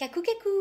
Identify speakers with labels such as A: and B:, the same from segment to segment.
A: Kakou kakou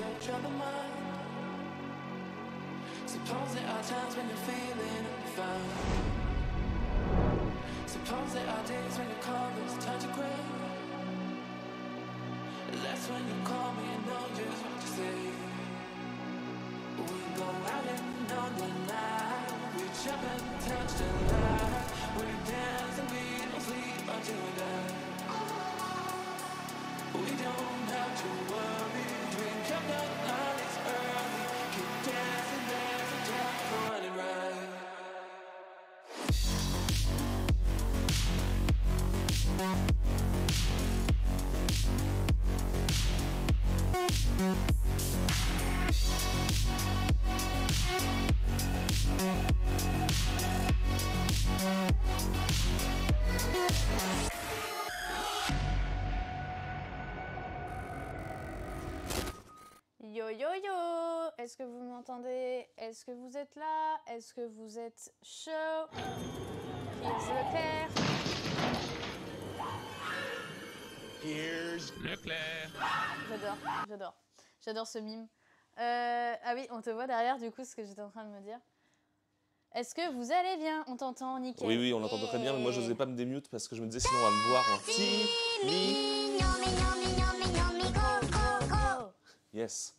A: don't trouble mind. Suppose there are times when you're feeling fine. Suppose there are days when your colors turn to gray. That's when you call me and know just what to say. We go out and on the night. We jump and touch the light. We dance and we don't sleep until we die. We don't have to worry dream, jump down on this early, keep dancing, dancing, jump, running round.
B: Est-ce que vous êtes là Est-ce que vous êtes chaud Here's Leclerc.
C: Here's
B: J'adore, j'adore. J'adore ce mime. Euh, ah oui, on te voit derrière, du coup, ce que j'étais en train de me dire. Est-ce que vous allez bien On t'entend, nickel. Oui, oui, on l'entend très bien, mais moi, je n'osais pas
C: me démute parce que je me disais sinon on va me
B: voir en hein. Yes.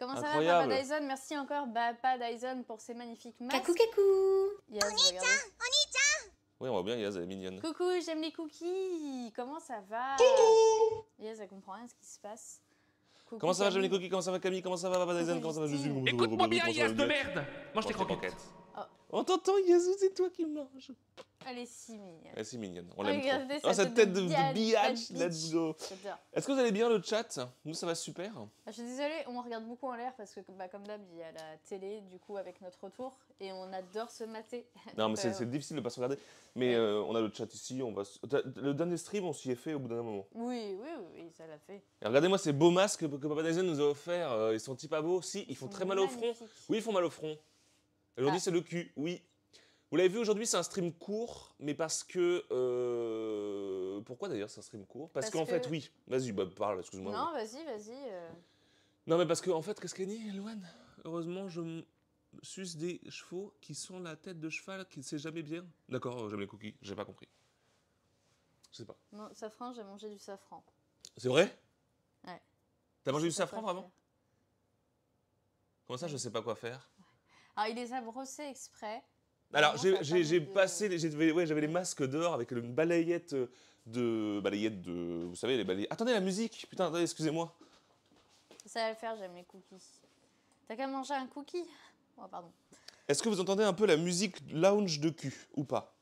B: Comment ça va, Papa Dyson Merci encore, Papa Dyson, pour ces magnifiques masques. Coucou, coucou on y
A: tient.
C: Oui, on voit bien, Yaz, elle est mignonne. Coucou,
B: j'aime les cookies Comment ça va Coucou Yaz, elle comprend rien ce qui se passe.
C: Coucou, comment ça va, j'aime les cookies Comment ça va, Camille Comment ça va, Papa Dyson Comment ça va, Jésus Écoute-moi bien, Yaz de merde Moi, je t'ai Oh. On t'entend, c'est toi qui manges. Elle
B: est si mignonne.
C: Elle est si mignonne. On l'aime ah, ah, Cette, tête de, biatch, let's go. Est-ce que vous allez bien le chat Nous, ça va super. Bah,
B: je suis désolée, on regarde beaucoup en l'air parce que, bah, comme d'hab, il y a la télé, du coup, avec notre retour. Et on adore se mater. Non, mais euh, c'est
C: difficile de pas se regarder. Mais euh, on a le chat ici. On va... Le dernier stream, on s'y est fait au bout d'un moment.
B: Oui, oui, oui, ça l'a fait.
C: Regardez-moi ces beaux masques que Papa Dyson nous a offert euh, Ils sont-ils pas beaux Si, ils font très mal au front. Oui, ils font mal au front. Aujourd'hui, ah. c'est le cul, oui. Vous l'avez vu aujourd'hui, c'est un stream court, mais parce que. Euh, pourquoi d'ailleurs c'est un stream court Parce, qu'en fait, oui. Vas-y, bah, parle, excuse-moi. Non,
B: vas-y, vas-y. Euh.
C: Non, mais parce qu'en en fait, qu'est-ce qu'elle dit, Loane Heureusement, je suce des chevaux qui sont la tête de cheval qui ne sait jamais bien. D'accord, euh, j'aime les cookies, j'ai pas compris. Je sais pas.
B: Non, safran, j'ai mangé du safran. C'est vrai Ouais.
C: T'as mangé du safran, vraiment Comment ça, je sais pas quoi faire
B: alors, il les a brossés exprès.
C: Alors, j'ai passé, j'avais les masques d'or avec une balayette de. Balayette de. Vous savez, les balayettes. Attendez la musique Putain, excusez-moi.
B: Ça va le faire, j'aime les cookies. T'as qu'à manger un cookie Oh, pardon.
C: Est-ce que vous entendez un peu la musique lounge de cul ou pas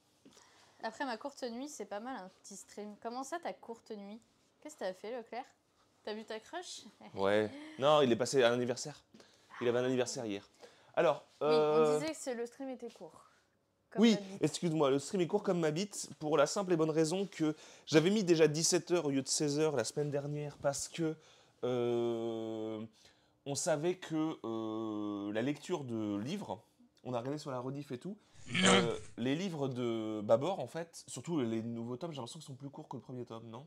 B: Après ma courte nuit, c'est pas mal un petit stream. Comment ça, ta courte nuit Qu'est-ce que t'as fait, Leclerc T'as vu ta crush Ouais. Non,
C: il est passé à un anniversaire. Il avait un anniversaire hier. Alors. on euh, disait
B: que le stream était court.
C: oui, excuse-moi, le stream est court comme ma bite pour la simple et bonne raison que j'avais mis déjà 17h au lieu de 16h la semaine dernière parce que euh, on savait que euh, la lecture de livres, on a regardé sur la rediff et tout, les livres de Babor en fait, surtout les nouveaux tomes, j'ai l'impression qu'ils sont plus courts que le premier tome, non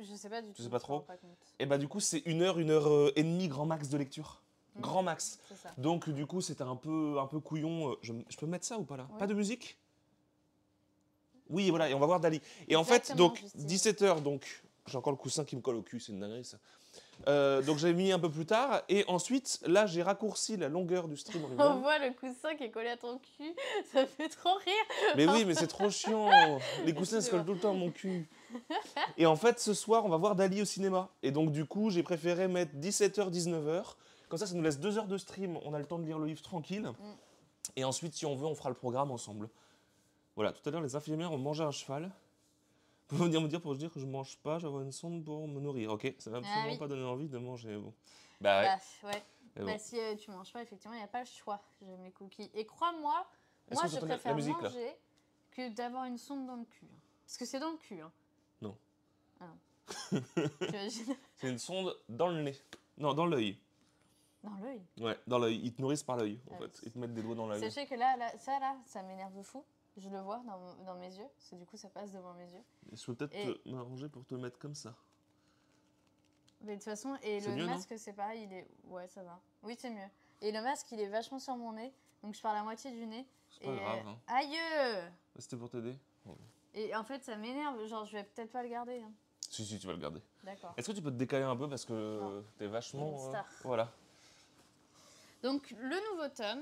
B: Je sais pas du tout. Je sais pas trop. et
C: eh bah ben, du coup c'est une heure, une heure et demie grand max de lecture. Mm. Grand max. Donc du coup, c'était un peu, un peu couillon. Euh, je, peux mettre ça ou pas là Pas de musique Oui, voilà, et on va voir Dali. Et en fait, donc, 17h, donc, j'ai encore le coussin qui me colle au cul, c'est une dinguerie ça. Euh, donc j'avais mis un peu plus tard et ensuite là j'ai raccourci la longueur du stream. On voit
B: le coussin qui est collé à ton cul, ça fait trop rire. Mais oui mais c'est trop chiant. Les coussins se collent tout le temps à mon cul. Et en
C: fait ce soir on va voir Dali au cinéma et donc du coup j'ai préféré mettre 17h 19h comme ça, ça nous laisse deux heures de stream, on a le temps de lire le livre tranquille. Mm. Et ensuite, si on veut, on fera le programme ensemble. Voilà, tout à l'heure, les infirmières ont mangé un cheval. Pour venir me dire, pour dire que je mange pas, j'avais une sonde pour me nourrir. Ok, ça va ah absolument pas donner envie de manger. Bon. Bah, ouais. Bah, bah
B: si tu euh, tu manges pas, effectivement, il n'y a pas le choix. J'aime les cookies. Et crois-moi,
C: moi, je préfère manger
B: que d'avoir une sonde dans le cul. Hein. Parce que c'est dans le cul. Hein. Non. Ah, non.
C: c'est une sonde dans le nez. Non, dans l'œil. Dans l'œil Ouais, dans l'œil. Ils te nourrissent par l'œil, en ah, fait. Ils te mettent des doigts dans l'œil. Sachez
B: que là, ça, là, ça m'énerve fou. Je le vois dans, dans mes yeux. C'est du coup, ça passe devant mes yeux.
C: Et je peux peut-être m'arranger pour te mettre comme ça.
B: Mais de toute façon, et le masque, c'est pareil. Il est... Ouais, ça va. Oui, c'est mieux. Et le masque, il est vachement sur mon nez. Donc, je parle la moitié du nez. C'est pas grave. Hein. Aïe bah, C'était pour t'aider Et en fait, ça m'énerve. Genre, je vais peut-être pas le garder. Hein.
C: Si, si, tu vas le garder. D'accord. Est-ce que tu peux te décaler un peu parce que t'es vachement. Euh, voilà.
B: Donc le nouveau tome,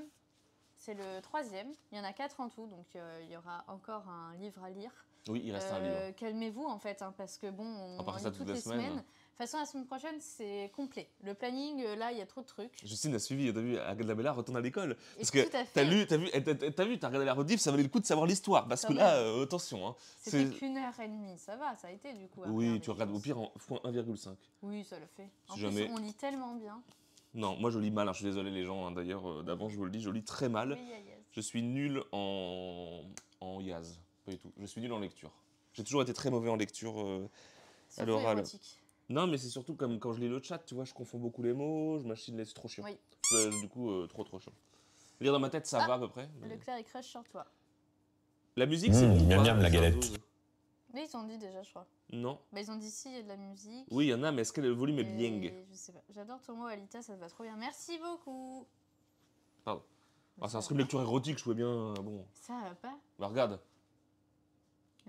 B: c'est le troisième. Il y en a quatre en tout, donc euh, il y aura encore un livre à lire.
C: Oui, il reste un livre. Euh,
B: calmez-vous en fait, hein, parce que bon, on, va en ça toutes, les semaines. De toute façon, la semaine prochaine, c'est complet. Le planning, euh, là, il y a trop de trucs.
C: Justine a suivi, t'as vu, Agatha Bella retourne à l'école. Parce que t'as lu, t'as vu, eh, t'as vu, regardé la rediff, ça valait le coup de savoir l'histoire. Parce que là, attention. Hein,
B: C'était qu'une heure et demie, ça va, ça a été du coup. Oui,
C: tu regardes au pire en 1,5.
B: Oui, ça le fait.
C: En plus, on lit
B: tellement bien.
C: Non, moi je lis mal, hein. je suis désolé les gens, hein. d'ailleurs, euh, d'avant je vous le dis, je lis très mal. Je suis nul en, en yaz, pas du tout. Je suis nul en lecture. J'ai toujours été très mauvais en lecture euh, à l'oral. Non, mais c'est surtout comme quand je lis le chat, tu vois, je confonds beaucoup les mots, je machine C'est trop chiant. Euh, du coup, trop trop chiant. Lire dans ma tête, ça ah, va à peu près.
B: Le clair et crush sur toi.
C: La musique, c'est mmh, Miam miam la galette
B: ils ont dit déjà, je crois. Non. Bah, ils ont dit si, il y a de la musique.
C: Oui, il y en a, mais est-ce que le volume est bien
B: Je sais pas. J'adore ton mot, Alita, ça te va trop bien. Merci beaucoup.
C: Pardon. Ah, c'est un script lecture érotique, je pouvais bien. Euh, bon. Ça va pas Bah, regarde.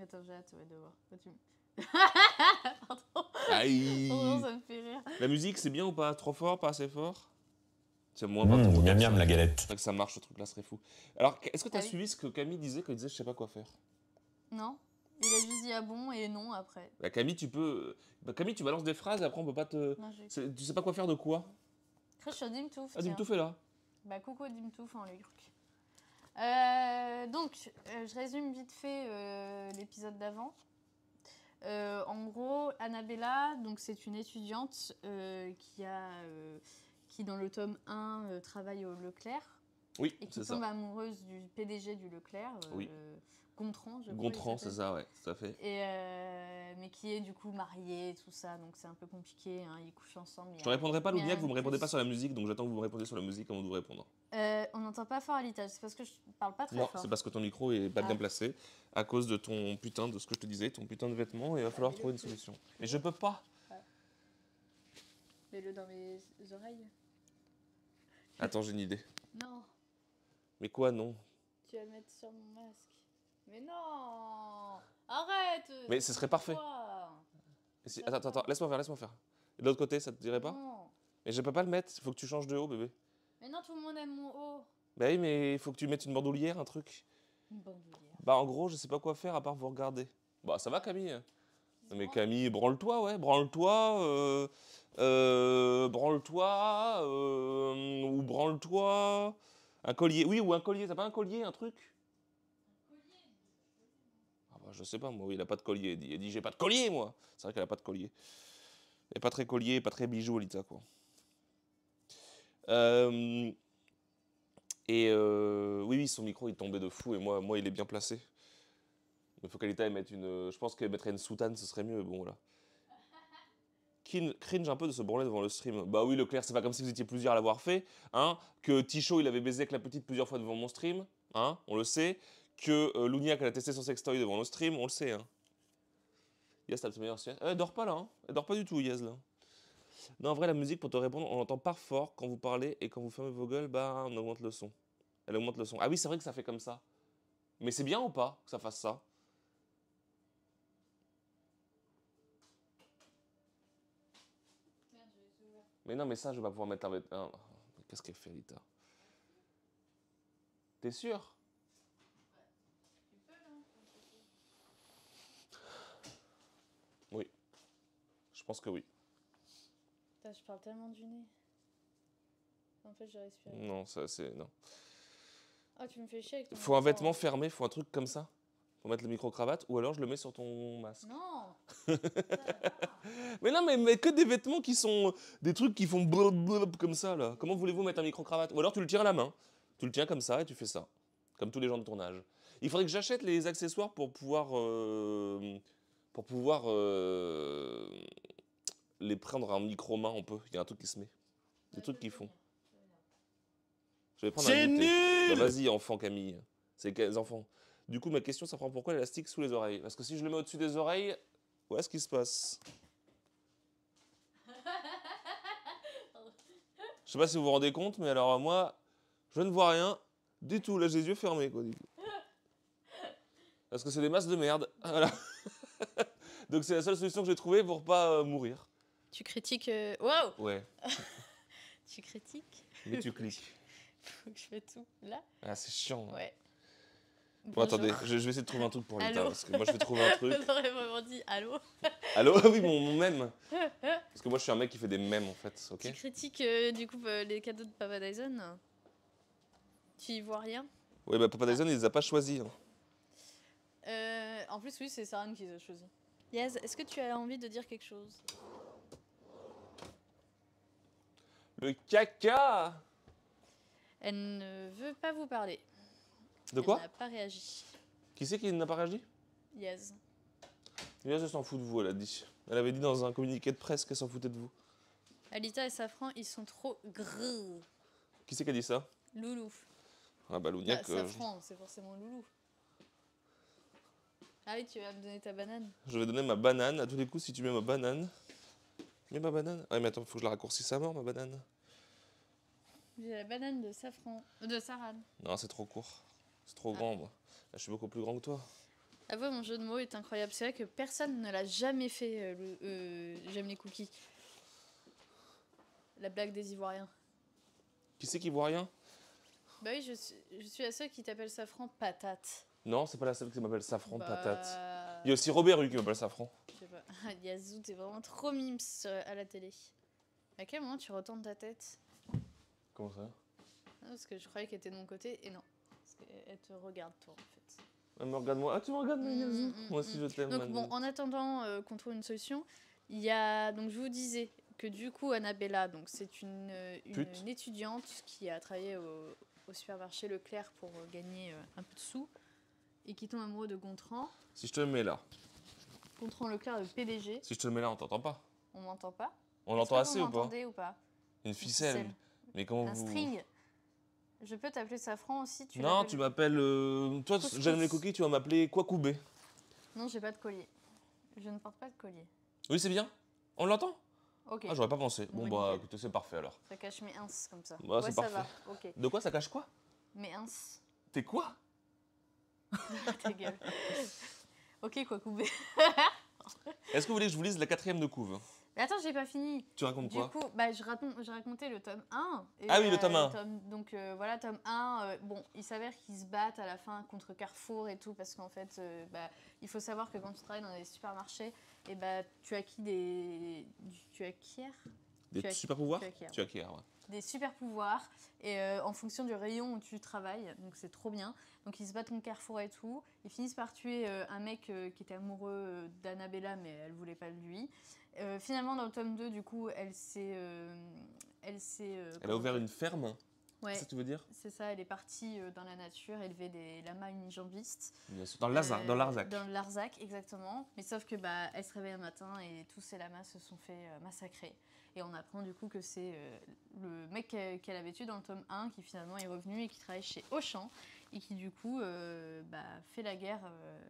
B: Attends, j'ai hâte de voir. Bah, tu
C: Pardon. Aïe. Oh ça me fait rire. La musique, c'est bien ou pas Trop fort, pas assez fort C'est moins Mmh, 23, miam la galette. vrai que ça marche, ce truc-là serait fou. Alors, est-ce que tu as ah suivi ce que Camille disait quand il disait je sais pas quoi faire
B: Non il a juste dit ah bon et non après.
C: Bah, Camille, tu peux. Bah, Camille, tu balances des phrases, après on peut pas te. Tu sais pas quoi faire de quoi
B: sur Dimtouf. Ah, Dimtouf est là. Bah, coucou Dimtouf en Lugurk. Euh, donc, euh, je résume vite fait euh, l'épisode d'avant. en gros, Annabella, donc c'est une étudiante qui a, qui dans le tome 1 travaille au Leclerc. Oui, et qui tombe amoureuse du PDG du Leclerc. Oui. Gontran, je c'est ça, ouais, tout à fait. Euh, mais qui est du coup marié, tout ça, donc c'est un peu compliqué. Hein, ils couchent ensemble. Je ne répondrai pas, que vous ne me répondez pas sur la
C: musique, donc j'attends que vous me répondiez sur la musique avant de vous répondre.
B: Euh, on n'entend pas fort à l'étage, c'est parce que je parle pas très fort. Non, c'est parce que ton
C: micro est pas bien ah. placé à cause de ton putain de ce que je te disais, ton putain de vêtements, et il va falloir trouver une solution. Mais je peux pas.
B: Mets-le dans mes oreilles.
C: Attends, j'ai une idée. Non. Mais quoi, non
B: Tu vas le mettre sur mon masque. Mais non Arrête Mais ce serait parfait.
C: attends, attends, laisse-moi faire, laisse-moi faire. de l'autre côté, ça te dirait pas Non. Mais je peux pas le mettre, il faut que tu changes de haut, bébé.
B: Mais non, tout le monde aime mon haut.
C: Bah oui, mais il faut que tu mettes une bandoulière, un truc.
A: Une bandoulière
C: Bah en gros, je sais pas quoi faire à part vous regarder. Bah ça va, Camille mais Camille, branle-toi, ouais, branle-toi, euh, euh, branle-toi, euh, ou branle-toi, un collier, oui, ou un collier, Ça pas un collier, un truc je sais pas, moi, il a pas de collier. Il dit, j'ai pas de collier, moi. C'est vrai qu'elle a pas de collier. Elle est pas très collier, pas très bijou, Lita, quoi. Euh, et euh, oui, oui, son micro, il tombait de fou, et moi, moi il est bien placé. Il faut qu'Alita mette une. Euh, je pense qu'elle mettrait une soutane, ce serait mieux, bon, voilà. cringe un peu de se branler devant le stream. Bah oui, Leclerc, c'est pas comme si vous étiez plusieurs à l'avoir fait, hein, que Tichot, il avait baisé avec la petite plusieurs fois devant mon stream, hein, on le sait, que euh, qu'elle a testé son sextoy devant le stream, on le sait. Hein. Yes, t'as le meilleur sien. Euh, elle dort pas là, hein. elle dort pas du tout, Yes là. Non, en vrai, la musique, pour te répondre, on l'entend pas fort quand vous parlez et quand vous fermez vos gueules, bah on augmente le son. Elle augmente le son. Ah oui, c'est vrai que ça fait comme ça. Mais c'est bien ou pas que ça fasse ça Mais non, mais ça, je vais pas pouvoir mettre un. Ah, qu'est-ce qu'elle fait, Lita T'es sûr pense que oui.
B: je parle tellement du nez. En fait, j'ai respiré. Non,
C: ça, c'est. Non.
B: Ah, tu me fais chier Faut un vêtement
C: fermé, faut un truc comme ça pour mettre le micro-cravate, ou alors je le mets sur ton masque.
A: Non oh
C: Mais non, mais, mais, que des vêtements qui sont. des trucs qui font comme ça, là. Comment voulez-vous mettre un micro-cravate Ou alors tu le tiens à la main, tu le tiens comme ça et tu fais ça. Comme tous les gens de ton âge. Il faudrait que j'achète les accessoires pour pouvoir. Euh, pour pouvoir. Euh, les prendre en micro-main, on peut. Il y a un truc qui se met. Des trucs qui font. Je vais prendre un C'est nul bah, Vas-y, enfant Camille. C'est les enfants. Du coup, ma question, ça prend pourquoi l'élastique sous les oreilles Parce que si je le mets au-dessus des oreilles, où est ce qui se passe. Je sais pas si vous vous rendez compte, mais alors euh, moi, je ne vois rien du tout. Là, j'ai les yeux fermés, quoi, Parce que c'est des masses de merde. Voilà. Donc c'est la seule solution que j'ai trouvée pour pas euh, mourir.
B: Tu critiques. Euh, waouh Ouais. tu critiques
C: Mais tu cliques.
B: Faut que je fais tout là.
C: Ah, c'est chiant. Hein. Ouais.
B: Bon, attendez, je, vais essayer de trouver un truc pour l'état. Parce que moi, je vais trouver un truc. t'aurais vraiment dit allô.
C: allô ah Oui, mon, mon mème.
B: Parce
C: que moi, je suis un mec qui fait des mèmes en fait. ok tu
B: critiques euh, du coup euh, les cadeaux de Papa Dyson Tu y vois rien
C: Oui, bah, Papa Dyson, il les a pas choisis. Hein.
B: en plus, oui, c'est Saran qui les a choisis. Yes, est-ce que tu as envie de dire quelque chose
C: le caca
B: Elle ne veut pas vous parler. De quoi Elle n'a pas réagi.
C: Qui c'est qui n'a pas réagi Yaz. Yaz, elle s'en fout de vous, elle a dit. Elle avait dit dans un communiqué de presse qu'elle s'en foutait de vous.
B: Alita et Safran, ils sont trop gros.
C: Qui c'est qui a dit ça Loulou. Ah bah Louniac... Bah, Safran,
B: c'est forcément Loulou. Ah oui, tu vas me donner ta banane.
C: Je vais donner ma banane. À tous les coups, si tu mets ma banane, mais ma banane Ah, mais attends, faut que je la raccourcisse à mort, ma banane.
B: J'ai la banane de safran. Euh, de saran.
C: Non, c'est trop court. C'est trop ah. grand, moi. je suis beaucoup plus grand que toi.
B: Ah ouais, mon jeu de mots est incroyable. C'est vrai que personne ne l'a jamais fait, euh, le euh, J'aime les cookies. La blague des Ivoiriens.
C: Qui c'est qui voit rien
B: Bah oui, je suis, la seule qui t'appelle safran patate.
C: Non, c'est pas la seule qui m'appelle safran bah, patate. Il y a aussi Robert lui, qui m'appelle Safran.
B: Je sais Yazoo, t'es vraiment trop mimes euh, à la télé. À quel moment tu retournes ta tête Comment ça Parce que je croyais qu'elle était de mon côté et non. Parce qu'elle te regarde, toi, en fait.
C: Elle me regarde, moi. Ah, tu me regardes, Yazoo mm, mm, mm, Moi aussi, je je t'aime. Donc, bon,
B: en attendant euh, qu'on trouve une solution, il y a. Donc, je vous disais que du coup, Annabella, c'est une, euh, une, étudiante qui a travaillé au, supermarché Leclerc pour gagner un peu de sous et qui tombe amoureux de Gontran.
C: Si je te mets là.
B: Gontran Leclerc, de PDG.
C: Si je te mets là, on t'entend pas.
B: On m'entend pas. On l'entend assez ou pas, ou pas
C: Une ficelle. Mais comment Un vous... string.
B: Je peux t'appeler Safran aussi. Tu non, tu
C: m'appelles. Euh... Toi, j'aime les cookies, tu vas m'appeler Kwakoubé.
B: Non, j'ai pas de collier. Je ne porte pas de collier.
C: Oui, c'est bien. On l'entend Ok. Ah, j'aurais pas pensé. Bon, bah, écoute, bah, écoutez, c'est parfait alors.
B: Ça cache mes ins comme ça. Bah, ouais, c'est parfait. Va. De quoi ça cache quoi Mes ins. T'es quoi ok, quoi couper.
C: Est-ce que vous voulez que je vous lise la quatrième de couve
B: mais attends, j'ai pas fini. Tu racontes quoi Du coup, bah, je raconte, j'ai raconté le tome 1. ah oui, le euh, tome 1. donc euh, voilà, tome 1. Euh, bon, il s'avère qu'ils se battent à la fin contre Carrefour et tout, parce qu'en fait, bah, il faut savoir que quand tu travailles dans des supermarchés, et eh bah, tu acquis des. Tu acquiers
A: Des
C: super pouvoirs hein. Tu acquiers, ouais
B: des super pouvoirs et euh, en fonction du rayon où tu travailles, donc c'est trop bien. Donc ils se battent en carrefour et tout. Ils finissent par tuer euh, un mec euh, qui était amoureux d'Annabella mais elle voulait pas de lui. finalement dans le tome 2 du coup elle s'est... elle s'est... elle a ouvert
C: une ferme hein. Ouais, ça, tu veux dire
B: C'est ça, elle est partie dans la nature élever des lamas unijambistes.
A: Dans l'Arzac. dans l'Arzac.
B: l'Arzac, exactement. Mais sauf que bah, elle se réveille un matin et tous ces lamas se sont fait massacrer. Et on apprend du coup que c'est euh, le mec qu'elle avait tué dans le tome 1 qui finalement est revenu et qui travaille chez Auchan et qui du coup euh, bah, fait la guerre euh,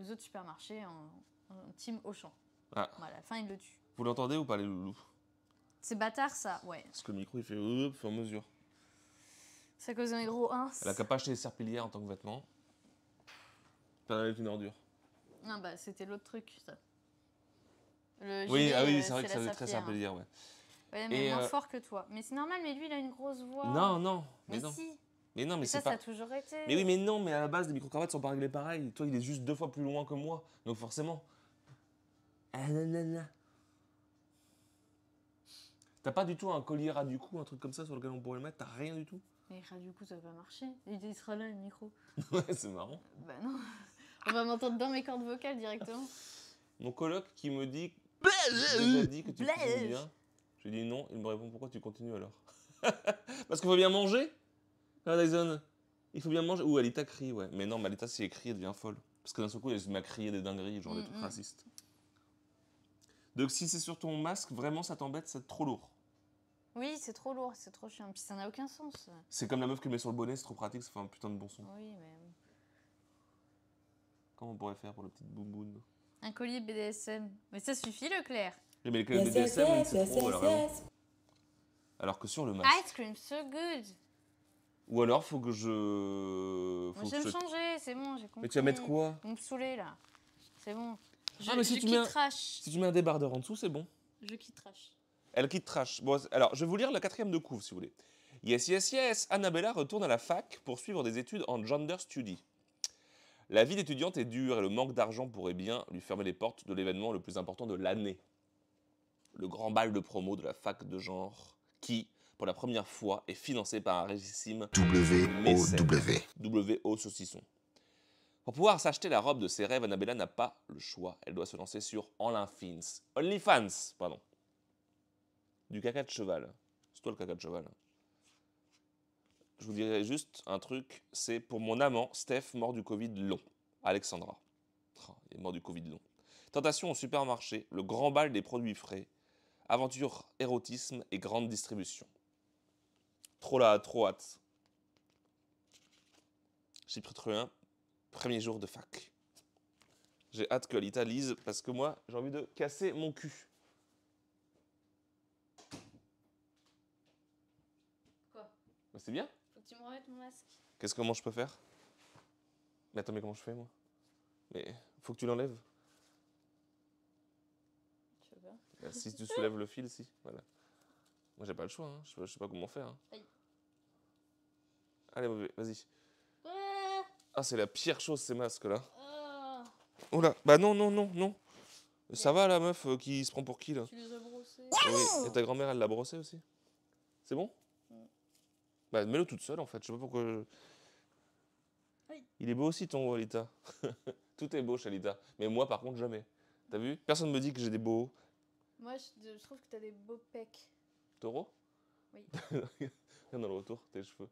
B: aux autres supermarchés en, team Auchan. Voilà, ah. à la fin, il le tue.
C: Vous l'entendez ou pas, les loulous
B: C'est bâtard, ça, ouais.
C: Parce que le micro, il fait hop, en mesure.
B: Ça cause un gros 1. Elle a qu'à
C: pas acheter les serpillières en tant que vêtement. Pas avec une ordure.
B: Non, ah, bah, c'était l'autre truc, ça oui, ah oui euh, c'est vrai que ça veut très simple dire
C: Ouais, mais Et moins euh, fort
B: que toi. Mais c'est normal, mais lui, il a une grosse voix. Non, non, mais, Si.
C: Mais non, mais c'est pas... ça a
B: toujours été. Mais oui, mais
C: non, mais à la base, les micro-cravates sont pas réglées pareil. Toi, il est juste deux fois plus loin que moi, donc forcément. Ah là là là. T'as pas du tout un collier ras du cou, un truc comme ça sur lequel on pourrait le mettre T'as rien du tout
B: Mais ras du cou, ça va pas marcher. Il sera là, le micro.
C: ouais, c'est marrant.
B: Bah non. On va m'entendre dans mes cordes vocales directement.
C: Mon coloc qui me dit je dit que tu Je lui hein. non, il me répond pourquoi tu continues alors Parce qu'il faut bien manger hein, il faut bien manger. Ou Alita crie, ouais. Mais non, mais Alita, si elle crie, elle devient folle. Parce que d'un seul coup, elle se met à des dingueries, genre des mm, trucs mm. racistes. Donc si c'est sur ton masque, vraiment, ça t'embête, c'est trop lourd.
B: Oui, c'est trop lourd, c'est trop chiant. Puis ça n'a aucun sens.
C: C'est comme la meuf qui met sur le bonnet, c'est trop pratique, ça fait un putain de bon son. Oui, mais. Comment on pourrait faire pour le petit boum
B: un colis BDSM. Mais ça suffit, Leclerc. mais le colis
C: BDSM, c'est trop, alors, que sur le masque.
B: Ice cream so good.
C: Ou alors, faut que je. Faut que je vais me
B: changer, c'est bon, j'ai compris. Mais tu vas mettre quoi On me saouler, là. C'est bon. Ah, je, quitte trash. si,
C: tu mets un, si débardeur en dessous, c'est bon.
B: Je quitte trash.
C: Elle quitte trash. Bon, alors, je vais vous lire la quatrième de couvre, si vous voulez. Yes, yes, yes, Annabella retourne à la fac pour suivre des études en gender study. La vie d'étudiante est dure et le manque d'argent pourrait bien lui fermer les portes de l'événement le plus important de l'année. Le grand bal de promo de la fac de genre qui, pour la première fois, est financé par un régissime W WO saucisson. Pour pouvoir s'acheter la robe de ses rêves, Annabella n'a pas le choix. Elle doit se lancer sur OnlyFans. pardon. Du caca de cheval. C'est toi le caca de cheval. Hein je vous dirai juste un truc, c'est pour mon amant, Steph, mort du Covid long. Alexandra. il est mort du Covid long. Tentation au supermarché, le grand bal des produits frais, aventure, érotisme et grande distribution. Trop là, trop hâte. Chypre un premier jour de fac. J'ai hâte que l'Italise lise parce que moi, j'ai envie de casser mon cul. Quoi bah, C'est bien
B: tu me mon masque.
C: Qu'est-ce que comment je peux faire Mais attends, mais comment je fais moi Mais faut que tu l'enlèves. Bah, si tu soulèves le fil, si. Voilà. Moi j'ai pas le choix, hein. je, sais pas comment faire. Hein. Allez, vas-y. Ah. ah, c'est la pire chose ces masques là. Oh. Ah. là, bah non, non, non, non. Ça va la meuf euh, qui se prend pour qui là Tu les as brossés. Oui, et ta grand-mère elle l'a brossé aussi C'est bon bah, mets-le toute seule en fait. Je sais pas pourquoi. Je... Il est beau aussi ton Alita. Tout est beau chez Mais moi, par contre, jamais. T'as vu Personne me dit que j'ai des beaux.
B: Moi, je, trouve que t'as des beaux pecs.
C: Taureau Oui. Regarde dans le retour, tes cheveux.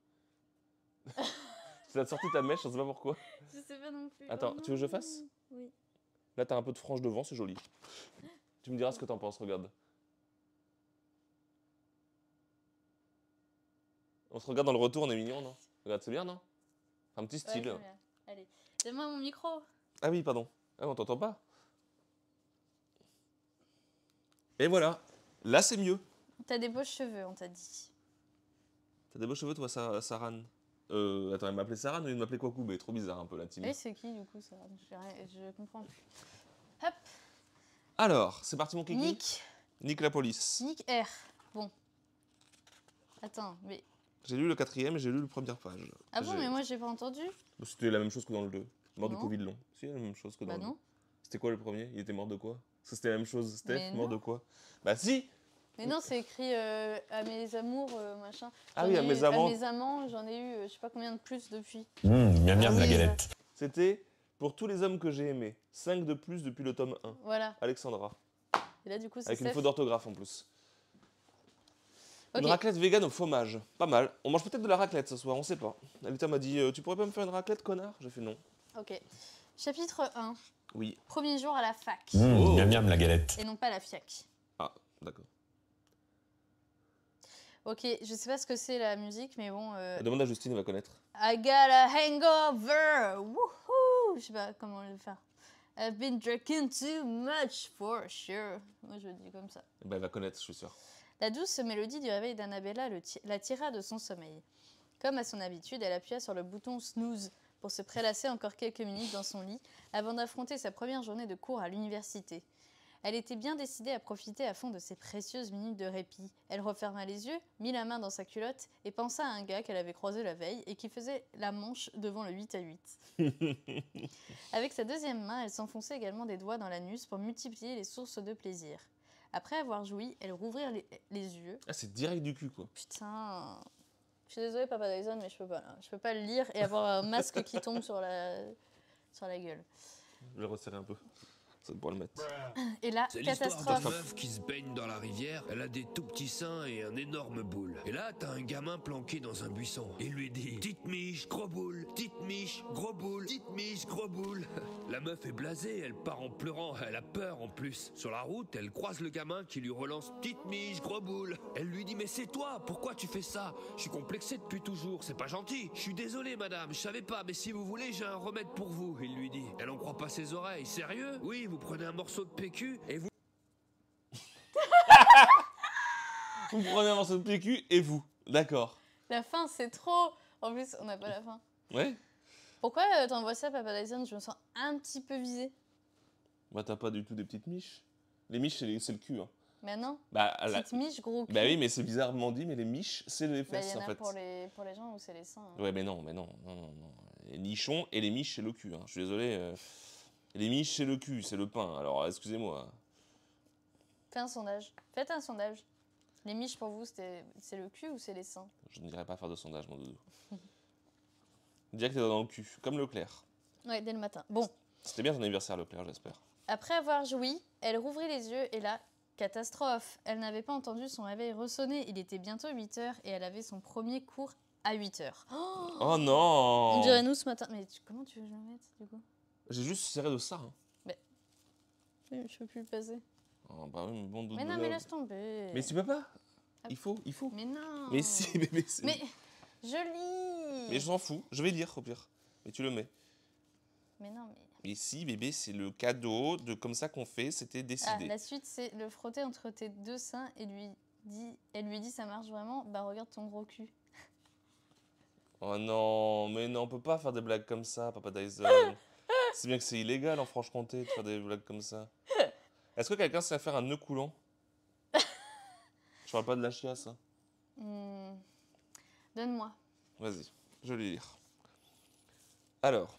C: tu as sorti ta mèche, je sais pas pourquoi. Je sais pas non plus. Attends, oh tu veux que je fasse Oui. Là, t'as un peu de frange devant, c'est joli. tu me diras ce que t'en penses, regarde. On se regarde dans le retour, on est mignon, non Regarde, c'est bien, non Un petit style.
B: Allez, donne-moi mon micro.
C: Ah oui, pardon. Ah, on t'entend pas. Et voilà. Là, c'est mieux.
B: T'as des beaux cheveux, on t'a dit.
C: T'as des beaux cheveux, toi, Saran euh, Attends, elle m'appelait Saran ou elle m'appelait Mais Trop bizarre, un peu, la team. Et c'est
B: qui, du coup, Saran je, comprends plus. Hop
C: Alors, c'est parti, mon kiki Nick. Nick la police. Nick
B: R. Bon. Attends, mais
C: j'ai lu le quatrième et j'ai lu le première page. Ah bon, mais moi j'ai pas entendu. C'était la même chose que dans le 2. Mort du Covid long. C'est la même chose que dans bah non. C'était quoi le premier Il était mort de quoi C'était la même chose, Steph, mort de quoi Bah si
B: mais non, c'est écrit euh, à mes amours, euh, machin. Ah oui, à mes, amants. à mes amants. j'en ai eu euh, je sais pas combien de plus depuis.
A: Mmh, miam miam de la ah galette.
C: C'était pour tous les hommes que j'ai aimés. 5 de plus depuis le tome 1. Voilà. Alexandra. Et là, du coup, c'est Avec une faute d'orthographe en plus. Une raclette vegan au fromage. Pas mal. On mange peut-être de la raclette ce soir, on sait pas. Alita m'a dit euh, Tu pourrais pas me faire une raclette, connard J'ai fait non.
B: Ok. Chapitre 1. Oui. Premier jour à la fac. Mmh, oh.
C: Miam miam la galette. Et
B: non pas la fiac.
C: Ah, d'accord.
B: Ok, je sais pas ce que c'est la musique, mais bon. Euh, demande
C: à Justine, elle va connaître.
B: I got a hangover! Wouhou! Je sais pas comment le faire. I've been drinking too much for sure. Moi, je le dis comme ça.
C: Eh ben, elle va connaître, je suis sûr.
B: La douce mélodie du réveil d'Annabella la tira de son sommeil. Comme à son habitude, elle appuya sur le bouton snooze pour se prélasser encore quelques minutes dans son lit avant d'affronter sa première journée de cours à l'université. Elle était bien décidée à profiter à fond de ces précieuses minutes de répit. Elle referma les yeux, mit la main dans sa culotte et pensa à un gars qu'elle avait croisé la veille et qui faisait la manche devant le 8 à 8. Avec sa deuxième main, elle s'enfonçait également des doigts dans l'anus pour multiplier les sources de plaisir. Après avoir joui, elle rouvrir les, yeux.
A: Ah,
C: c'est direct du cul, quoi.
B: Putain. Je suis désolée, Papa Dyson, mais je peux pas. Hein. Je peux pas le lire et avoir un masque qui tombe sur la, sur la gueule.
C: Je vais resserrer un peu le mettre. Et là, C'est Une meuf qui se baigne dans la rivière. Elle a des tout petits seins et un énorme boule. Et là, t'as un gamin planqué dans un buisson. Il lui dit Petite miche, gros boule. Petite miche, gros boule. Petite miche, gros boule. La meuf est blasée. Elle part en pleurant. Elle a peur en plus. Sur la route, elle croise le gamin qui lui relance Petite miche, gros boule. Elle lui dit Mais c'est toi. Pourquoi tu fais ça Je suis complexé depuis toujours. C'est pas gentil. Je suis désolé, madame. Je savais pas. Mais si vous voulez, j'ai un remède pour vous. Il lui dit. Elle en croit pas ses oreilles. Sérieux Oui, vous vous prenez un morceau de PQ et vous.
A: vous
C: prenez un morceau de PQ et vous. D'accord.
B: La fin, c'est trop. En plus, on n'a pas la fin. Ouais. Pourquoi t'envoies ça, Papa Dyson Je me sens un petit peu visée.
C: Bah, t'as pas du tout des petites miches. Les miches, c'est, le cul. Hein. Mais non. Bah, la- Petite gros bah oui, mais c'est bizarrement dit, mais les miches, c'est les bah, fesses y en a fait. pour
B: les, pour les gens où c'est les seins.
C: Hein. Ouais, mais non, mais non, Les nichons et les miches, c'est le cul. Hein. Je suis désolé. Euh, les miches, c'est le cul, c'est le pain. Alors, excusez-moi.
B: Fais un sondage. Faites un sondage. Les miches, pour vous, c'est le cul ou c'est les seins
C: Je ne dirais pas faire de sondage, mon doudou. Dire dans le cul, comme Leclerc.
B: Ouais, dès le matin. Bon.
C: C'était bien ton anniversaire, Leclerc, j'espère.
B: Après avoir joui, elle rouvrit les yeux et là, catastrophe. Elle n'avait pas entendu son réveil ressonner. Il était bientôt 8 heures et elle avait son premier cours à 8 h
C: Oh, non On dirait nous
B: ce matin. Mais comment tu veux que je me mette, du coup
C: j'ai juste serré de ça. Hein.
B: Mais. Je peux plus le passer.
C: Oh, ah, bah oui, mais bon, Mais non, mais laisse tomber. Mais tu peux pas. Ah il faut, il faut.
B: Mais non. Mais si, bébé, Mais, je lis. Mais je
C: m'en fous. Je vais lire au pire. Mais tu le mets. Mais non, mais. Mais si, bébé, c'est le cadeau de comme ça qu'on fait. C'était ah, décidé. la
B: suite, c'est le frotter entre tes deux seins et lui dit, elle lui dit, ça marche vraiment. Bah regarde ton gros cul.
C: Oh non, mais non, on peut pas faire des blagues comme ça, Papa Dyson. C'est bien que c'est illégal en Franche-Comté de faire des blagues comme ça. Est-ce que quelqu'un sait faire un nœud coulant Je parle pas de la chiasse. Hein.
B: Hmm. Donne-moi.
C: Vas-y, je vais lire. Alors,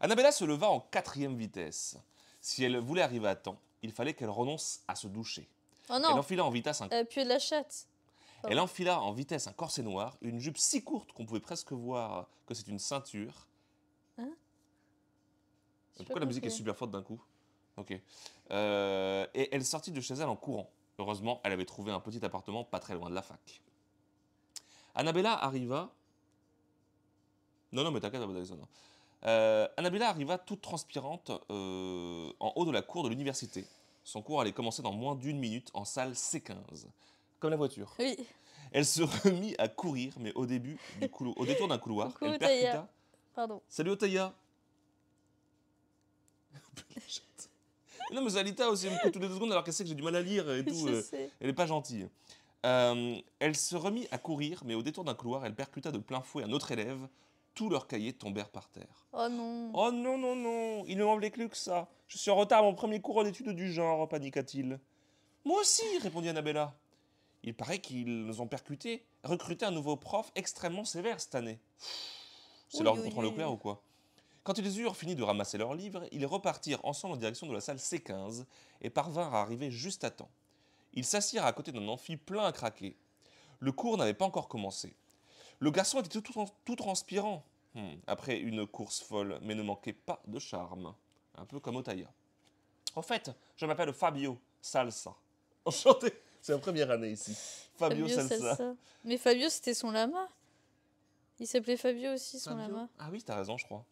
C: Annabella se leva en quatrième vitesse. Si elle voulait arriver à temps, il fallait qu'elle renonce à se doucher. Oh elle enfila en vitesse un... Euh,
B: puis de la chatte Elle
C: enfila en vitesse un corset noir, une jupe si courte qu'on pouvait presque voir que c'est une ceinture, pourquoi la musique est super forte d'un coup Ok. Euh, et elle sortit de chez elle en courant. Heureusement, elle avait trouvé un petit appartement pas très loin de la fac. Annabella arriva. Non, non, mais t'inquiète, hein. euh, Annabella arriva toute transpirante euh, en haut de la cour de l'université. Son cours allait commencer dans moins d'une minute en salle C15. Comme la voiture. Oui. Elle se remit à courir, mais au début, du couloir, au détour d'un couloir, elle percuta. Pardon. Salut Otaya non, mais Zalita aussi, me coupe toutes les deux secondes alors qu'elle sait que j'ai du mal à lire et tout. Euh, elle n'est pas gentille. Euh, elle se remit à courir, mais au détour d'un couloir, elle percuta de plein fouet un autre élève. Tous leurs cahiers tombèrent par terre. Oh non Oh non, non, non Il ne m'en plus que ça Je suis en retard à mon premier cours d'études du genre, paniqua-t-il. Moi aussi répondit Annabella. Il paraît qu'ils nous ont percuté, recruté un nouveau prof extrêmement sévère cette année.
A: C'est leur contre ou
C: quoi quand ils eurent fini de ramasser leurs livres, ils repartirent ensemble en direction de la salle C15 et parvinrent à arriver juste à temps. Ils s'assirent à côté d'un amphi plein à craquer. Le cours n'avait pas encore commencé. Le garçon était tout, transpirant, hmm, après une course folle, mais ne manquait pas de charme. Un peu comme Otaya. En fait, je m'appelle Fabio Salsa. Enchanté C'est la première année ici. Fabio, Salsa.
B: Mais Fabio, c'était son lama. Il s'appelait Fabio aussi, son lama.
C: Ah oui, t'as raison, je crois.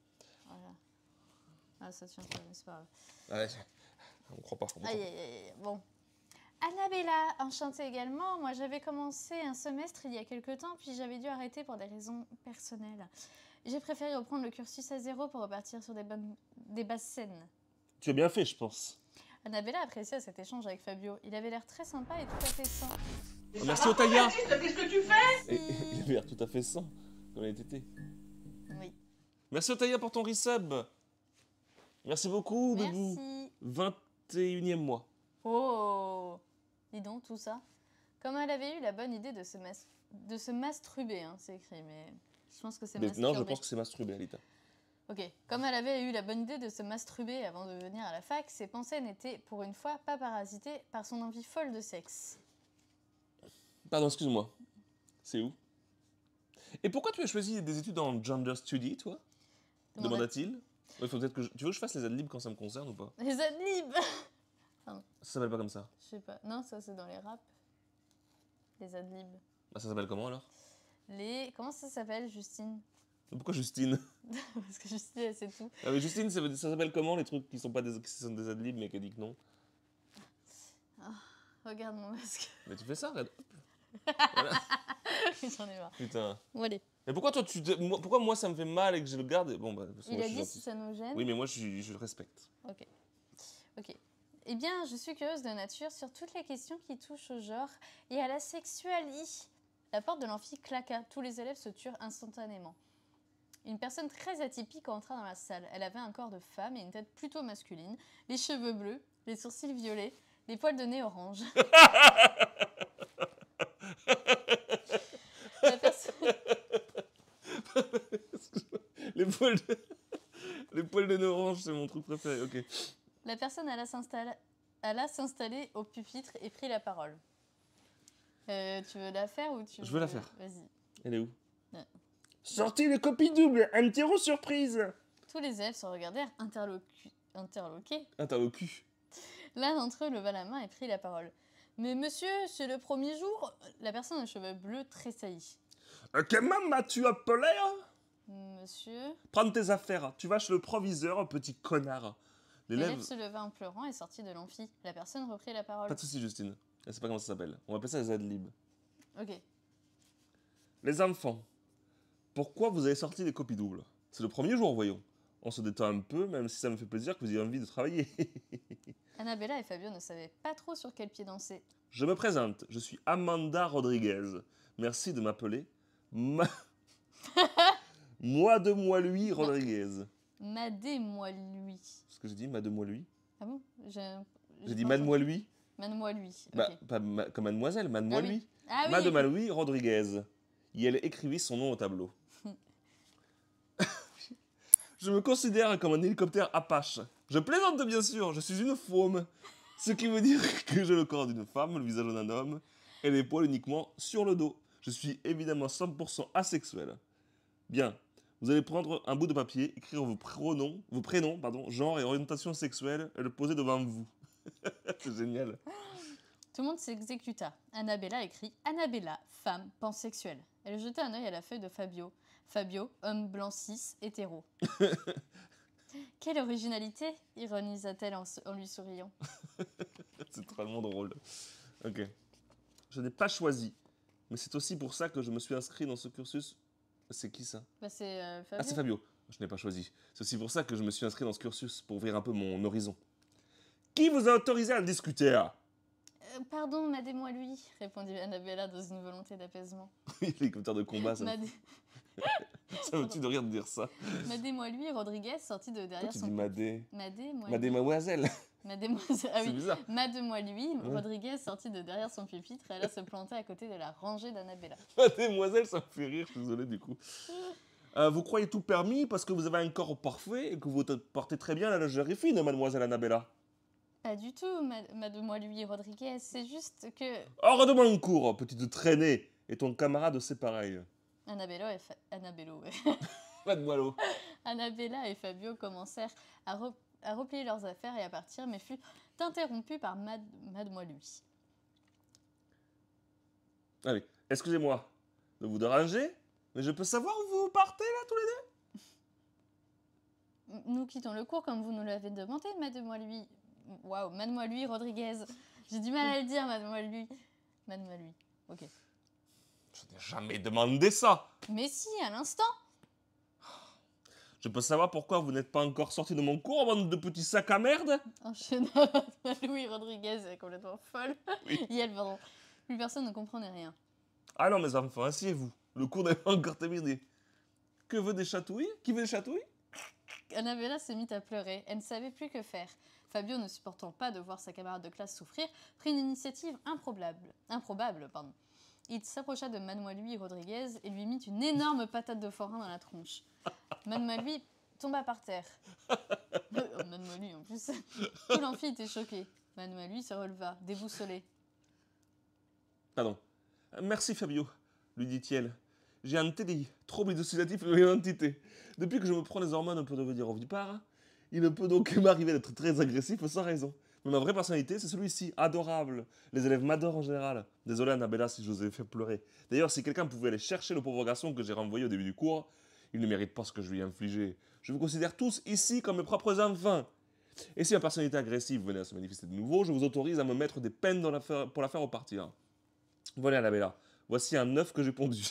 B: Ah, ça tient, c'est pas
C: ah Ouais, on croit pas. aïe,
B: aïe, Bon. Annabella, enchantée également. Moi, j'avais commencé un semestre il y a quelque temps, puis j'avais dû arrêter pour des raisons personnelles. J'ai préféré reprendre le cursus à zéro pour repartir sur des, des basses scènes.
C: Tu as bien fait, je pense.
B: Annabella apprécia cet échange avec Fabio. Il avait l'air très sympa et tout à fait sain. Oh, merci, Otaya ah, Qu'est-ce que tu fais
C: Il avait l'air tout à fait sain comme il était. Oui. Merci, Otaya, pour ton resub Merci beaucoup, Boubou. 21e mois.
B: Oh Dis donc, tout ça. Comme elle avait eu la bonne idée de se, masturber, hein, c'est écrit, mais je pense que c'est masturber. Non, je pense que c'est
C: masturber, Alita.
B: Ok. Comme elle avait eu la bonne idée de se masturber avant de venir à la fac, ses pensées n'étaient pour une fois pas parasitées par son envie folle de sexe.
C: Pardon, excuse-moi. C'est où Et pourquoi tu as choisi des études en gender study, toi Demanda-t-il faut peut que Tu veux que je fasse les adlibs quand ça me concerne ou pas
B: Les adlibs Ça s'appelle pas comme ça. Je sais pas. Non, ça c'est dans les raps. Les adlibs.
C: Bah, ça s'appelle comment alors
B: Les. Comment ça s'appelle, Justine
C: Pourquoi Justine
B: Parce que Justine, elle sait tout. Ah,
C: mais Justine, ça, s'appelle comment les trucs qui sont pas des, qui sont des ad mais qui dit que non
B: ah, Regarde mon masque.
C: Mais tu fais ça, regarde.
B: J'en ai marre. Putain. Bon, allez.
C: Mais pourquoi toi, tu, moi- pourquoi moi ça me fait mal et que je le garde Bon, bah, Il a dit si ça nous gêne. Oui, mais moi je, le respecte.
B: Ok. Ok. Eh bien, je suis curieuse de nature sur toutes les questions qui touchent au genre et à la sexualité. La porte de l'amphi claqua. Tous les élèves se turent instantanément. Une personne très atypique entra dans la salle. Elle avait un corps de femme et une tête plutôt masculine, les cheveux bleus, les sourcils violets, les poils de nez orange.
C: les poils de c'est mon truc préféré, ok.
B: La personne alla s'installer au pupitre et prit la parole. Euh, tu veux la faire ou tu Je veux, la faire. Vas-y. Elle est où ouais.
C: de copie double, doubles, surprise
B: Tous les élèves se regardèrent interlocu... interloqués.
C: Interlocu.
B: L'un d'entre eux leva la main et prit la parole. Mais monsieur, c'est le premier jour. La personne à cheveux bleus tressaillit.
C: Euh, quel comment m'as-tu appelé hein Monsieur Prends tes affaires, tu vas chez le proviseur, petit connard. L'élève se
B: leva en pleurant et sortit de l'amphi. La personne reprit la parole. Pas de
C: soucis, Justine. Je sait pas comment ça s'appelle. On va appeler ça les adlibs. Ok. Les enfants, pourquoi vous avez sorti des copies doubles C'est le premier jour, voyons. On se détend un peu, même si ça me fait plaisir que vous ayez envie de travailler.
B: Annabella et Fabio ne savaient pas trop sur quel pied danser.
C: Je me présente, je suis Amanda Rodriguez. Merci de m'appeler. Ma... Moi de moi lui Rodriguez.
B: de moi lui.
C: ce que j'ai dit, de moi lui.
B: Ah bon J'ai dit de moi lui. de moi lui. Bah,
C: pas comme mademoiselle, de ah moi lui. Ah, oui. lui Rodriguez. Et elle écrivit son nom au tableau. je me considère comme un hélicoptère Apache. Je plaisante bien sûr, je suis une faume. Ce qui veut dire que j'ai le corps d'une femme, le visage d'un homme et les poils uniquement sur le dos. Je suis évidemment 100% asexuel. Bien, vous allez prendre un bout de papier, écrire vos pronoms, vos prénoms, pardon, genre et orientation sexuelle, et le poser devant vous. c'est génial.
B: Tout le monde s'exécuta. Annabella écrit Annabella, femme, pansexuelle. Elle jeta un œil à la feuille de Fabio. Fabio, homme blanc cis, hétéro. Quelle originalité ironisa-t-elle en, lui souriant.
C: c'est totalement drôle. Ok. Je n'ai pas choisi, mais c'est aussi pour ça que je me suis inscrit dans ce cursus c'est qui ça
B: bah, euh, ah, C'est Fabio. Ah, c'est Fabio.
C: Je n'ai pas choisi. C'est aussi pour ça que je me suis inscrit dans ce cursus, pour ouvrir un peu mon horizon. Qui vous a autorisé à discuter euh,
B: Pardon, Pardon, moi lui, répondit Annabella dans une volonté d'apaisement.
C: Oui, l'hélicoptère de combat, ça. ça me tue de rien de dire ça.
B: moi lui, Rodriguez sorti de derrière tu son. Dis Madé. Madé, moi. Madé, mademoiselle. Mademoiselle, ah oui. Mademoiselle lui, Rodriguez sortit de derrière son pupitre et alla se planter à côté de la rangée d'Annabella.
C: Mademoiselle, ça me fait rire, je suis désolé du coup. Euh, vous croyez tout permis parce que vous avez un corps parfait et que vous portez très bien la lingerie fine, mademoiselle Annabella.
B: Pas du tout, mademoiselle lui, Rodriguez, c'est juste que...
C: Oh, de un cours, petite traînée, et ton camarade, c'est pareil. Annabello et... Mademoiselle.
B: Annabella et Fabio commencèrent à, à replier leurs affaires et à partir, mais fut interrompu par Mademoiselle
C: Louis. excusez-moi de vous déranger, mais je peux savoir où vous
B: partez là tous les deux Nous quittons le cours comme vous nous l'avez demandé, Mademoiselle Louis. Waouh, Mademoiselle Louis, Rodriguez. J'ai du mal à le dire, Mademoiselle Louis. Mademoiselle Louis, Ok.
C: Je n'ai jamais demandé ça.
B: Mais si, à l'instant.
C: Je peux savoir pourquoi vous n'êtes pas encore sorti de mon cours, bande de petits sacs à merde oh, Un
B: Louis Rodriguez est complètement folle. Oui. elle, pardon. Plus personne ne comprenait rien.
C: Alors ah mes enfants, asseyez-vous. Le cours n'est pas encore terminé. Que veut des chatouilles Qui veut des chatouilles
B: Annabella se mit à pleurer. Elle ne savait plus que faire. Fabio, ne supportant pas de voir sa camarade de classe souffrir, prit une initiative improbable. Improbable, pardon il s'approcha de Mademoiselle Rodriguez et lui mit une énorme patate de forain dans la tronche. Mademoiselle tomba par terre.
C: Mademoiselle en
B: plus. Tout l'amphi était choqué. Mademoiselle se releva, déboussolé.
C: « Pardon. Merci Fabio, lui dit-elle. J'ai un TDI, trouble dissociatif de l'identité. Depuis que je me prends les hormones pour devenir ovipare, il ne peut donc m'arriver d'être très agressif sans raison. Mais ma vraie personnalité, c'est celui-ci, adorable. Les élèves m'adorent en général. Désolé Annabella si je vous ai fait pleurer. D'ailleurs, si quelqu'un pouvait aller chercher le pauvre garçon que j'ai renvoyé au début du cours, il ne mérite pas ce que je lui ai infligé. Je vous considère tous ici comme mes propres enfants. Et si ma personnalité agressive venait à se manifester de nouveau, je vous autorise à me mettre des peines pour la faire repartir. Voilà Annabella, voici un œuf que j'ai pondu.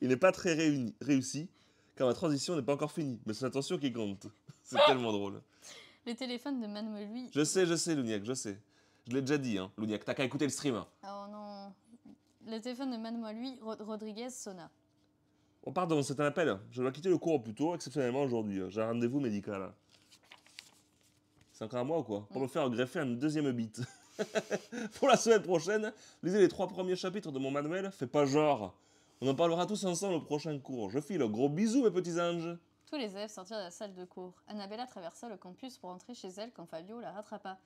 C: il n'est pas très réussi, car ma transition n'est pas encore finie, mais c'est l'attention qui compte. C'est tellement drôle
B: le téléphone de Manuel lui. Je
C: sais, je sais, Louniac, je sais. Je l'ai déjà dit, hein, Louniac, t'as qu'à écouter le stream. Hein.
B: Oh non. Le téléphone de Manuel lui, Rodriguez sona
C: Oh pardon, c'est un appel. Je dois quitter le cours plus tôt, exceptionnellement aujourd'hui. Hein. J'ai un rendez-vous médical. Hein. C'est encore à moi ou quoi Pour mm. me faire greffer un deuxième bit. Pour la semaine prochaine, lisez les trois premiers chapitres de mon manuel. Fais pas genre. On en parlera tous ensemble au prochain cours. Je file. Gros bisous mes petits anges.
B: Tous les élèves sortirent de la salle de cours. Annabella traversa le campus pour rentrer chez elle quand Fabio la rattrapa.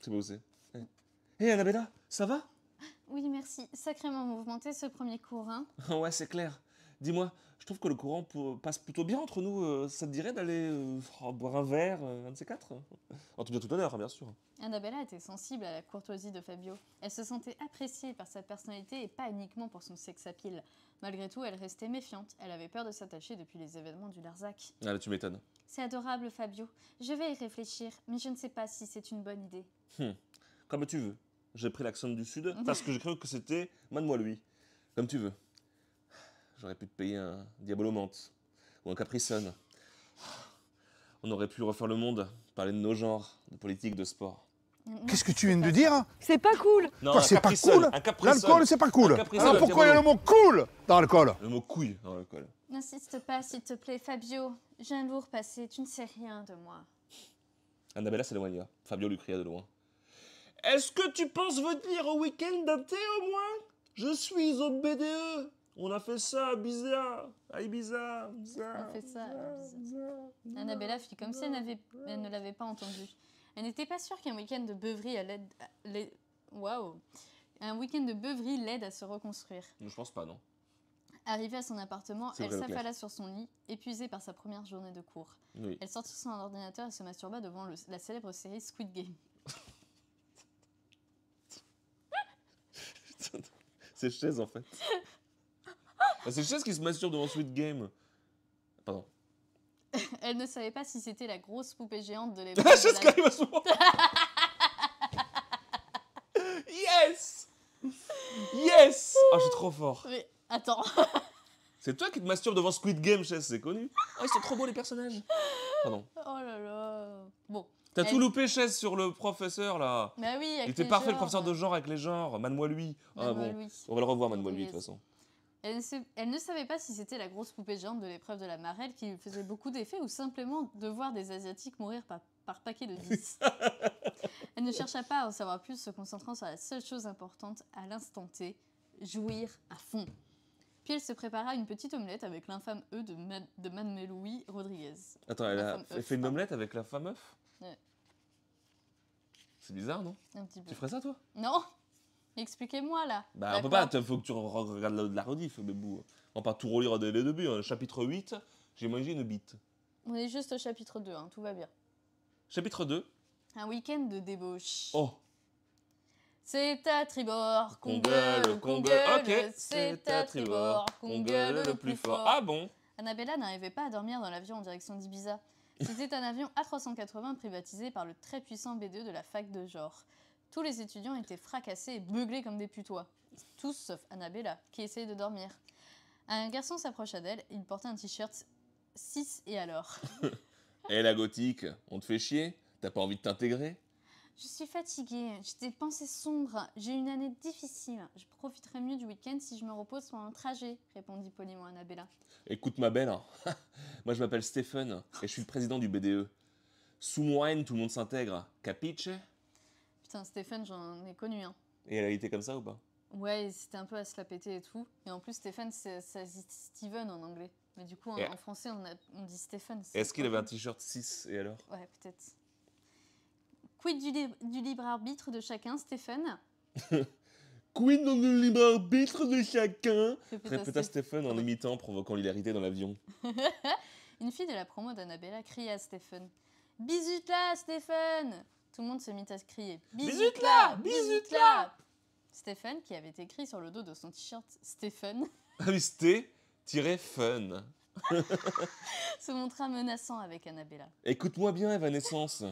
C: C'est beau, c'est. Hé, eh, eh, Annabella, ça va
B: Oui, merci. Sacrément mouvementé ce premier cours, hein
C: Ouais, c'est clair. Dis-moi, je trouve que le courant passe plutôt bien entre nous. Euh, ça te dirait d'aller euh, oh, boire un verre, euh, un de ces quatre En tout cas, tout honneur, hein, bien sûr.
B: Annabella était sensible à la courtoisie de Fabio. Elle se sentait appréciée par sa personnalité et pas uniquement pour son sex-appeal. Malgré tout, elle restait méfiante. Elle avait peur de s'attacher depuis les événements du Larzac. Ah tu m'étonnes. C'est adorable, Fabio. Je vais y réfléchir, mais je ne sais pas si c'est une bonne idée.
C: Hum. Comme tu veux. J'ai pris l'accent du sud parce que je cru que c'était moi lui. Comme tu veux. J'aurais pu te payer un Diabolomante ou un Capricone. On aurait pu refaire le monde, parler de nos genres, de politique, de sport.
A: Qu'est-ce
B: que
C: tu viens de dire hein C'est pas cool. Non, c'est pas cool L'alcool, c'est pas cool. Alors ah, pourquoi il y a le mot cool dans l'alcool Le mot couille dans l'alcool.
B: N'insiste pas, s'il te plaît, Fabio. J'ai un lourd passé, tu ne sais rien de moi.
C: Annabella s'éloigna. Fabio lui cria de loin. Est-ce que tu penses venir au week-end d'un au moins Je suis au BDE. On a fait ça, bizarre. Aïe, bizarre. On a fait ça.
B: Annabella fit comme si elle, elle ne l'avait pas entendu. Elle n'était pas sûre qu'un week-end de beuverie l'aide. Waouh Un week-end de beuverie l'aide à se reconstruire. Je pense pas, non. Arrivée à son appartement, elle s'affala sur son lit, épuisée par sa première journée de cours. Elle sortit son ordinateur et se masturba devant la célèbre série Squid Game.
C: C'est chaise en fait. Ah, c'est chaise qui se masturbe devant Squid Game. Pardon.
B: Elle ne savait pas si c'était la grosse poupée géante de l'époque. C'est ce
C: qu'arrive souvent. yes Yes Oh, je suis trop fort. Mais attends. C'est toi qui te masturbes devant Squid Game, Chess, c'est connu. Oh, ils sont trop beaux les personnages. Pardon. Oh là là. Bon. T'as tout loupé, Chaise, sur le professeur là.
B: Bah oui, avec Il était parfait le professeur
C: de genre avec les genres. man lui. Ah, bon. On va le revoir, moi lui, de toute façon.
B: Elle ne, savait pas si c'était la grosse poupée géante de l'épreuve de la marelle qui lui faisait beaucoup d'effet ou simplement de voir des Asiatiques mourir par, par paquet de 10. elle ne chercha pas à en savoir plus, se concentrant sur la seule chose importante à l'instant T, jouir à fond. Puis elle se prépara une petite omelette avec l'infâme œuf e de, Ma de Rodriguez. Attends, elle e fait une
C: omelette avec l'infâme œuf ouais. C'est bizarre, non
B: Un petit peu. Tu ferais ça, toi Non Expliquez-moi là.
C: Bah, on peut pas, faut que tu regardes la, la mais bon, On part tout relire dès le début. Hein. Chapitre 8, j'ai mangé une bite.
B: On est juste au chapitre 2, hein, tout va bien. Chapitre 2. Un week-end de débauche. Oh c'est à tribord qu'on
C: gueule, qu'on gueule, c'est à tribord qu'on le plus fort. Ah bon
B: Annabella n'arrivait pas à dormir dans l'avion en direction d'Ibiza. C'était un avion A380 privatisé par le très puissant B2 de la fac de genre. Tous les étudiants étaient fracassés et beuglés comme des putois. Tous sauf Annabella, qui essayait de dormir. Un garçon s'approcha d'elle, il portait un t-shirt 6 et alors.
C: Hé eh, la gothique, on te fait chier T'as pas envie de t'intégrer
B: Je suis fatiguée, j'ai des pensées sombres, j'ai une année difficile. Je profiterai mieux du week-end si je me repose sur un trajet, répondit poliment Annabella.
C: Écoute ma belle, hein. moi je m'appelle Stephen et je suis le président du BDE. Sous moi tout le monde s'intègre. Capiche
B: Stéphane, j'en ai connu un. Hein.
C: Et elle a été comme ça ou pas
B: Ouais, c'était un peu à se la péter et tout. Et en plus, Stéphane, ça dit Steven en anglais. Mais du coup, en, français, on, a, dit Stéphane. Est-ce qu'il avait un
C: t-shirt 6 et alors
B: Ouais, peut-être. Quid du, libre arbitre de chacun, Stéphane
C: Quid du libre arbitre de chacun Répéta Stéphane en imitant, provoquant l'hilarité dans l'avion.
B: Une fille de la promo d'Annabella cria à Stéphane Bisous là, Stéphane tout le monde se mit à crier Bisut là Bisut là Stéphane, qui avait écrit sur le dos de son t-shirt Stéphane
C: » Ah oui, « fun.
B: se montra menaçant avec Annabella.
C: Écoute-moi bien, Evanescence.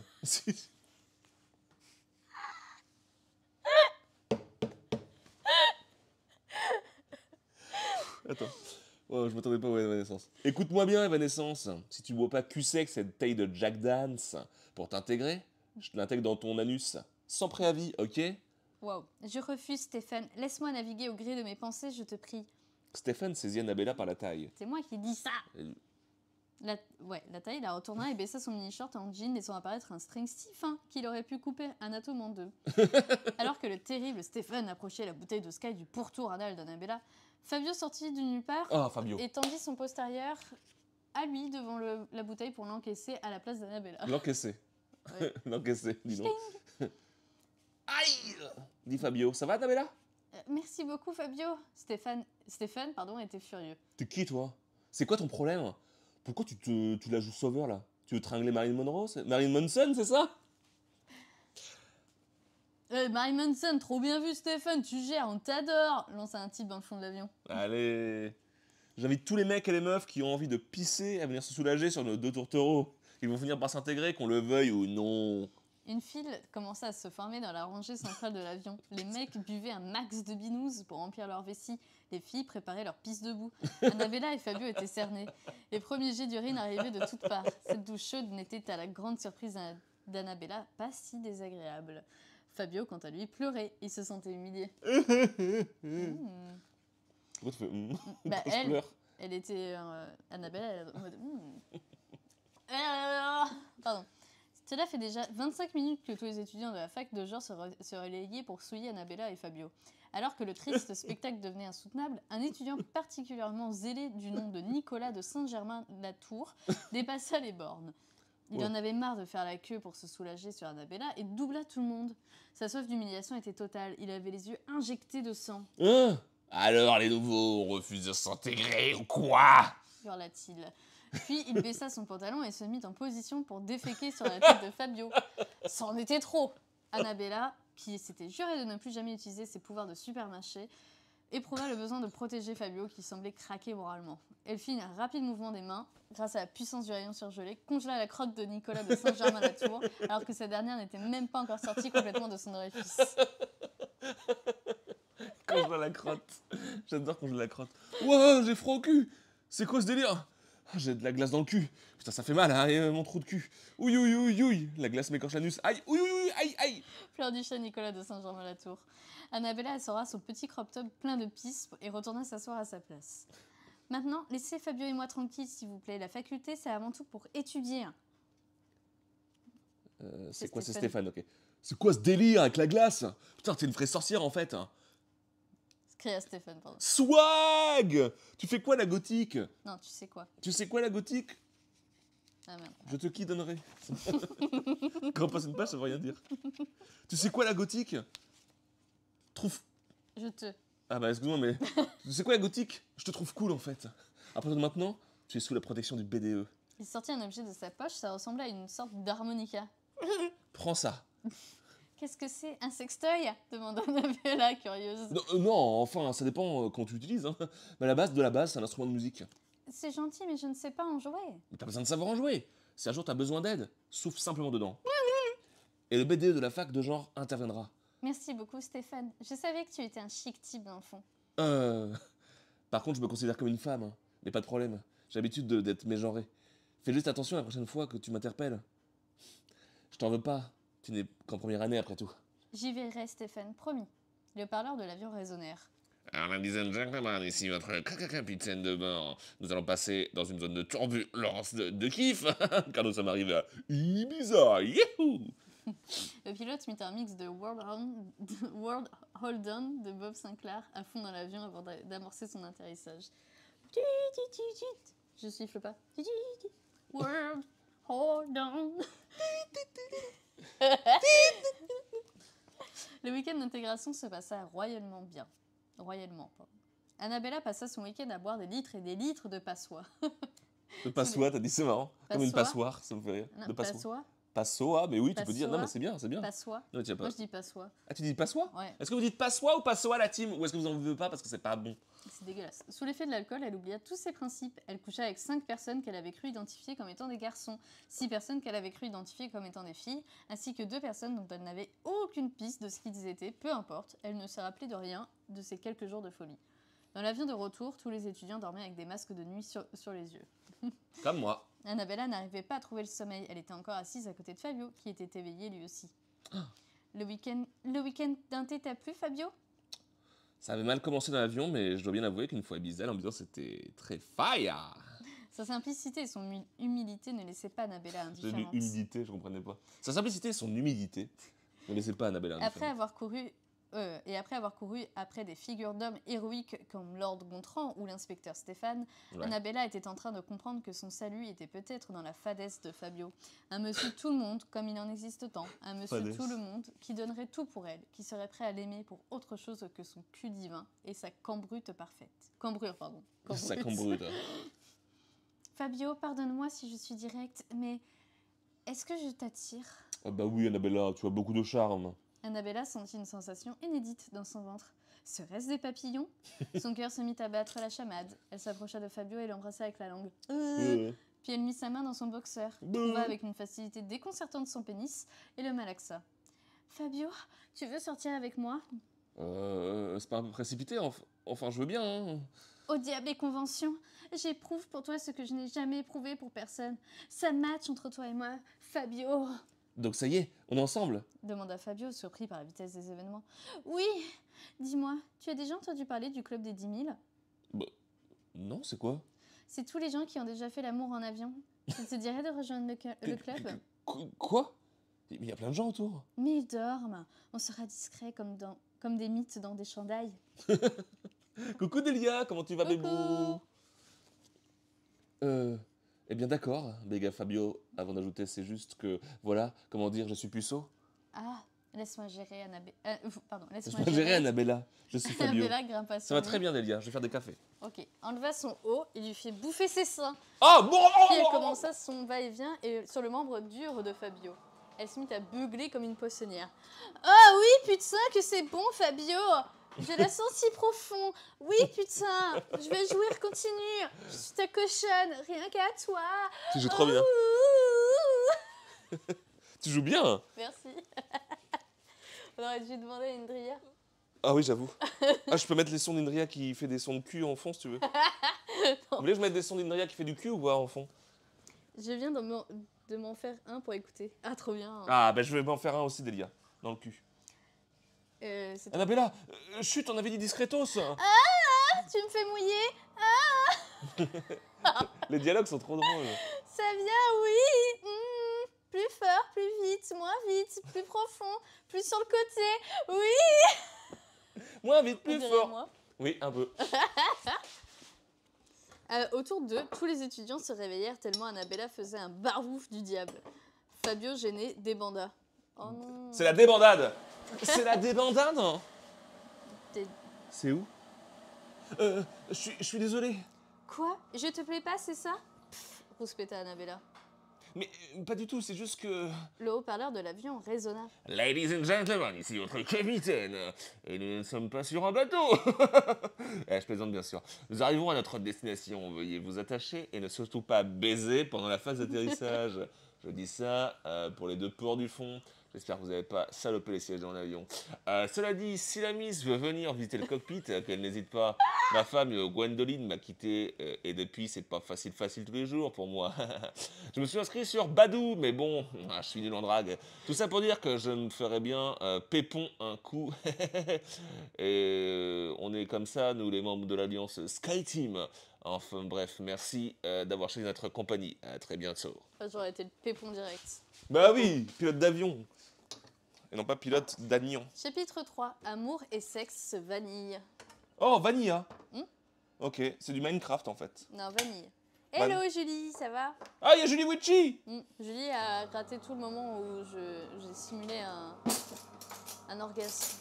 C: Attends. Oh, je m'attendais pas à Evanescence. Écoute-moi bien, Evanescence. Si tu bois pas cul sec cette taille de Jack Dance pour t'intégrer, je l'intègre dans ton anus sans préavis, ok
B: Wow, je refuse Stéphane. Laisse-moi naviguer au gré de mes pensées, je te prie.
C: Stéphane saisit Annabella par la taille.
B: C'est moi qui dis ça la... Ouais, la taille la retourna et baissa son mini-shirt en jean, laissant apparaître un string si fin qu'il aurait pu couper un atome en deux. Alors que le terrible Stéphane approchait la bouteille de Sky du pourtour anal d'Annabella, Fabio sortit d'une nulle part ah, et tendit son postérieur à lui devant la bouteille pour l'encaisser à la place d'Annabella. L'encaisser
C: non, que c'est Dis Aïe Dit Fabio. Ça va, Tabella
B: euh, Merci beaucoup, Fabio. Stéphane, Stéphane pardon, était furieux.
C: T'es qui, toi C'est quoi ton problème Pourquoi tu, te, tu la joues sauveur, là Tu veux tringler Marilyn Monroe Marilyn Manson, c'est ça
B: euh, Marilyn Manson, trop bien vu, Stéphane. Tu gères, on t'adore Lance un type dans le fond de l'avion.
C: Allez J'invite tous les mecs et les meufs qui ont envie de pisser à venir se soulager sur nos deux tourtereaux ils vont finir par s'intégrer, qu'on le veuille ou non.
B: Une file commençait à se former dans la rangée centrale de l'avion. Les mecs buvaient un max de binouze pour remplir leur vessie. Les filles préparaient leur pisse debout. Annabella et Fabio étaient cernés. Les premiers jets d'urine arrivaient de toutes parts. Cette douche chaude n'était, à la grande surprise d'Annabella, pas si désagréable. Fabio, quant à lui, pleurait. Il se sentait humilié.
A: Hmm? Bah,
B: elle, était. Euh, euh, pardon. Cela fait déjà 25 minutes que tous les étudiants de la fac de genre se, relayaient pour souiller Annabella et Fabio. Alors que le triste spectacle devenait insoutenable, un étudiant particulièrement zélé du nom de Nicolas de Saint-Germain-la-Tour dépassa les bornes. Il en avait marre de faire la queue pour se soulager sur Annabella et doubla tout le monde. Sa soif d'humiliation était totale. Il avait les yeux injectés de sang.
C: Hein Alors les nouveaux refusent de s'intégrer ou quoi
B: hurla-t-il. Puis il baissa son pantalon et se mit en position pour déféquer sur la tête de Fabio. C'en était trop Annabella, qui s'était jurée de ne plus jamais utiliser ses pouvoirs de supermarché, éprouva le besoin de protéger Fabio qui semblait craquer moralement. Elle fit un rapide mouvement des mains, grâce à la puissance du rayon surgelé, congela la crotte de Nicolas de Saint-Germain-la-Tour, alors que cette dernière n'était même pas encore sortie complètement de son
A: orifice.
C: Congela la crotte. J'adore congeler la crotte. Ouah, j'ai froid au C'est quoi ce délire ah, j'ai de la glace dans le cul. Putain, ça fait mal, hein, euh, mon trou de cul. Ouïe, La glace m'écorche l'anus. Aïe,
B: ouioui, aïe, aïe. Fleur du chat Nicolas de Saint-Germain-la-Tour. Annabella assora son petit crop top plein de pisse et retourna s'asseoir à sa place. Maintenant, laissez Fabio et moi tranquilles, s'il vous plaît. La faculté, c'est avant tout pour étudier.
C: Euh, c'est quoi, c'est Stéphane, ok. C'est quoi ce délire avec la glace Putain, t'es une vraie sorcière en fait. Hein. Swag Tu fais quoi la gothique
B: Non, tu sais quoi.
C: Tu sais quoi la gothique ah, Je te qui donnerai Quand on passe une page, ça veut rien dire. tu sais quoi la gothique Trouve. Je te. Ah bah excuse-moi, mais tu sais quoi la gothique Je te trouve cool en fait. À partir de maintenant, tu es sous la protection du BDE.
B: Il sortit un objet de sa poche, ça ressemblait à une sorte d'harmonica.
C: Prends ça.
B: Qu'est-ce que c'est Un sextoy demande Annabella, curieuse.
C: Euh, non, enfin, ça dépend euh, quand tu l'utilises. Hein. Mais la base, de la base, c'est un instrument de musique.
B: C'est gentil, mais je ne sais pas en jouer. Mais
C: t'as besoin de savoir en jouer. Si un jour t'as besoin d'aide, souffle simplement dedans. Et le BDE de la fac de genre interviendra.
B: Merci beaucoup, Stéphane. Je savais que tu étais un chic type d'enfant.
C: fond. Euh. Par contre, je me considère comme une femme, hein. mais pas de problème. J'ai l'habitude d'être mégenré. Fais juste attention la prochaine fois que tu m'interpelles. Je t'en veux pas. Tu n'es qu'en première année après tout.
B: J'y verrai, Stéphane, promis. Le parleur de l'avion raisonnaire.
C: Alors, ladies and gentlemen, ici votre capitaine de bord. Nous allons passer dans une zone de turbulence, de, de kiff, car nous sommes arrivés à Ibiza. Le
B: pilote met un mix de World, de World Hold On de Bob Sinclair à fond dans l'avion avant d'amorcer son atterrissage. Je siffle pas. World Hold On. Le week-end d'intégration se passa royalement bien. Royalement, Annabella passa son week-end à boire des litres et des litres de passoire De passoire t'as
C: dit, c'est marrant. Comme une passoire, ça me fait rire. de passoire Passoa, mais oui, tu peux dire, non, mais c'est bien, c'est bien. Passoa.
B: Non, Moi, je dis Passoa.
C: Ah, tu dis Passoa ouais. Est-ce que vous dites Passoa ou Passoa la team Ou est-ce que vous en voulez pas parce que c'est pas bon
B: C'est dégueulasse. Sous l'effet de l'alcool, elle oublia tous ses principes. Elle coucha avec cinq personnes qu'elle avait cru identifier comme étant des garçons, six personnes qu'elle avait cru identifier comme étant des filles, ainsi que deux personnes dont elle n'avait aucune piste de ce qu'ils étaient, peu importe. Elle ne se rappelait de rien de ces quelques jours de folie. Dans l'avion de retour, tous les étudiants dormaient avec des masques de nuit sur, les yeux.
C: Comme moi.
B: Annabella n'arrivait pas à trouver le sommeil. Elle était encore assise à côté de Fabio, qui était éveillé lui aussi. le week-end le week d'un thé t'a plu, Fabio
C: Ça avait mal commencé dans l'avion, mais je dois bien avouer qu'une fois à en l'ambiance c'était très fire.
B: Sa simplicité et son humilité ne laissaient pas Annabella indifférente. Humilité,
C: je comprenais pas. Sa simplicité et son humilité ne laissaient pas Annabella indifférente. Après
B: avoir couru euh, et après avoir couru après des figures d'hommes héroïques comme Lord Gontran ou l'inspecteur Stéphane, Annabella était en train de comprendre que son salut était peut-être dans la fadesse de Fabio. Un monsieur tout le monde, comme il en existe tant, un monsieur tout le monde qui donnerait tout pour elle, qui serait prêt à l'aimer pour autre chose que son cul divin et sa cambrute parfaite. Cambrure, pardon. Sa cambrute. Fabio, pardonne-moi si je suis direct, mais est-ce que je t'attire
C: Ah bah oui, Annabella, tu as beaucoup de charme.
B: Annabella sentit une sensation inédite dans son ventre. Serait-ce des papillons Son cœur se mit à battre la chamade. Elle s'approcha de Fabio et l'embrassa avec la langue. Euh. Euh. Puis elle mit sa main dans son boxeur, trouva euh. avec une facilité déconcertante son pénis et le malaxa. Fabio, tu veux sortir avec moi
C: Euh. C'est pas un peu précipité, enfin je veux bien. Hein.
B: Au diable les conventions, j'éprouve pour toi ce que je n'ai jamais éprouvé pour personne. Ça match entre toi et moi, Fabio.
C: Donc ça y est, on est ensemble
B: demanda Fabio, surpris par la vitesse des événements. Oui Dis-moi, tu as déjà entendu parler du club des 10 000
C: bah, non, c'est quoi
B: C'est tous les gens qui ont déjà fait l'amour en avion. Tu te dirais de rejoindre le, club
C: Quoi Il y a plein de gens autour.
B: Mais ils dorment. On sera discret comme, dans, comme des mythes dans des chandails.
C: Coucou Delia, comment tu vas, Coucou. bébou Euh. Eh bien, d'accord, Béga Fabio avant d'ajouter, c'est juste que, voilà, comment dire, je suis puceau.
B: Ah, laisse-moi gérer Annabella. Euh, pardon, laisse-moi laisse gérer... gérer
C: Annabella. Je suis Fabio. Annabella Ça va très bien, Delia, je vais faire des cafés.
B: Ok, enleva son haut et lui fait bouffer ses seins. Ah, bon oh, oh, Et elle oh, commença son va-et-vient et sur le membre dur de Fabio. Elle se mit à bugler comme une poissonnière. Ah oh, oui, putain, que c'est bon, Fabio j'ai la sens si profond. Oui, putain, je vais jouer, continue. Je suis ta cochonne, rien qu'à toi. Tu joues trop bien.
C: tu joues bien. Hein.
B: Merci. On aurait dû demander à Indria.
C: Ah oui, j'avoue. Ah, je peux mettre les sons d'Indria qui fait des sons de cul en fond si tu veux.
B: Vous
C: voulez que je mette des sons d'Indria qui fait du cul ou quoi en fond
B: Je viens de m'en faire un pour écouter. Ah, trop bien. Ah,
C: bah je vais m'en faire un aussi, Delia, dans le cul.
B: Annabella, euh, eh ben,
C: euh, chut, on avait dit discretos Ah,
B: ah Tu me fais mouiller Ah
C: Les dialogues sont trop drôles.
B: Ça vient, oui hmm. Plus fort, plus vite, moins vite, plus profond, plus sur le côté, oui Moins vite, plus fort
C: Oui, un peu.
B: Euh, autour d'eux, tous les étudiants se réveillèrent tellement Annabella faisait un barouf du diable. Fabio gêné débanda. Oh
C: c'est la débandade c'est la débandade non hein. C'est où euh, je suis- désolé.
B: Quoi Je te plais pas, c'est ça Pfff, rouspéta Annabella.
C: Mais euh, pas du tout, c'est juste que...
B: Le haut-parleur de l'avion résonna.
C: Ladies and gentlemen, ici votre capitaine. Et nous ne sommes pas sur un bateau. Eh, je plaisante bien sûr. Nous arrivons à notre destination. Veuillez vous attacher et ne surtout pas baiser pendant la phase d'atterrissage. Je dis ça euh, pour les deux ports du fond. J'espère que vous n'avez pas salopé les sièges dans l'avion. Euh, cela dit, si la Miss veut venir visiter le cockpit, euh, qu'elle n'hésite pas. Ma femme, euh, Gwendoline, m'a quitté et depuis, c'est pas facile, facile tous les jours pour moi. je me suis inscrit sur Badou, mais bon, ah, je suis nul en drague. Tout ça pour dire que je me ferais bien pépon un coup. et on est comme ça, nous les membres de l'alliance Sky Team. Enfin bref, merci d'avoir choisi notre compagnie. À très bientôt.
B: J'aurais été le pépon direct.
C: Bah oui, pilote d'avion et non pas pilote d'Anion.
B: Chapitre 3. Amour et sexe vanille.
C: Oh, vanille. Hein. Hmm ok, c'est du Minecraft en fait.
B: Non, vanille. Hello Julie, ça va Ah, il y a Julie Witchy hmm, Julie a gratté tout le moment où j'ai simulé un, orgasme.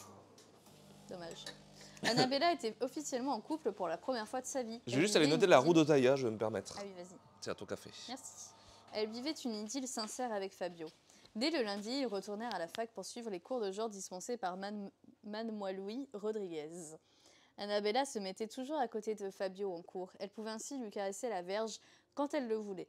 B: Dommage. Annabella était officiellement en couple pour la première fois de sa vie.
C: Je vais juste aller noter la roue d'Otaïa, je vais me permettre. Ah oui, vas-y. C'est à ton café.
B: Merci. Elle vivait une idylle sincère avec Fabio. Dès le lundi, ils retournèrent à la fac pour suivre les cours de genre dispensés par Man louis Rodriguez. Annabella se mettait toujours à côté de Fabio en cours. Elle pouvait ainsi lui caresser la verge quand elle le voulait.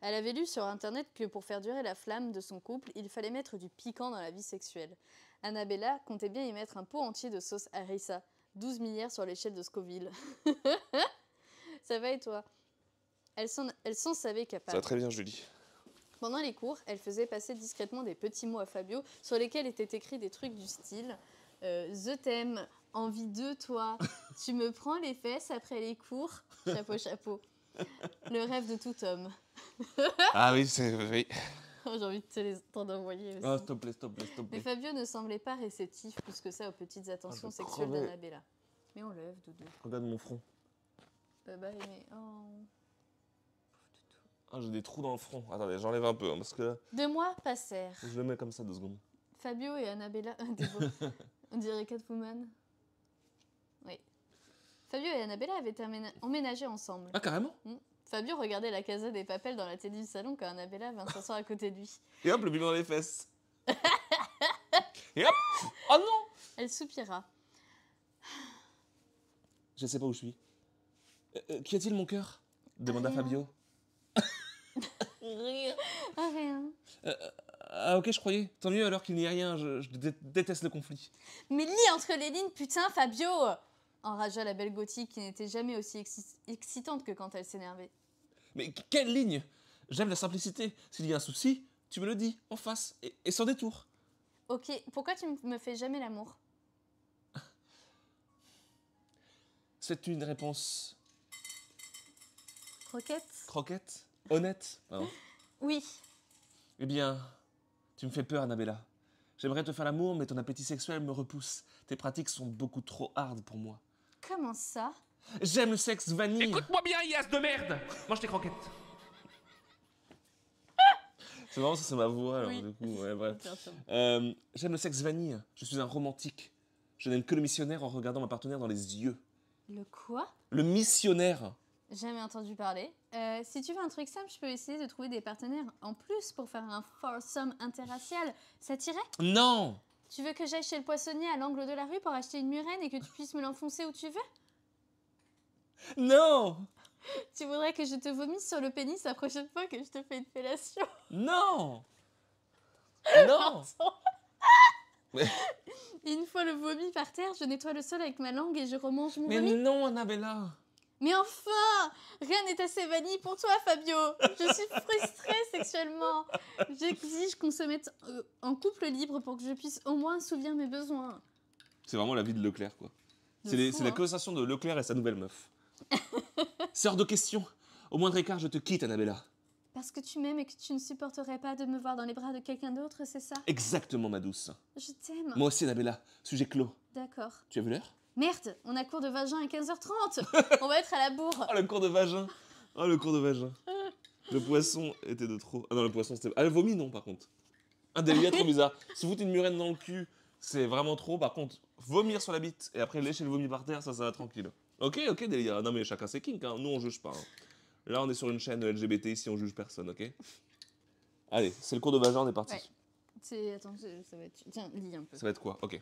B: Elle avait lu sur Internet que pour faire durer la flamme de son couple, il fallait mettre du piquant dans la vie sexuelle. Annabella comptait bien y mettre un pot entier de sauce harissa, 12 milliards sur l'échelle de Scoville. Ça va et toi Elle s'en savait capable. Ça va très bien, Julie. Pendant les cours, elle faisait passer discrètement des petits mots à Fabio sur lesquels étaient écrits des trucs du style The euh, thème, envie de toi, tu me prends les fesses après les cours, chapeau, chapeau. Le rêve de tout homme. ah
C: oui, c'est. vrai.
B: Oh, j'ai envie de te les envoyer ah, aussi. Ah, s'il te plaît, s'il te plaît, Mais Fabio ne semblait pas réceptif plus que ça aux petites ah, attentions sexuelles d'Annabella. Mais on lève, Doudou. Regarde mon front. Bye bye, mais. Oh.
C: Ah, j'ai des trous dans le front. Attendez, j'enlève un peu hein, parce que.
B: Deux mois passèrent.
C: Je le mets comme ça deux secondes.
B: Fabio et Annabella. On dirait Catwoman. Oui. Fabio et Annabella avaient emménagé ensemble. Ah, carrément hmm. Fabio regardait la Casa des Papels dans la télé du salon quand Annabella vint s'asseoir à côté de lui.
C: Et hop, le bilan dans les fesses. et hop
B: Oh non Elle soupira.
C: Je sais pas où je suis. Euh, euh, Qu'y a-t-il, mon cœur demanda Fabio
B: rire. Ah, rien.
C: Euh, ah, ok, je croyais. Tant mieux alors qu'il n'y a rien. Je, déteste le conflit.
B: Mais lis entre les lignes, putain, Fabio enragea la belle gothique qui n'était jamais aussi excitante que quand elle s'énervait.
C: Mais quelle ligne J'aime la simplicité. S'il y a un souci, tu me le dis, en face, et, sans détour.
B: Ok, pourquoi tu me fais jamais l'amour
C: C'est une réponse. Croquette Croquette Honnête pardon. Hein. Oui. Eh bien, tu me fais peur, Annabella. J'aimerais te faire l'amour, mais ton appétit sexuel me repousse. Tes pratiques sont beaucoup trop hardes pour moi.
B: Comment ça
C: J'aime le sexe vanille. Écoute-moi bien, IAS de merde Mange tes croquettes. c'est marrant, c'est ma voix, alors, du coup, euh, J'aime le sexe vanille. Je suis un romantique. Je n'aime que le missionnaire en regardant ma partenaire dans les yeux.
B: Le quoi
C: Le missionnaire.
B: Jamais entendu parler. Euh, si tu veux un truc simple, je peux essayer de trouver des partenaires en plus pour faire un foursome interracial. Ça t'irait Non Tu veux que j'aille chez le poissonnier à l'angle de la rue pour acheter une murène et que tu puisses me l'enfoncer où tu veux Non Tu voudrais que je te vomisse sur le pénis la prochaine fois que je te fais une fellation
A: Non
B: Non Une fois le vomi par terre, je nettoie le sol avec ma langue et je remange mon Mais non,
C: Annabella
B: mais enfin Rien n'est assez vanille pour toi, Fabio Je suis frustrée sexuellement J'exige qu'on se mette euh, en couple libre pour que je puisse au moins souvenir mes besoins.
C: C'est vraiment la vie de Leclerc, quoi.
B: C'est la hein. conversation
C: de Leclerc et sa nouvelle meuf. C'est de question Au moindre écart, je te quitte, Annabella
B: parce que tu m'aimes et que tu ne supporterais pas de me voir dans les bras de quelqu'un d'autre, c'est ça
C: Exactement, ma douce.
B: Je t'aime. Moi
C: aussi, Annabella. Sujet clos. D'accord. Tu as vu l'heure
B: Merde, on a cours de vagin à 15h30. on va être à la bourre.
C: Oh, le cours de vagin. Oh, le cours de vagin. le poisson était de trop. Ah non, le poisson c'était. Ah, le non, par contre. Un délire trop bizarre. Se foutre une murène dans le cul, c'est vraiment trop. Par contre, vomir sur la bite et après lécher le vomi par terre, ça, ça va tranquille. Ok, ok, délire. Non, mais chacun ses kinks, hein. nous on juge pas. Hein. Là, on est sur une chaîne LGBT, ici on juge personne, ok Allez, c'est le cours de vagin, on est parti.
B: C'est. Attends, ça va être. Tiens, lis un peu. Ça va
C: être quoi Ok.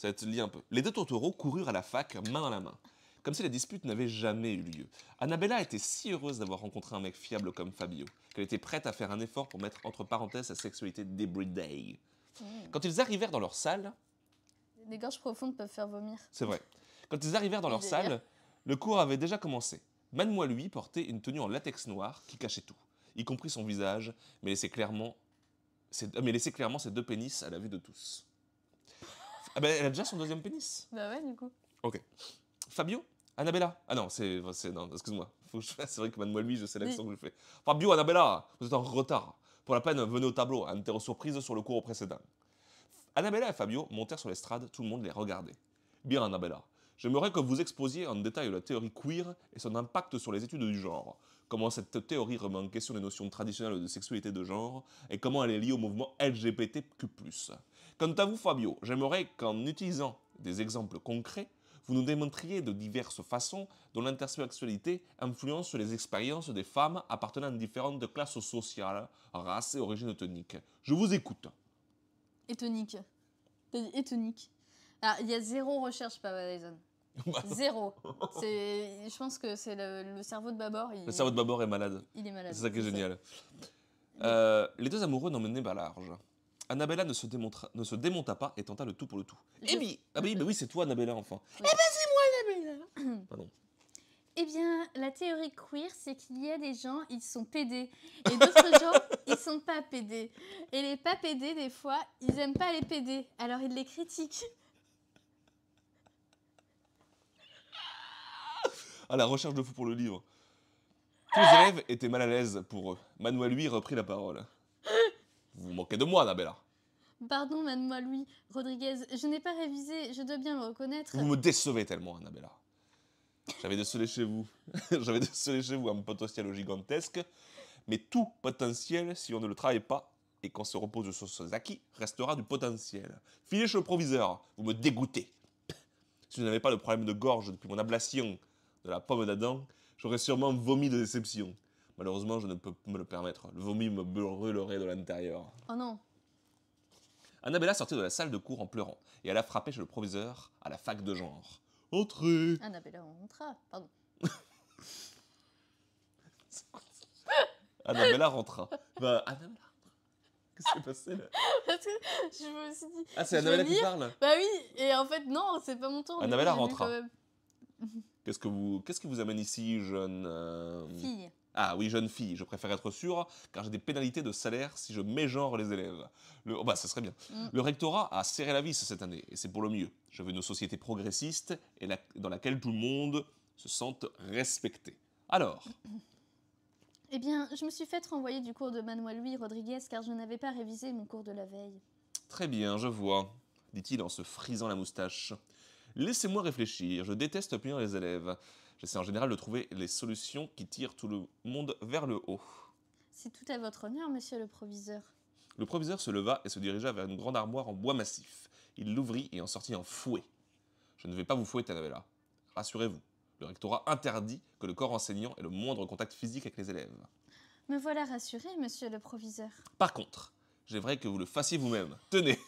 C: Ça te lit un peu. Les deux tourtereaux coururent à la fac main à la main comme si la dispute n'avait jamais eu lieu. Annabella était si heureuse d'avoir rencontré un mec fiable comme Fabio, qu'elle était prête à faire un effort pour mettre entre parenthèses sa sexualité débridée. Mmh. Quand ils arrivèrent dans leur salle...
B: Les gorges profondes peuvent faire vomir.
C: C'est vrai. Quand ils arrivèrent dans leur salle, le cours avait déjà commencé. Mademoiselle lui, portait une tenue en latex noir qui cachait tout, y compris son visage, mais laissait clairement, mais laissait clairement ses deux pénis à la vue de tous. Ah ben, elle a déjà son deuxième pénis. Bah ouais, du coup. Ok. Fabio Annabella Ah non, c'est. non, excuse-moi. C'est vrai que Mademoiselle lui, je sais l'accent que je fais. Fabio Annabella Vous êtes en retard. Pour la peine, venez au tableau. terre surprise sur le cours précédent. Annabella et Fabio montèrent sur l'estrade, tout le monde les regardait. Bien, Annabella. J'aimerais que vous exposiez en détail la théorie queer et son impact sur les études du genre. Comment cette théorie remet en question les notions traditionnelles de sexualité de genre et comment elle est liée au mouvement LGBTQ. Quant à vous, Fabio, j'aimerais qu'en utilisant des exemples concrets, vous nous démontriez de diverses façons dont l'intersexualité influence les expériences des femmes appartenant à différentes classes sociales, races et origines ethniques. Je vous écoute.
B: Ethnique. Ethnique. Alors, ah, il y a zéro recherche, Papa Dyson. Bah zéro. Je pense que c'est le, cerveau de Babord. le cerveau
C: de Babord est malade. Il est malade. C'est ça qui est, génial. Euh, les deux amoureux mené pas large. Annabella ne se, démonta pas et tenta le tout pour le tout. Eh bien, oui, ah oui c'est toi Annabella enfin. Eh
B: ben c'est moi Annabella Pardon. Eh bien, la théorie queer, c'est qu'il y a des gens, ils sont pédés. Et d'autres gens, ils sont pas pédés. Et les pas pédés, des fois, ils aiment pas les pédés. Alors ils les critiquent.
C: À la recherche de fou pour le livre. Tous les élèves étaient mal à l'aise pour eux. Manuel, lui, reprit la parole. Vous vous moquez de moi, Annabella.
B: Pardon, mademoiselle Louis Rodriguez, je n'ai pas révisé, je dois bien le reconnaître. Vous me
C: décevez tellement, Annabella. J'avais décelé chez vous, j'avais décelé chez vous un potentiel gigantesque, mais tout potentiel, si on ne le travaille pas et qu'on se repose sur ce acquis, restera du potentiel. Filez le proviseur, vous me dégoûtez. Si je n'avais pas le problème de gorge depuis mon ablation de la pomme d'Adam, j'aurais sûrement vomi de déception. Malheureusement, je ne peux me le permettre. Le vomi me brûlerait de l'intérieur. Oh non. Annabella sortit de la salle de cours en pleurant et elle a frappé chez le proviseur à la fac de genre. Entrez
B: Annabella rentra, pardon. Annabella rentra.
C: Bah, Annabella Qu'est-ce qui s'est passé là
B: Parce que je me suis dit. Ah, c'est Annabella qui parle Bah oui, et en fait, non, c'est pas mon tour. Annabella rentra.
C: Qu'est-ce que, vous, qui vous amène ici, jeune. Euh, Fille. Ah oui, jeune fille, je préfère être sûr, car j'ai des pénalités de salaire si je mégenre les élèves. Le, oh bah, ça serait bien. Mm. Le rectorat a serré la vis cette année, et c'est pour le mieux. Je veux une société progressiste et dans laquelle tout le monde se sente respecté. Alors
B: Eh bien, je me suis fait renvoyer du cours de Manuel Louis Rodriguez car je n'avais pas révisé mon cours de la veille.
C: Très bien, je vois, dit-il en se frisant la moustache. Laissez-moi réfléchir, je déteste punir les élèves. J'essaie en général de trouver les solutions qui tirent tout le monde vers le haut.
B: C'est tout à votre honneur, monsieur le proviseur.
C: Le proviseur se leva et se dirigea vers une grande armoire en bois massif. Il l'ouvrit et en sortit un fouet. Je ne vais pas vous fouetter, Annabella. Rassurez-vous, le rectorat interdit que le corps enseignant ait le moindre contact physique avec les élèves.
B: Me voilà rassuré, monsieur le proviseur.
C: Par contre, j'aimerais que vous le fassiez vous-même. Tenez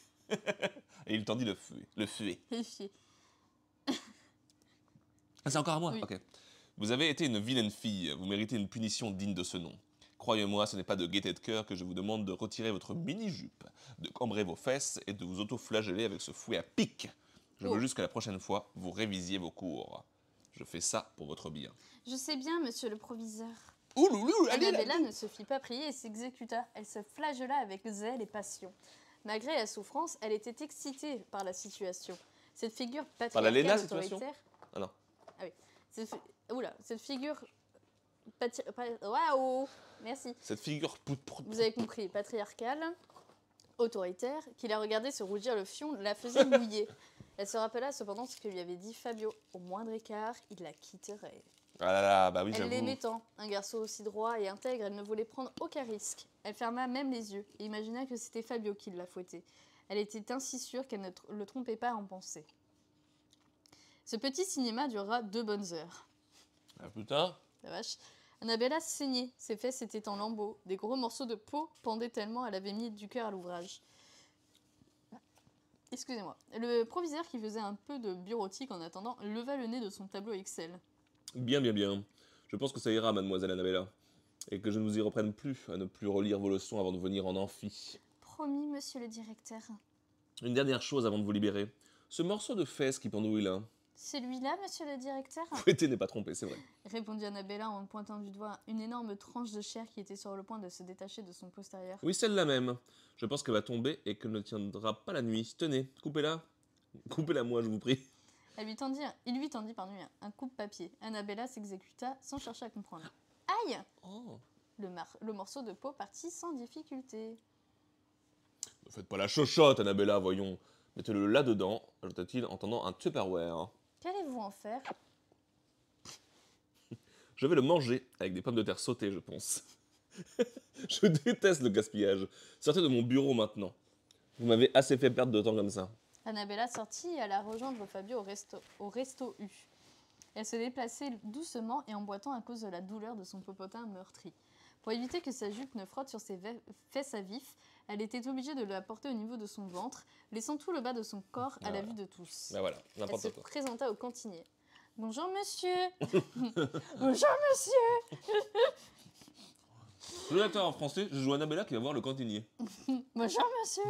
C: Et il tendit le fouet. Le fouet. Ah, c'est encore à moi Vous avez été une vilaine fille, vous méritez une punition digne de ce nom. Croyez-moi, ce n'est pas de gaieté de cœur que je vous demande de retirer votre mini-jupe, de cambrer vos fesses et de vous auto-flageller avec ce fouet à pic. Je veux oh. juste que la prochaine fois, vous révisiez vos cours. Je fais ça pour votre bien.
B: Je sais bien, monsieur le proviseur.
A: Ouloulou, allez
B: ne se fit pas prier et s'exécuta. Elle se flagella avec zèle et passion. Malgré la souffrance, elle était excitée par la situation. Cette figure patriarcale par la autoritaire... Situation ah non. Ah oui. Cette, figure. Waouh Merci.
C: Cette figure Vous avez
B: compris, patriarcale, autoritaire, qui la regardait se rougir le fion, la faisait mouiller. Elle se rappela cependant ce que lui avait dit Fabio. Au moindre écart, il la quitterait.
C: Ah là là, bah oui, Elle l'aimait
B: tant. Un garçon aussi droit et intègre, elle ne voulait prendre aucun risque. Elle ferma même les yeux et imagina que c'était Fabio qui la fouettait. Elle était ainsi sûre qu'elle ne le trompait pas en pensée. Ce petit cinéma durera deux bonnes heures. Ah putain La vache. Annabella saignait, ses fesses étaient en lambeaux, des gros morceaux de peau pendaient tellement elle avait mis du cœur à l'ouvrage. Excusez-moi. Le proviseur qui faisait un peu de bureautique en attendant leva le nez de son tableau Excel.
C: Bien, bien, bien. Je pense que ça ira, mademoiselle Annabella. Et que je ne vous y reprenne plus, à ne plus relire vos leçons avant de venir en amphi.
B: Promis, monsieur le directeur.
C: Une dernière chose avant de vous libérer. Ce morceau de fesses qui pendouille là,
B: celui-là, monsieur le directeur Fouetté
C: n'est pas trompé, c'est vrai.
B: Répondit Annabella en pointant du doigt une énorme tranche de chair qui était sur le point de se détacher de son postérieur.
C: Oui, celle-là même. Je pense qu'elle va tomber et qu'elle ne tiendra pas la nuit. Tenez, coupez-la. Coupez-la moi, je vous prie.
B: Elle lui tendit, il lui tendit pardon, un coupe-papier. Annabella s'exécuta sans chercher à comprendre. Aïe oh. le, morceau de peau partit sans difficulté.
C: Ne faites pas la chochotte, Annabella, voyons. Mettez-le là-dedans, ajouta-t-il en tendant un Tupperware en faire Je vais le manger avec des pommes de terre sautées, je pense. je déteste le gaspillage. Sortez de mon bureau maintenant. Vous m'avez assez fait perdre de temps comme ça.
B: Annabella sortit et alla rejoindre Fabio au resto, au resto U. Elle se déplaçait doucement et en boitant à cause de la douleur de son popotin meurtri. Pour éviter que sa jupe ne frotte sur ses fesses à vif, elle était obligée de la porter au niveau de son ventre, laissant tout le bas de son corps à la vue de tous.
A: Ben voilà, elle se présenta
B: au cantinier. Bonjour monsieur Bonjour monsieur
C: je l'acteur en français, je joue Nabella qui va voir le cantinier.
B: Bonjour monsieur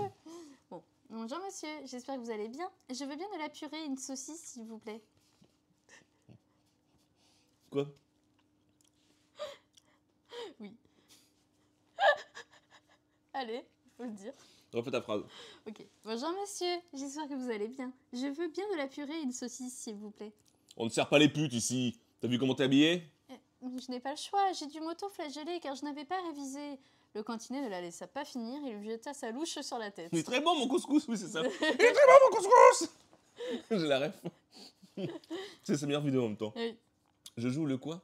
B: Bonjour monsieur, j'espère que vous allez bien. Je veux bien de la purée et une saucisse s'il vous plaît. Quoi Oui. allez le dire. Refais ta phrase. Ok. Bonjour monsieur, j'espère que vous allez bien. Je veux bien de la purée et une saucisse, s'il vous plaît.
C: On ne sert pas les putes ici. T'as vu comment t'es habillé
B: euh, Je n'ai pas le choix, j'ai dû m'auto-flageller car je n'avais pas révisé. Le cantinet ne la laissa pas finir et lui jeta sa louche sur la tête. Il est très bon mon couscous,
C: oui c'est ça. Il est très bon mon couscous j'ai la ref. c'est sa meilleure vidéo en même temps. Je joue le quoi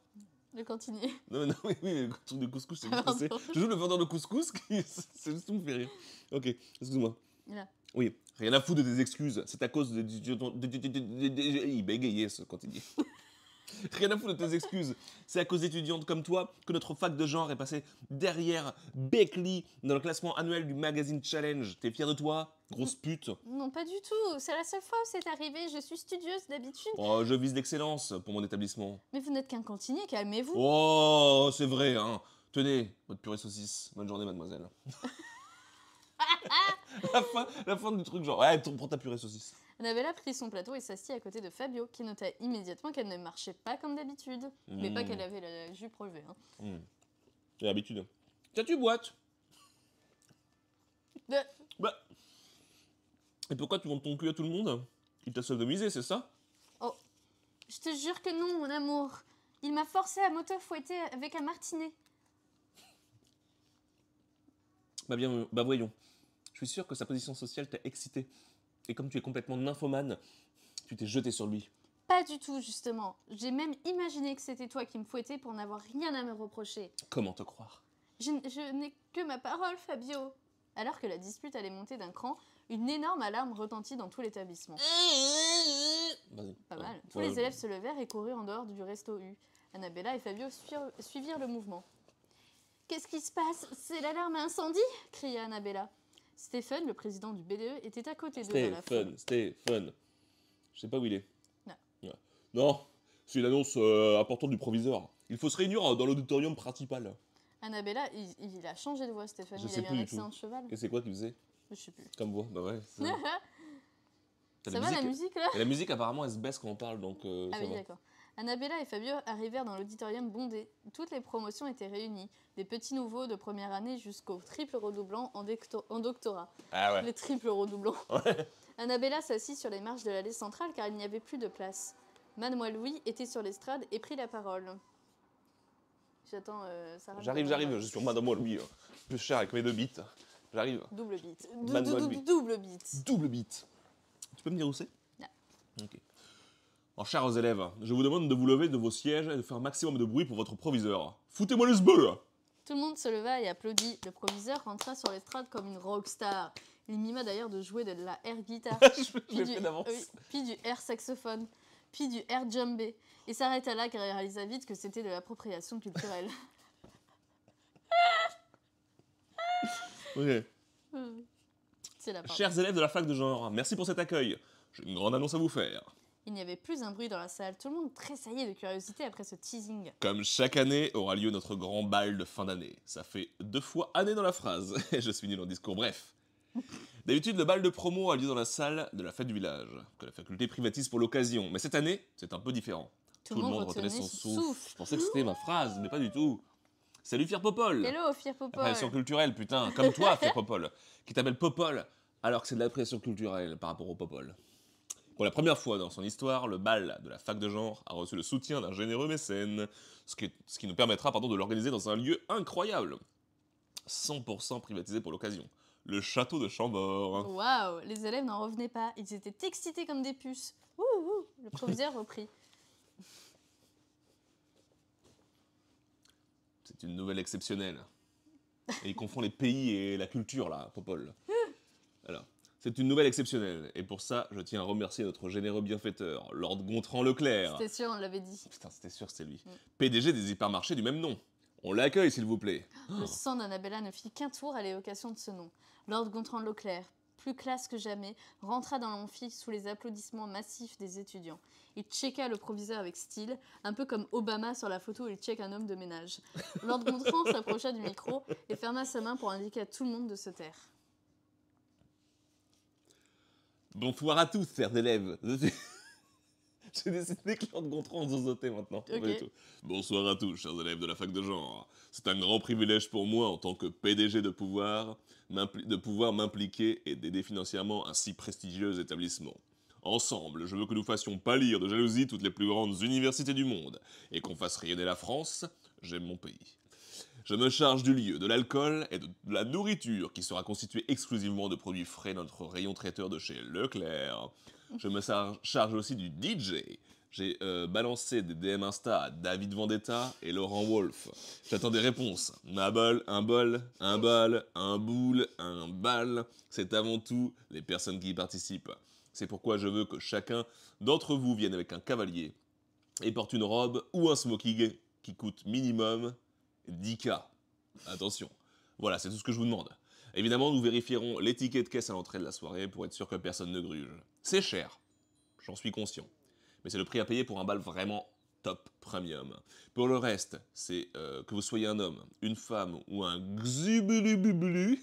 C: le cantinier. Non, non, oui, oui, le truc de couscous, c'est Je joue le vendeur de couscous, qui... c'est juste me fait rire. Ok, excuse-moi. Oui, rien à foutre de tes excuses, c'est à cause de. Il bégayait ce cantinier. Rien à foutre de tes excuses. C'est à cause d'étudiantes comme toi que notre fac de genre est passée derrière Beckley dans le classement annuel du magazine Challenge. T'es fier de toi Grosse pute.
B: Non, pas du tout. C'est la seule fois où c'est arrivé. Je suis studieuse d'habitude.
C: Oh, je vise l'excellence pour mon établissement.
B: Mais vous n'êtes qu'un cantinier, calmez-vous.
C: Oh, c'est vrai, hein. Tenez, votre purée saucisse. Bonne journée, mademoiselle. la, fin, du truc, genre, ouais, prends ta purée saucisse.
B: Annabella prit son plateau et s'assit à côté de Fabio, qui nota immédiatement qu'elle ne marchait pas comme d'habitude. Mais pas hmm. qu'elle avait la jupe relevée. Hein.
C: Mmh. L'habitude. T'as-tu boîte de... Bah. bah. Et pourquoi tu montes ton cul à tout le monde Il t'a sodomisé, c'est ça
B: Oh, je te jure que non, mon amour. Il m'a forcé à m'auto-fouetter avec un martinet.
C: Bah bien, bah voyons. Je suis sûr que sa position sociale t'a excité. Et comme tu es complètement nymphomane, tu t'es jeté sur lui.
B: Pas du tout, justement. J'ai même imaginé que c'était toi qui me fouettais pour n'avoir rien à me reprocher.
C: Comment te croire
B: je n'ai que ma parole, Fabio. Alors que la dispute allait monter d'un cran, une énorme alarme retentit dans tout l'établissement.
A: Pas mal. Tous les élèves
B: se levèrent et coururent en dehors du resto U. Annabella et Fabio suivirent le mouvement. Qu'est-ce qui se passe C'est l'alarme à incendie cria Annabella. Stéphane, le président du BDE, était à côté d'eux. Stéphane,
C: Stéphane. Je sais pas où il est. Non. Non, c'est une annonce euh, importante du proviseur. Il faut se réunir euh, dans l'auditorium principal.
B: Annabella, il, a changé de voix, Stéphane. il a plus un cheval. Et c'est quoi qu'il faisait je sais plus.
C: Comme vous, bah ouais.
B: Ça, va la musique là la musique
C: apparemment elle se baisse quand on parle donc. Euh, ah oui, d'accord.
B: Annabella et Fabio arrivèrent dans l'auditorium bondé. Toutes les promotions étaient réunies, des petits nouveaux de première année jusqu'au triple redoublant en, en, doctorat. Ah ouais. Les triples redoublants. Annabella s'assit sur les marches de l'allée centrale car il n'y avait plus de place. Mademoiselle Louis était sur l'estrade et prit la parole. J'attends euh, J'arrive, j'arrive,
C: je suis sur Mademoiselle Louis, hein. plus cher avec mes deux bites. J'arrive. Double beat. Double beat. Double beat. Tu peux me dire où c'est Non. Ok. Alors, chers élèves, je vous demande de vous lever de vos sièges et de faire un maximum de bruit pour votre proviseur. Foutez-moi le zbeul
B: Tout le monde se leva et applaudit. Le proviseur rentra sur l'estrade comme une rockstar. Il mima d'ailleurs de jouer de la air guitare, puis, du, d'avance. puis du air saxophone, puis du air djembé, et s'arrêta là car il réalisa vite que c'était de l'appropriation culturelle. Oui. Hmm. La Chers élèves
C: de la fac de genre, merci pour cet accueil. J'ai une grande annonce à vous faire.
B: Il n'y avait plus un bruit dans la salle, tout le monde tressaillait de curiosité après ce teasing.
C: Comme chaque année aura lieu notre grand bal de fin d'année. Ça fait deux fois année dans la phrase, je suis nul en discours bref. D'habitude, le bal de promo a lieu dans la salle de la fête du village, que la faculté privatise pour l'occasion, mais cette année, c'est un peu différent. Tout, le monde, retenait, son souffle. souffle. Je pensais que c'était ma phrase, mais pas du tout. Salut Firpopol Hello
B: Firpopol Pression
C: culturelle, putain, comme toi Firpopol, qui t'appelle Popol, alors que c'est de la pression culturelle par rapport au Popol. Pour la première fois dans son histoire, le bal de la fac de genre a reçu le soutien d'un généreux mécène, ce qui, ce qui nous permettra pardon, de l'organiser dans un lieu incroyable, 100% privatisé pour l'occasion le château de Chambord.
B: Waouh, les élèves n'en revenaient pas, ils étaient excités comme des puces. Ouh, le proviseur reprit.
C: C'est une nouvelle exceptionnelle. Et il confond les pays et la culture, là, Popol. Alors, c'est une nouvelle exceptionnelle. Et pour ça, je tiens à remercier notre généreux bienfaiteur, Lord Gontran Leclerc. C'était
B: sûr, on l'avait dit.
C: Putain, c'était sûr, c'est lui. Mm. PDG des hypermarchés du même nom. On l'accueille, s'il vous plaît.
B: Le sang d'Annabella ne fit qu'un tour à l'évocation de ce nom. Lord Gontran Leclerc, plus classe que jamais, rentra dans l'amphi sous les applaudissements massifs des étudiants il checka le proviseur avec style, un peu comme Obama sur la photo où il check un homme de ménage. Lord Gontran s'approcha du micro et ferma sa main pour indiquer à tout le monde de se taire.
C: Bonsoir à tous, chers élèves. J'ai décidé que Lord Gontran maintenant. Bonsoir à tous, chers élèves de la fac de genre. C'est un grand privilège pour moi, en tant que PDG de pouvoir, de pouvoir m'impliquer et d'aider financièrement un si prestigieux établissement. Ensemble, je veux que nous fassions pâlir de jalousie toutes les plus grandes universités du monde, et qu'on fasse rayonner la France. J'aime mon pays. Je me charge du lieu, de l'alcool et de la nourriture qui sera constituée exclusivement de produits frais de notre rayon traiteur de chez Leclerc. Je me charge aussi du DJ. J'ai euh, balancé des DM Insta à David Vendetta et Laurent Wolf. J'attends des réponses. Un bol, un bol, un bal, un boule, un bal. C'est avant tout les personnes qui y participent. C'est pourquoi je veux que chacun d'entre vous vienne avec un cavalier et porte une robe ou un smoking qui coûte minimum 10K. Attention. Voilà, c'est tout ce que je vous demande. Évidemment, nous vérifierons l'étiquette de caisse à l'entrée de la soirée pour être sûr que personne ne gruge. C'est cher, j'en suis conscient. Mais c'est le prix à payer pour un bal vraiment top premium. Pour le reste, c'est euh, que vous soyez un homme, une femme ou un xubulubulu.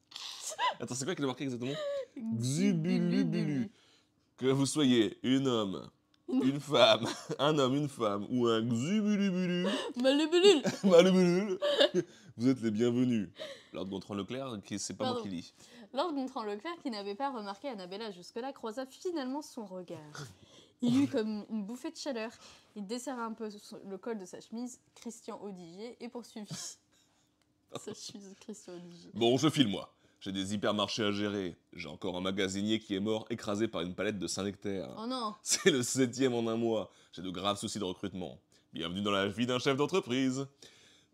C: Attends, c'est quoi qui a marqué exactement que vous soyez un homme, une femme, un homme, une femme ou un xubulubulu. Malubulu, Malubulu, Vous êtes les bienvenus. Lord Gontran Leclerc, qui c'est pas moi qui lis.
B: Lord Gontran Leclerc, qui n'avait pas remarqué Annabella jusque-là, croisa finalement son regard. Il eut comme une bouffée de chaleur. Il desserra un peu le col de sa chemise, Christian Odigier, et poursuivit. sa chemise, Christian Odigier.
C: Bon, je file, moi j'ai des hypermarchés à gérer, j'ai encore un magasinier qui est mort écrasé par une palette de Saint-Nectaire. Oh non C'est le septième en un mois, j'ai de graves soucis de recrutement. Bienvenue dans la vie d'un chef d'entreprise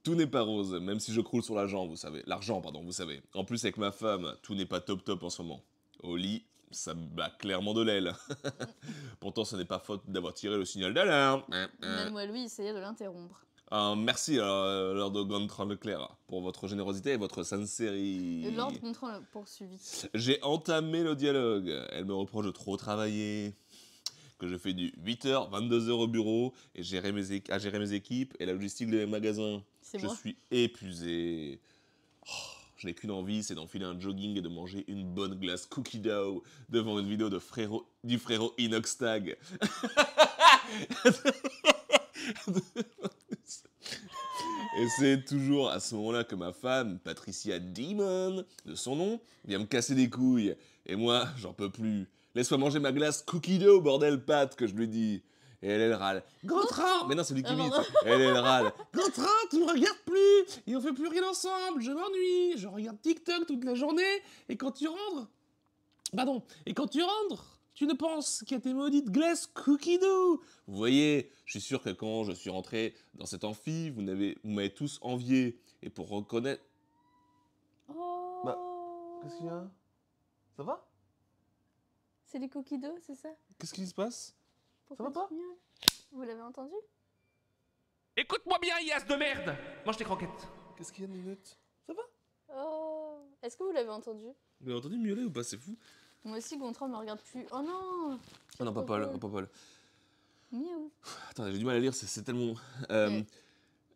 C: tout n'est pas rose, même si je croule sur l'argent, vous savez. L'argent, pardon, vous savez. En plus, avec ma femme, tout n'est pas top top en ce moment. Au lit, ça bat clairement de l'aile. Pourtant, ce n'est pas faute d'avoir tiré le signal d'alarme. Mademoiselle,
B: lui essayait de l'interrompre.
C: Euh, merci, euh, Lord Gontran Leclerc, pour votre générosité et votre sincérité. Lord
B: Gontran poursuivi.
C: J'ai entamé le dialogue. Elle me reproche de trop travailler, que je fais du 8h, 22h au bureau et gérer mes à gérer mes équipes et la logistique des magasins. Je moi. suis épuisé. Oh, je n'ai qu'une envie, c'est d'enfiler un jogging et de manger une bonne glace cookie dough devant une vidéo de frérot, du frérot Inoxtag. Et c'est toujours à ce moment-là que ma femme, Patricia Demon, de son nom, vient me casser des couilles. Et moi, j'en peux plus. Laisse-moi manger ma glace cookie dough, bordel pâte, que je lui dis. Et elle, elle râle. Gontran Mais non, c'est lui qui ah, Elle, elle râle. Gontran, tu me regardes plus Et on fait plus rien ensemble, je m'ennuie Je regarde TikTok toute la journée, et quand tu rentres... Pardon, et quand tu rentres, tu ne penses qu'à tes maudites glaces doo Vous voyez, je suis sûr que quand je suis rentré dans cet amphi, vous m'avez tous envié. Et pour reconnaître... Oh bah, Qu'est-ce qu'il y a Ça va
B: C'est les cookie c'est ça
C: Qu'est-ce qui se passe
B: Ça va pas Vous l'avez entendu
C: Écoute-moi bien, Yas de merde Mange tes croquettes Qu'est-ce qu'il y a, Minute Ça va
B: Oh Est-ce que vous l'avez entendu
C: Vous l'avez entendu miauler ou pas C'est fou
B: moi aussi, Gontran me regarde plus. Oh non
C: Oh non, pas Paul. pas Paul. Miaou. Attendez, j'ai du mal à lire, c'est tellement. Euh,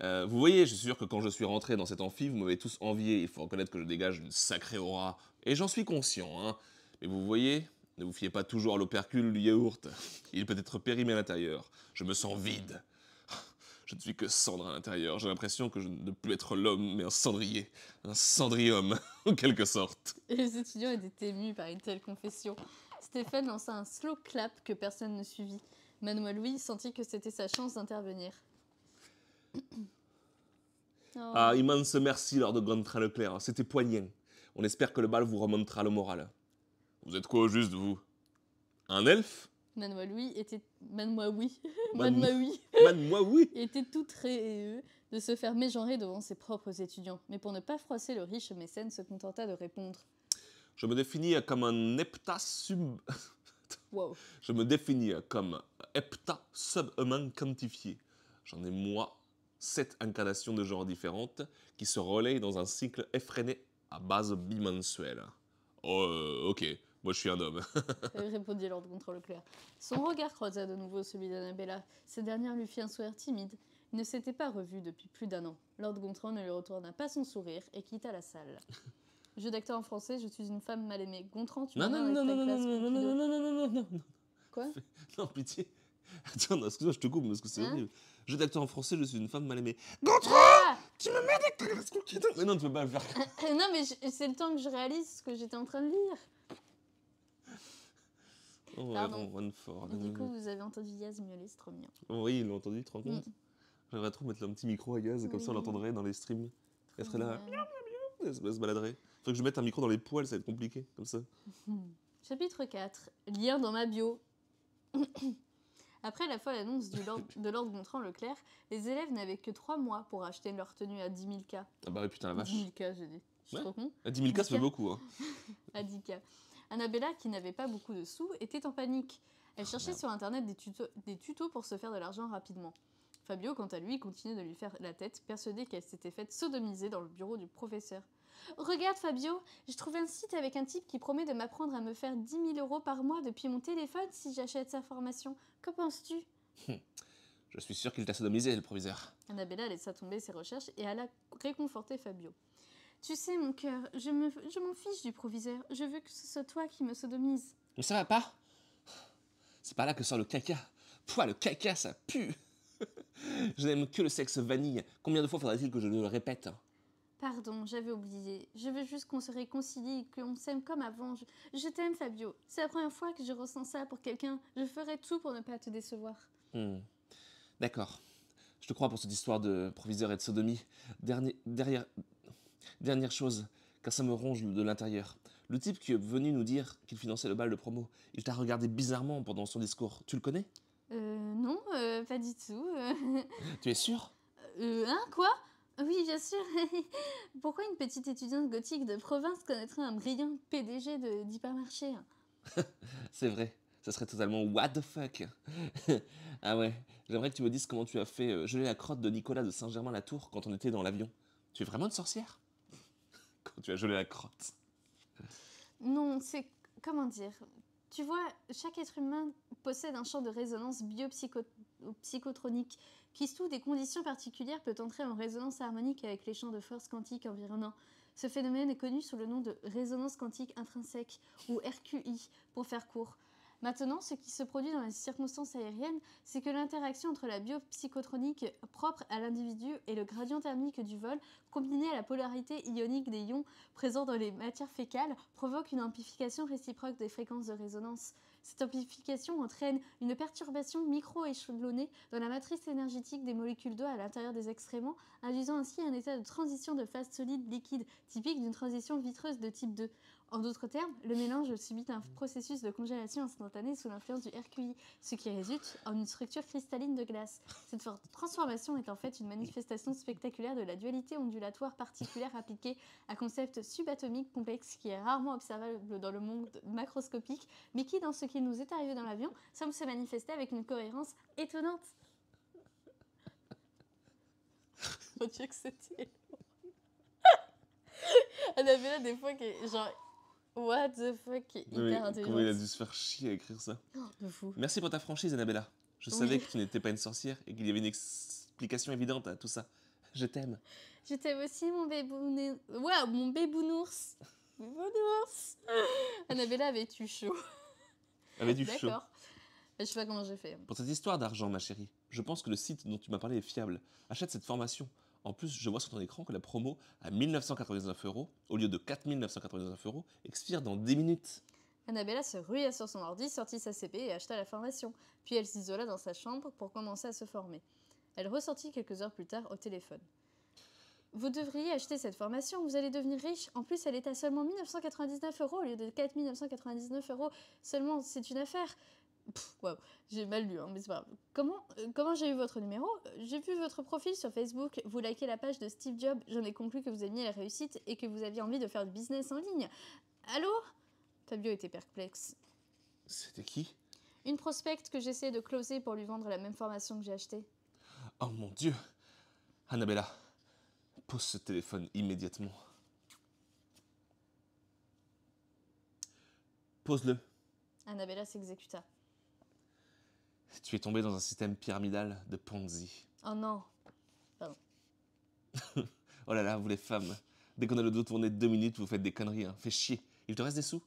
C: euh, vous voyez, je suis sûr que quand je suis rentré dans cet amphi, vous m'avez tous envié. Il faut reconnaître que je dégage une sacrée aura. Et j'en suis conscient, hein. Mais vous voyez, ne vous fiez pas toujours à l'opercule du yaourt. Il peut être périmé à l'intérieur. Je me sens vide. Je ne suis que cendre à l'intérieur. J'ai l'impression que je ne peux plus être l'homme, mais un cendrier. Un cendrium, en quelque sorte.
B: Et les étudiants étaient émus par une telle confession. Stéphane lança un slow clap que personne ne suivit. Manuel Louis sentit que c'était sa chance d'intervenir. Oh. Ah,
C: immense merci, Lord Gontran Leclerc. C'était poignant. On espère que le bal vous remontera le moral. Vous êtes quoi au juste, vous Un elfe
B: Manoui était. était tout très de se faire mégenrer devant ses propres étudiants. Mais pour ne pas froisser le riche mécène, se contenta de répondre
C: Je me définis comme un hepta sub. Je me définis comme hepta subhumain quantifié. J'en ai moi sept incarnations de genres différentes qui se relayent dans un cycle effréné à base bimensuelle. Oh, euh, ok. Moi, je suis un homme.
B: répondit Lord Gontran Leclerc. Son regard croisa de nouveau celui d'Annabella. Cette dernière lui fit un sourire timide. Il ne s'était pas revu depuis plus d'un an. Lord Gontran ne lui retourna pas son sourire et quitta la salle. Jeu d'acteur en français, je suis une femme mal aimée. Gontran, tu non, non, non, non, non, non, non, non, non,
A: non, non, non, non,
C: Quoi Non, pitié. Attends, excuse-moi, je te coupe parce que c'est hein horrible. Jeu d'acteur en français, je suis une femme mal aimée. Ah Gontran Tu me mets d'actrice Mais non, tu peux pas le faire.
B: non, mais c'est le temps que je réalise ce que j'étais en train de lire.
C: Pardon. Du coup, vous
B: avez entendu Yaz miauler, c'est trop mignon.
C: oui, il l'ont entendu, tu te rends compte mm. J'aimerais trop mettre un petit micro à Yaz, comme ça on l'entendrait dans les streams. Elle serait là, miam, miam, miam, elle se baladerait. Faut que je mette un micro dans les poils, ça va être compliqué, comme ça.
B: Chapitre 4. Lien dans ma bio. Après la folle annonce du de Lord Gontran Leclerc, les élèves n'avaient que 3 mois pour acheter leur tenue à 10 000K.
C: Ah bah oui, putain la vache. 10
B: 000K, j'ai dit. Je suis trop con. À 10 000K, ça fait beaucoup. Hein. à 10K. Annabella, qui n'avait pas beaucoup de sous, était en panique. Elle ah, cherchait sur Internet des, tutos pour se faire de l'argent rapidement. Fabio, quant à lui, continuait de lui faire la tête, persuadé qu'elle s'était faite sodomiser dans le bureau du professeur. Regarde Fabio, j'ai trouvé un site avec un type qui promet de m'apprendre à me faire 10 000 euros par mois depuis mon téléphone si j'achète sa formation. Que penses-tu
C: hum. Je suis sûr qu'il t'a sodomisé, le proviseur.
B: Annabella laissa tomber ses recherches et alla réconforter Fabio. Tu sais, mon cœur, je me, je fiche du proviseur. Je veux que ce soit toi qui me sodomise.
C: Mais ça va pas C'est pas là que sort le caca. Pouah, le caca, ça
B: pue
C: Je n'aime que le sexe vanille. Combien de fois faudra-t-il que je le répète
B: Pardon, j'avais oublié. Je veux juste qu'on se réconcilie, qu'on s'aime comme avant. Je, t'aime, Fabio. C'est la première fois que je ressens ça pour quelqu'un. Je ferai tout pour ne pas te décevoir.
C: Hmm. D'accord. Je te crois pour cette histoire de proviseur et de sodomie. Dernier, derrière, Dernière chose, car ça me ronge de l'intérieur. Le type qui est venu nous dire qu'il finançait le bal de promo, il t'a regardé bizarrement pendant son discours. Tu le connais
B: Euh, non, euh, pas du tout. tu es sûr Euh, hein, quoi oui, bien sûr. Pourquoi une petite étudiante gothique de province connaîtrait un brillant PDG d'hypermarché
C: C'est vrai. Ça serait totalement what the fuck. ah ouais, j'aimerais que tu me dises comment tu as fait euh, geler la crotte de Nicolas de Saint-Germain-la-Tour quand on était dans l'avion. Tu es vraiment une sorcière quand tu as gelé la crotte.
B: Non, c'est. Comment dire Tu vois, chaque être humain possède un champ de résonance biopsychotronique qui, sous des conditions particulières, peut entrer en résonance harmonique avec les champs de force quantique environnants. Ce phénomène est connu sous le nom de résonance quantique intrinsèque, ou RQI pour faire court. Maintenant, ce qui se produit dans les circonstances aériennes, c'est que l'interaction entre la biopsychotronique propre à l'individu et le gradient thermique du vol, combiné à la polarité ionique des ions présents dans les matières fécales, provoque une amplification réciproque des fréquences de résonance. Cette amplification entraîne une perturbation micro-échelonnée dans la matrice énergétique des molécules d'eau à l'intérieur des excréments, induisant ainsi un état de transition de phase solide-liquide, typique d'une transition vitreuse de type 2. En d'autres termes, le mélange subit un processus de congélation instantanée sous l'influence du RQI, ce qui résulte en une structure cristalline de glace. Cette transformation est en fait une manifestation spectaculaire de la dualité ondulatoire particulière appliquée à concept subatomique complexe qui est rarement observable dans le monde macroscopique, mais qui, dans ce qui nous est arrivé dans l'avion, semble se manifester avec une cohérence étonnante. Mon Dieu que c'était... Elle avait là des fois que genre What the fuck, Comment il a
C: dû se faire chier à écrire ça. Oh, de fou. Merci pour ta franchise, Annabella. Je savais que tu n'étais pas une sorcière et qu'il y avait une explication évidente à tout ça. Je t'aime.
B: Je t'aime aussi, mon bébounours. Ouais, mon bébounours. Bébounours. Annabella avait du chaud.
C: Avait du chaud. D'accord.
B: Je sais pas comment j'ai fait.
C: Pour cette histoire d'argent, ma chérie, je pense que le site dont tu m'as parlé est fiable. Achète cette formation. En plus, je vois sur ton écran que la promo à 1999 euros au lieu de 4999 euros expire dans 10 minutes.
B: Annabella se ruya sur son ordi, sortit sa CP et acheta la formation. Puis elle s'isola dans sa chambre pour commencer à se former. Elle ressortit quelques heures plus tard au téléphone. Vous devriez acheter cette formation, vous allez devenir riche. En plus, elle est à seulement 1999 euros au lieu de 4999 euros. Seulement, c'est une affaire. Wow, j'ai mal lu, hein, mais c'est pas grave. Comment, euh, comment j'ai eu votre numéro J'ai vu votre profil sur Facebook, vous likez la page de Steve Jobs, j'en ai conclu que vous aimiez la réussite et que vous aviez envie de faire du business en ligne. Allô Fabio était perplexe.
C: C'était qui
B: Une prospecte que j'essayais de closer pour lui vendre la même formation que j'ai achetée.
C: Oh mon dieu Annabella, pose ce téléphone immédiatement. Pose-le.
B: Annabella s'exécuta.
C: Tu es tombé dans un système pyramidal de Ponzi.
B: Oh non. Pardon.
C: Oh. oh là là, vous les femmes. Dès qu'on a le dos tourné deux minutes, vous faites des conneries. Hein. Fais chier. Il te reste des sous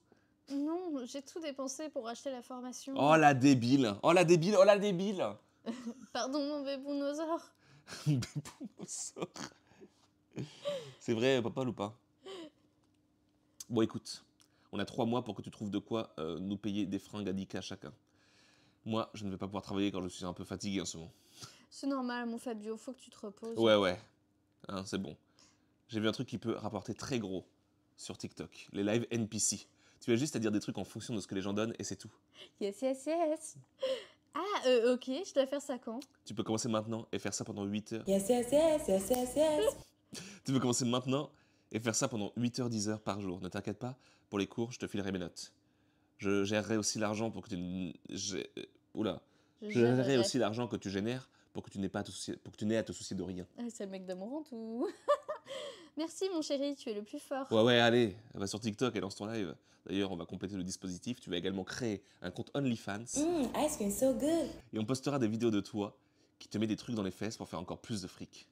B: Non, j'ai tout dépensé pour acheter la formation. Oh
C: la débile. Oh la débile. Oh la débile.
B: Pardon, mon bébounosaure.
C: bébounosaure. C'est vrai, papa ou pas Bon, écoute, on a trois mois pour que tu trouves de quoi euh, nous payer des fringues à 10K chacun. Moi, je ne vais pas pouvoir travailler quand je suis un peu fatigué en ce moment.
B: C'est normal, mon Fabio, faut que tu te reposes. Ouais, ouais.
C: Hein, c'est bon. J'ai vu un truc qui peut rapporter très gros sur TikTok, les lives NPC. Tu as juste à dire des trucs en fonction de ce que les gens donnent et c'est tout.
B: Yes, yes, yes. Ah, euh, ok, je dois faire ça quand
C: Tu peux commencer maintenant et faire ça pendant 8 heures.
B: Yes, yes, yes, yes,
C: yes, yes. tu peux commencer maintenant et faire ça pendant 8 heures, 10 heures par jour. Ne t'inquiète pas, pour les cours, je te filerai mes notes. Je gérerai aussi l'argent pour que tu. Euh, oula. Je, gérerai aussi l'argent que tu génères pour que tu n'aies pas à te soucier, pour que tu n'aies à te soucier de rien.
B: Ah, c'est le mec ou Merci mon chéri, tu es le plus fort.
C: Ouais ouais, allez, va sur TikTok et lance ton live. D'ailleurs, on va compléter le dispositif. Tu vas également créer un compte OnlyFans. ice mmh,
B: ah, cream so good.
C: Et on postera des vidéos de toi qui te met des trucs dans les fesses pour faire encore plus de fric.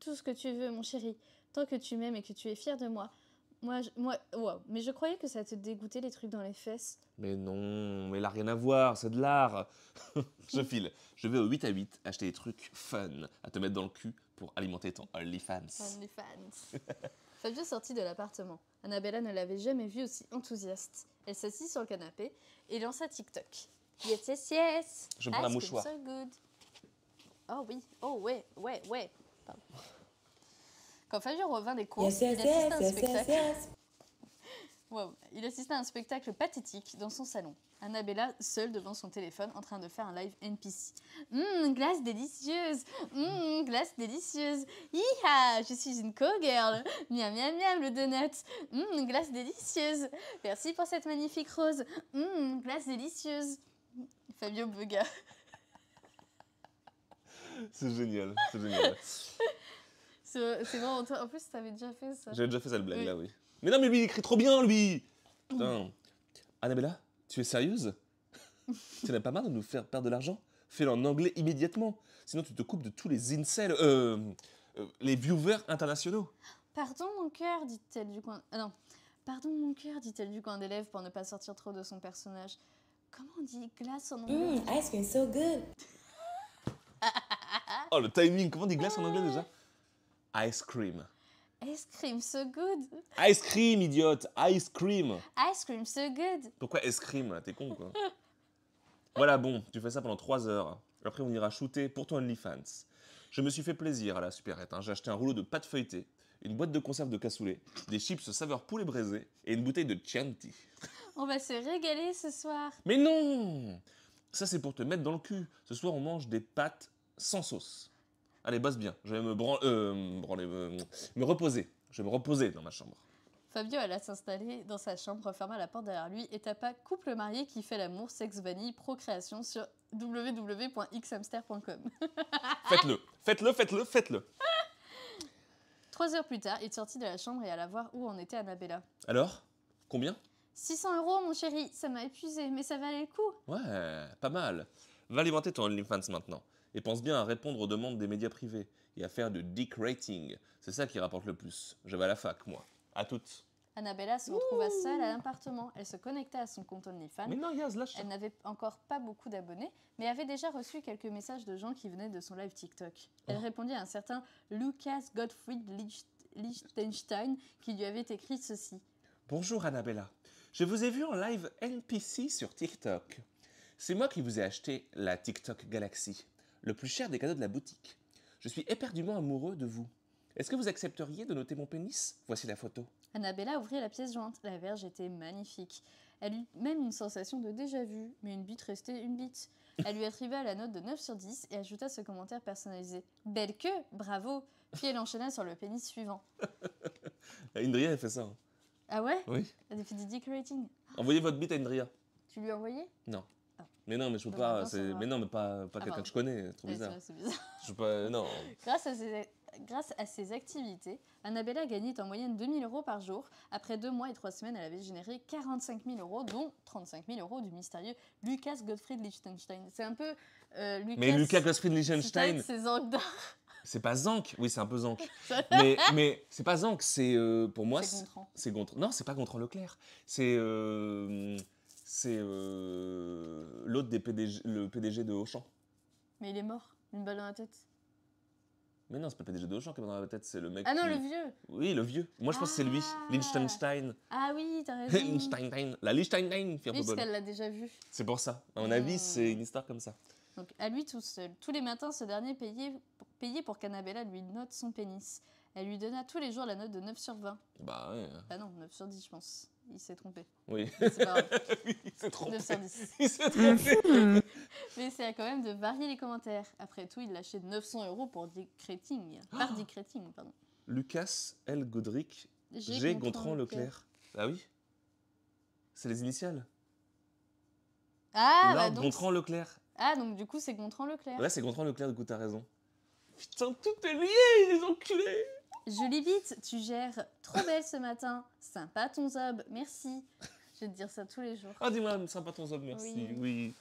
B: Tout ce que tu veux, mon chéri, tant que tu m'aimes et que tu es fier de moi. Moi, moi, mais je croyais que ça te dégoûtait les trucs dans les fesses.
C: Mais non, mais là, rien à voir, c'est de l'art. je file. Je vais au 8 à 8 acheter des trucs fun à te mettre dans le cul pour alimenter ton OnlyFans.
B: OnlyFans. Fabio sortit de l'appartement. Annabella ne l'avait jamais vu aussi enthousiaste. Elle s'assit sur le canapé et lança TikTok. Yes, yes, yes. Je prends un mouchoir. Oh oui, oh ouais, ouais, ouais. Quand Fabio revint des cours, il assista à un spectacle. pathétique dans son salon. Annabella, seule devant son téléphone, en train de faire un live NPC. Mmm, hum, glace délicieuse Mmm, glace délicieuse Hiha Je suis une co-girl Miam, miam, miam, le donut Mmm, glace délicieuse Merci pour cette magnifique rose Mmm, glace délicieuse Fabio Buga.
C: C'est génial, c'est génial.
B: C'est vraiment En plus, t'avais déjà fait ça. J'avais déjà fait cette blague-là,
C: oui. Mais non, mais lui, il écrit trop bien, lui Putain. Annabella, tu es sérieuse Tu n'as pas marre de nous faire perdre de l'argent Fais-le en anglais immédiatement. Sinon, tu te coupes de tous les incels, euh, euh les viewers internationaux.
B: Pardon, mon cœur, dit-elle du coin. Ah non. Pardon, mon cœur, dit-elle du coin d'élève pour ne pas sortir trop de son personnage. Comment on dit glace en anglais mm, Ice cream
A: so good
C: Oh, le timing Comment on dit glace en anglais déjà Ice cream.
B: Ice cream so good.
C: Ice cream, idiote. Ice cream.
B: Ice cream so good.
C: Pourquoi ice cream T'es con quoi. voilà, bon, tu fais ça pendant 3 heures. Après, on ira shooter pour ton OnlyFans. Je me suis fait plaisir à la supérette. Hein. J'ai acheté un rouleau de pâte feuilletée, une boîte de conserve de cassoulet, des chips saveur poulet braisé et une bouteille de Chianti.
B: on va se régaler ce soir.
C: Mais non Ça, c'est pour te mettre dans le cul. Ce soir, on mange des pâtes sans sauce. Allez, bosse bien. Je vais me euh, branler, me, reposer. Je vais me reposer dans ma chambre.
B: Fabio alla s'installer dans sa chambre, ferma la porte derrière lui et tapa couple marié qui fait l'amour, sexe vanille, procréation sur www.xhamster.com.
C: faites-le, faites-le, faites-le, faites-le.
B: Trois heures plus tard, il sortit de la chambre et alla voir où en était Annabella.
C: Alors Combien
B: 600 euros, mon chéri, ça m'a épuisé, mais ça valait le coup.
C: Ouais, pas mal. Va alimenter ton OnlyFans maintenant et pense bien à répondre aux demandes des médias privés et à faire du dick rating. C'est ça qui rapporte le plus. Je vais à la fac, moi. À toutes.
B: Annabella se retrouva seule à l'appartement. Elle se connectait à son compte OnlyFans. Mais non, lâche Elle n'avait encore pas beaucoup d'abonnés, mais avait déjà reçu quelques messages de gens qui venaient de son live TikTok. Elle répondait oh. répondit à un certain Lucas Gottfried Liechtenstein qui lui avait écrit ceci.
C: Bonjour Annabella, je vous ai vu en live NPC sur TikTok. C'est moi qui vous ai acheté la TikTok Galaxy le plus cher des cadeaux de la boutique. Je suis éperdument amoureux de vous. Est-ce que vous accepteriez de noter mon pénis Voici la photo.
B: Annabella ouvrit la pièce jointe. La verge était magnifique. Elle eut même une sensation de déjà-vu, mais une bite restait une bite. Elle lui attribua la note de 9 sur 10 et ajouta ce commentaire personnalisé. Belle queue, bravo Puis elle enchaîna sur le pénis suivant.
C: Indria, elle fait ça. Hein.
B: Ah ouais Oui. Elle fait du decorating.
C: Envoyez votre bite à Indria. Tu lui as envoyé Non. Mais non, mais je pas. Mais non, mais pas, pas ah, quelqu'un que je connais, c'est trop bizarre. C'est bizarre. pas. Euh, non.
B: Grâce à grâce à ses activités, Annabella gagnait en moyenne 2000 euros par jour. Après deux mois et trois semaines, elle avait généré 45 000 euros, dont 35 000 euros du mystérieux Lucas Gottfried Liechtenstein. C'est un peu euh, Lucas. Mais Lucas
C: Gottfried Liechtenstein. C'est
B: Zank
C: C'est pas Zank, oui, c'est un peu Zank.
A: mais, mais
C: c'est pas Zank, c'est euh, pour moi. C'est Gontran. C'est Non, c'est pas Gontran Leclerc. C'est c'est euh, l'autre des PDG, le PDG de Auchan.
B: Mais il est mort, une balle dans la tête.
C: Mais non, c'est pas le PDG de Auchan qui mort dans la tête, c'est le mec. Ah non, le vieux Oui, le vieux. Moi, je pense que c'est lui, ah. Liechtenstein.
B: Ah oui, t'as raison. Liechtenstein,
C: la Liechtenstein, Est-ce qu'elle l'a déjà vu. C'est pour ça. À mon avis, hmm. c'est une histoire comme ça.
B: Donc, à lui tout seul. Tous les matins, ce dernier payait, payait pour qu'Annabella lui note son pénis. Elle lui donna tous les jours la note de 9 sur 20. Bah ouais. Ah non, 9 sur 10, je pense il s'est trompé. Oui. C'est pas il s'est trompé. Il s'est
C: trompé.
B: Mais c'est quand même de varier les commentaires. Après tout, il lâchait 900 euros pour ah par Dick pardon.
C: Lucas L. Godric G. Gontran Leclerc. Ah oui C'est les initiales
B: Ah, bah donc... Gontran Leclerc. Ah, donc du coup, c'est Gontran Leclerc. Là, c'est
C: Gontran Leclerc, du coup, t'as raison. Putain, tout est lié, ont enculés
B: lis vite, tu gères. Trop belle ce matin. Sympa ton zob, merci. Je vais te dire ça tous les jours.
C: Ah, dis-moi, sympa ton zob, merci. Oui.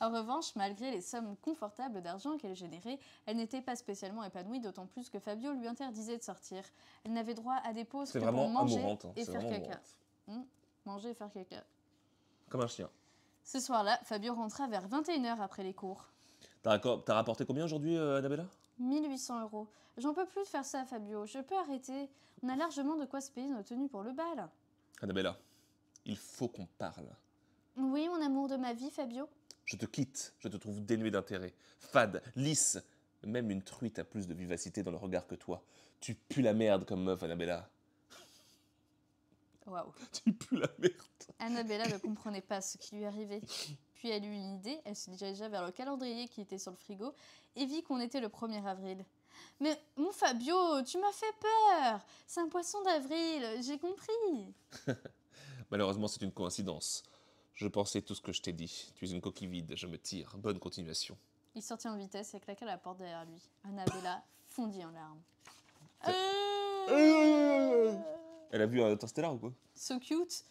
B: En revanche, malgré les sommes confortables d'argent qu'elle générait, elle n'était pas spécialement épanouie, d'autant plus que Fabio lui interdisait de sortir. Elle n'avait droit à des pauses que pour manger hein. et faire caca. Hmm, manger et faire caca. Comme un chien. Ce soir-là, Fabio rentra vers 21h après les cours.
C: T'as rapporté combien aujourd'hui, euh, Annabella
B: 1800 euros. J'en peux plus de faire ça, Fabio. Je peux arrêter. On a largement de quoi se payer nos tenues pour le bal.
C: Annabella, il faut qu'on parle.
B: Oui, mon amour de ma vie, Fabio.
C: Je te quitte. Je te trouve dénué d'intérêt, fade, lisse. Même une truite a plus de vivacité dans le regard que toi. Tu pues la merde comme meuf, Annabella.
B: Waouh. Tu
C: pues la merde.
B: Annabella ne comprenait pas ce qui lui arrivait. Puis elle eut une idée, elle se dirigea vers le calendrier qui était sur le frigo et vit qu'on était le 1er avril. Mais mon Fabio, tu m'as fait peur C'est un poisson d'avril, j'ai compris
C: Malheureusement, c'est une coïncidence. Je pensais tout ce que je t'ai dit. Tu es une coquille vide, je me tire. Bonne continuation.
B: Il sortit en vitesse et claqua la porte derrière lui. Annabella fondit en larmes. Euh.
A: Euh.
C: Elle a vu un interstellar ou quoi
B: So cute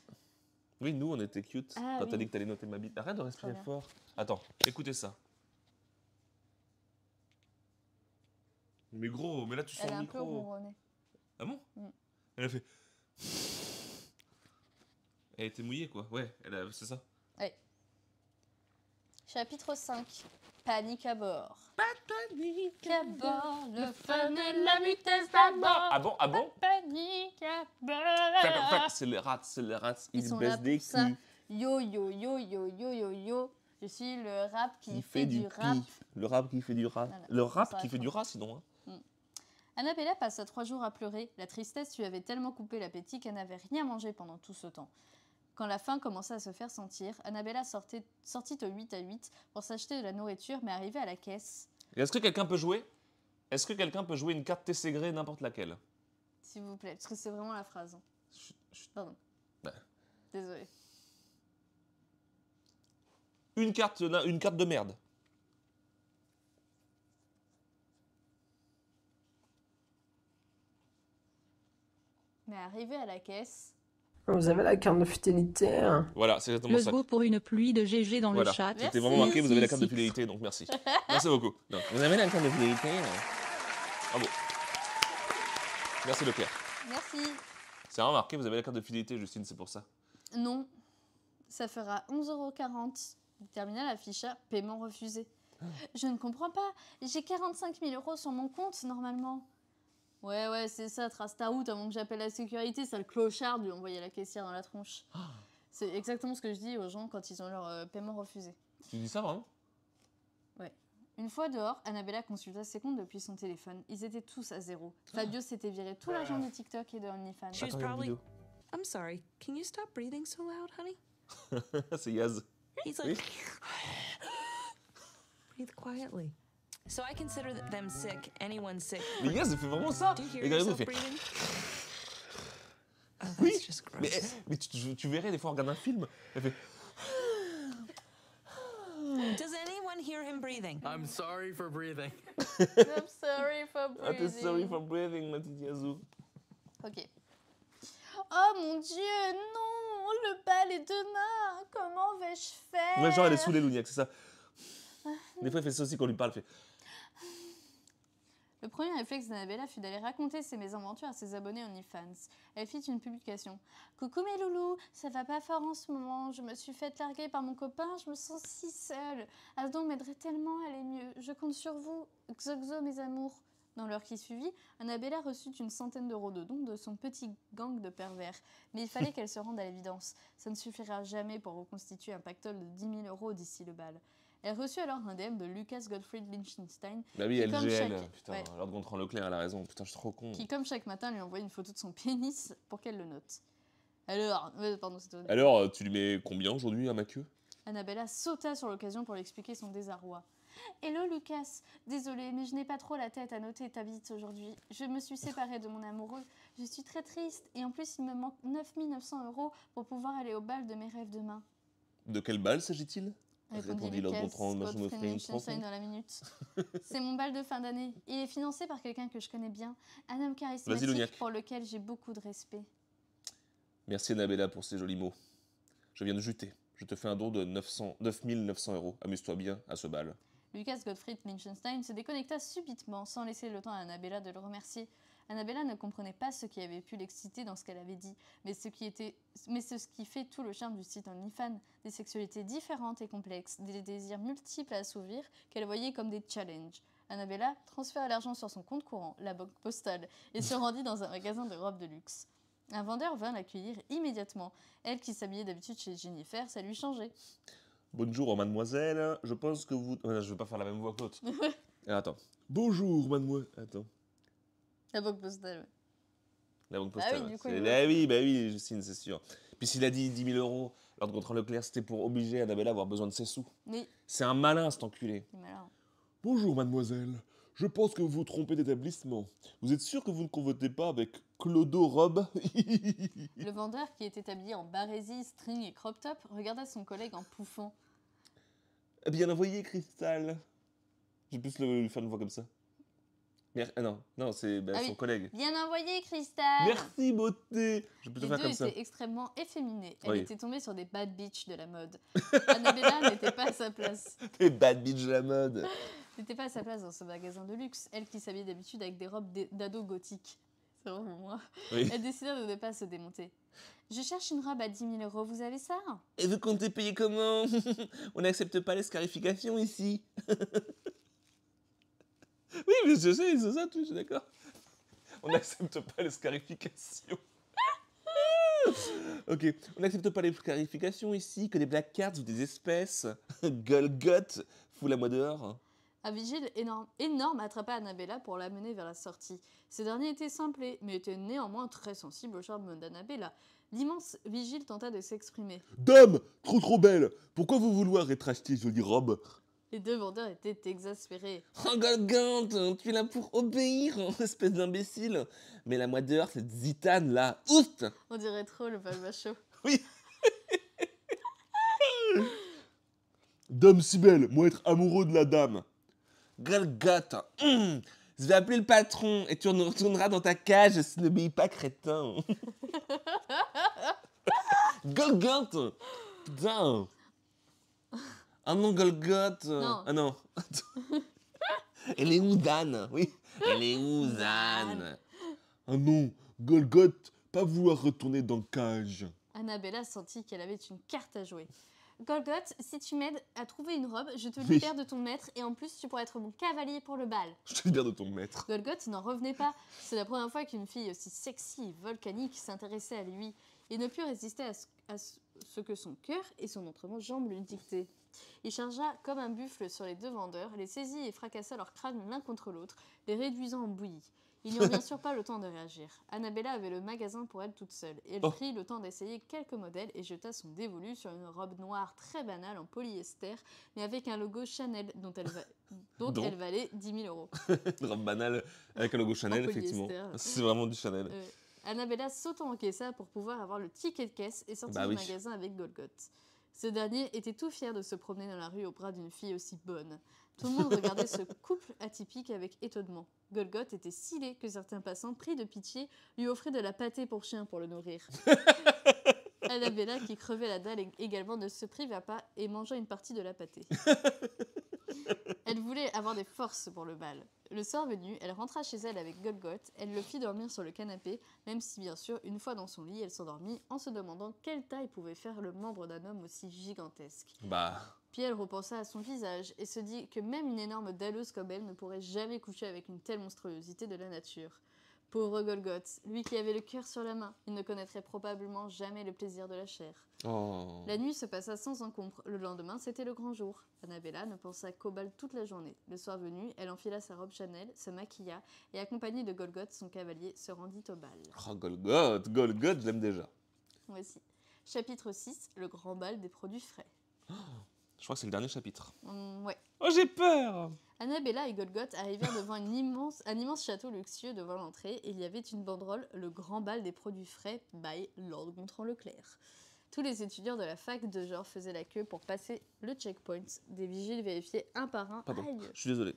C: oui, nous, on était cute ah t'as dit que t'allais noter ma bite. Arrête de respirer fort. Attends, écoutez ça. Mais gros, mais là, tu micro. Elle a un peu Ah bon mm. Elle a fait. Elle était mouillée, quoi. Ouais, elle a... c'est ça.
B: Ouais. Chapitre 5. Panique à bord. panique à bord, le fun et la vitesse d'abord. Ah bon, ah bon Panique à bord.
C: C'est les rats, c'est les rats, ils, baissent des
B: Yo, yo, yo, yo, yo, yo, yo. Je suis le rap qui fait, du, rap.
C: Le rap qui fait du rap. Le rap qui fait du rap, sinon. Hein.
B: Hmm. Annabella passa trois jours à pleurer. La tristesse lui avait tellement coupé l'appétit qu'elle n'avait rien mangé pendant tout ce temps. Quand la faim commençait à se faire sentir, Annabella sortait, sortit au 8 à 8 pour s'acheter de la nourriture, mais arrivée à la caisse.
C: Est-ce que quelqu'un peut jouer Est-ce que quelqu'un peut jouer une carte Tességré, n'importe laquelle
B: S'il vous plaît, parce que c'est vraiment la phrase. Hein. Pardon. Désolé.
C: Une carte, une carte de merde.
B: Mais arrivé à la caisse,
C: vous hein. avez la carte de
B: fidélité. Hein. Voilà, c'est exactement le ça. Le pour une pluie de GG dans le chat. C'était vraiment marqué, vous avez la carte de
A: fidélité,
C: donc merci. merci beaucoup. Vous avez la carte de fidélité. Ah Bravo. Merci Leclerc. Merci. C'est remarqué, vous avez la carte de fidélité, Justine, c'est pour ça.
B: Non. Ça fera 11,40€. Terminal afficha paiement refusé. Ah. Je ne comprends pas. J'ai 45 000 euros sur mon compte normalement. Ouais, ouais, c'est ça, trace ta route avant que j'appelle la sécurité, ça le clochard de lui envoyer la caissière dans la tronche. Ah. C'est exactement ce que je dis aux gens quand ils ont leur euh, paiement refusé. Tu dis ça vraiment Ouais. Une fois dehors, Annabella consulta ses comptes depuis son téléphone. Ils étaient tous à zéro. Fabio s'était viré tout l'argent de TikTok et de OnlyFans. I'm sorry, can you stop breathing
A: so loud, honey?
C: c'est Yaz. He's like...
A: Breathe quietly. So I consider them sick, anyone sick. Mais gars, ça fait vraiment ça. Et derrière nous, fait. Oh, oui,
C: mais, tu, verrais des fois on regarde un film, elle fait.
A: Does anyone hear him breathing? I'm sorry for breathing. I'm sorry for breathing. I'm sorry for
C: breathing, ma petite Yazoo.
B: Ok. Oh mon dieu, non, le bal est demain. Comment vais-je faire? Ouais, genre elle est saoulée,
C: lunettes, c'est ça. Des fois, elle fait ça aussi quand on lui parle. Elle fait.
B: Le premier réflexe d'Annabella fut d'aller raconter ses mésaventures à ses abonnés OnlyFans. Elle fit une publication. Coucou mes loulous, ça va pas fort en ce moment, je me suis faite larguer par mon copain, je me sens si seule. Asdon ah m'aiderait tellement à aller mieux, je compte sur vous. Xoxo mes amours. Dans l'heure qui suivit, Annabella reçut une centaine d'euros de dons de son petit gang de pervers. Mais il fallait qu'elle se rende à l'évidence. Ça ne suffira jamais pour reconstituer un pactole de 10 000 euros d'ici le bal. Elle reçut alors un DM de Lucas Gottfried Lichtenstein. Bah oui, LGL, putain, ouais.
C: Lord Gontran Leclerc, elle la raison, putain, je suis trop con. Qui,
B: comme chaque matin, lui envoie une photo de son pénis pour qu'elle le note. Alors, pardon,
C: Alors, euh, tu lui mets combien aujourd'hui à ma queue
B: Annabella sauta sur l'occasion pour lui expliquer son désarroi. Hello Lucas, désolé mais je n'ai pas trop la tête à noter ta visite aujourd'hui. Je me suis séparée de mon amoureux, je suis très triste et en plus il me manque 9900 euros pour pouvoir aller au bal de mes rêves demain.
C: De quel bal s'agit-il Répondit une dans la minute. c'est mon
B: bal de fin d'année. Il est financé par quelqu'un que je connais bien, un homme charismatique pour lequel j'ai beaucoup de respect.
C: Merci Annabella pour ces jolis mots. Je viens de juter. Je te fais un don de 900, 9900 euros. Amuse-toi bien à ce bal.
B: Lucas Gottfried Lichtenstein se déconnecta subitement, sans laisser le temps à Annabella de le remercier. Annabella ne comprenait pas ce qui avait pu l'exciter dans ce qu'elle avait dit, mais ce qui était, mais ce qui fait tout le charme du site en OnlyFans, des sexualités différentes et complexes, des désirs multiples à assouvir qu'elle voyait comme des challenges. Annabella transféra l'argent sur son compte courant, la banque postale, et se rendit dans un magasin de robes de luxe. Un vendeur vint l'accueillir immédiatement. Elle, qui s'habillait d'habitude chez Jennifer, ça lui changeait.
C: Bonjour, mademoiselle. Je pense que vous. Euh, je veux pas faire la même voix que l'autre. Euh, attends. Bonjour, mademoiselle. Attends.
B: La banque postale.
C: La banque ah postale. Ah oui, du coup, ah oui, bah oui, Justine, c'est sûr. Puis s'il a dit 10 000 euros lors de contre Leclerc, c'était pour obliger Annabella à avoir besoin de ses sous. Oui, C'est un malin, cet enculé. malin. Bonjour, mademoiselle. Je pense que vous vous trompez d'établissement. Vous êtes sûr que vous ne convotez pas avec Clodo robe
B: Le vendeur, qui était habillé en barésie, string et crop top, regarda son collègue en pouffant.
C: Eh bien envoyé, Cristal. J'ai plus le, le faire une voix comme ça. Euh, non, non c'est bah, ah son collègue. Bien
B: envoyé, Christelle Merci,
C: beauté Je peux Les faire deux comme ça. était
B: extrêmement efféminée. Elle était tombée sur des bad bitches de la mode. Annabella n'était pas à sa
A: place.
C: Des bad bitches de la mode
B: N'était pas à sa place dans ce magasin de luxe. Elle qui s'habillait d'habitude avec des robes d'ado gothique. C'est vraiment moi. Elle décida de ne pas se démonter. Je cherche une robe à 10 000 euros, vous avez ça
C: Et vous comptez payer comment On n'accepte pas les scarifications ici Oui, mais je sais, c'est ça, tout, je suis d'accord. On n'accepte pas les scarifications. ok, on n'accepte pas les scarifications ici, que des black cards ou des espèces. Golgoth, fous la moi dehors.
B: Un ah, vigile énorme, énorme attrapa Annabella pour l'amener vers la sortie. Ce dernier était simple, mais était néanmoins très sensible au charme d'Annabella. L'immense vigile tenta de
C: s'exprimer. Dame, trop trop belle Pourquoi vous vouloir être achetée jolie robe les
B: deux vendeurs étaient
C: exaspérés. Oh, tu es là pour obéir, espèce d'imbécile. Mais la moi dehors, cette zitane là, Oust
B: On dirait trop le palmachot.
C: Oui Dame si belle, moi être amoureux de la dame. Golgant, hum. je vais appeler le patron et tu retourneras dans ta cage si n'obéis pas, crétin. Golgant, putain « euh, Ah non, Golgoth. Ah non. Elle est où Dan Oui. Elle est où Dan Ah non Golgot, pas vouloir retourner dans le cage.
B: Annabella sentit qu'elle avait une carte à jouer. Golgot, si tu m'aides à trouver une robe, je te libère de ton maître et en plus tu pourras être mon cavalier pour le bal.
C: Je te libère de ton maître.
B: Golgot n'en revenait pas. C'est la première fois qu'une fille aussi sexy, et volcanique s'intéressait à lui et ne put résister à ce, que son cœur et son jambes lui dictaient. Il chargea comme un buffle sur les deux vendeurs, les saisit et fracassa leurs crânes l'un contre l'autre, les réduisant en bouillie. Ils n'eurent bien sûr pas le temps de réagir. Annabella avait le magasin pour elle toute seule, et elle oh. prit le temps d'essayer quelques modèles et jeta son dévolu sur une robe noire très banale en polyester, mais avec un logo Chanel dont elle, valait 10 000 euros.
C: une robe banale avec un logo Chanel, effectivement. C'est vraiment du Chanel. Euh,
B: Annabella sauto-encaissa pour pouvoir avoir le ticket de caisse et sortir bah du magasin avec Golgoth. Ce dernier était tout fier de se promener dans la rue au bras d'une fille aussi bonne. Tout le monde regardait ce couple atypique avec étonnement. Golgoth était si laid que certains passants, pris de pitié, lui offraient de la pâtée pour chien pour le nourrir. Annabella, qui crevait la dalle également, ne se priva pas et mangea une partie de la pâtée. Elle voulait avoir des forces pour le bal. Le soir venu, elle rentra chez elle avec Golgoth, elle le fit dormir sur le canapé, même si bien sûr, une fois dans son lit, elle s'endormit en se demandant quelle taille pouvait faire le membre d'un homme aussi gigantesque. Bah. Puis elle repensa à son visage et se dit que même une énorme dalleuse comme elle ne pourrait jamais coucher avec une telle monstruosité de la nature. Pauvre Golgoth, lui qui avait le cœur sur la main, il ne connaîtrait probablement jamais le plaisir de la chair.
A: Oh. La
B: nuit se passa sans encombre. Le lendemain, c'était le grand jour. Annabella ne pensa qu'au bal toute la journée. Le soir venu, elle enfila sa robe Chanel, se maquilla et, accompagnée de Golgoth, son cavalier, se rendit au bal.
C: Oh, Golgoth, Golgoth, j'aime déjà.
B: Voici. Chapitre 6, le grand bal des produits frais.
C: Oh, je crois que c'est le dernier chapitre.
B: Mm, ouais. Oh, j'ai peur Annabella et Golgoth arrivèrent devant un immense château luxueux devant l'entrée et il y avait une banderole Le grand bal des produits frais by Lord Gontran Leclerc. Tous les étudiants de la fac de genre faisaient la queue pour passer le checkpoint. Des vigiles vérifiaient un par un. Pardon, je
A: suis
C: désolé.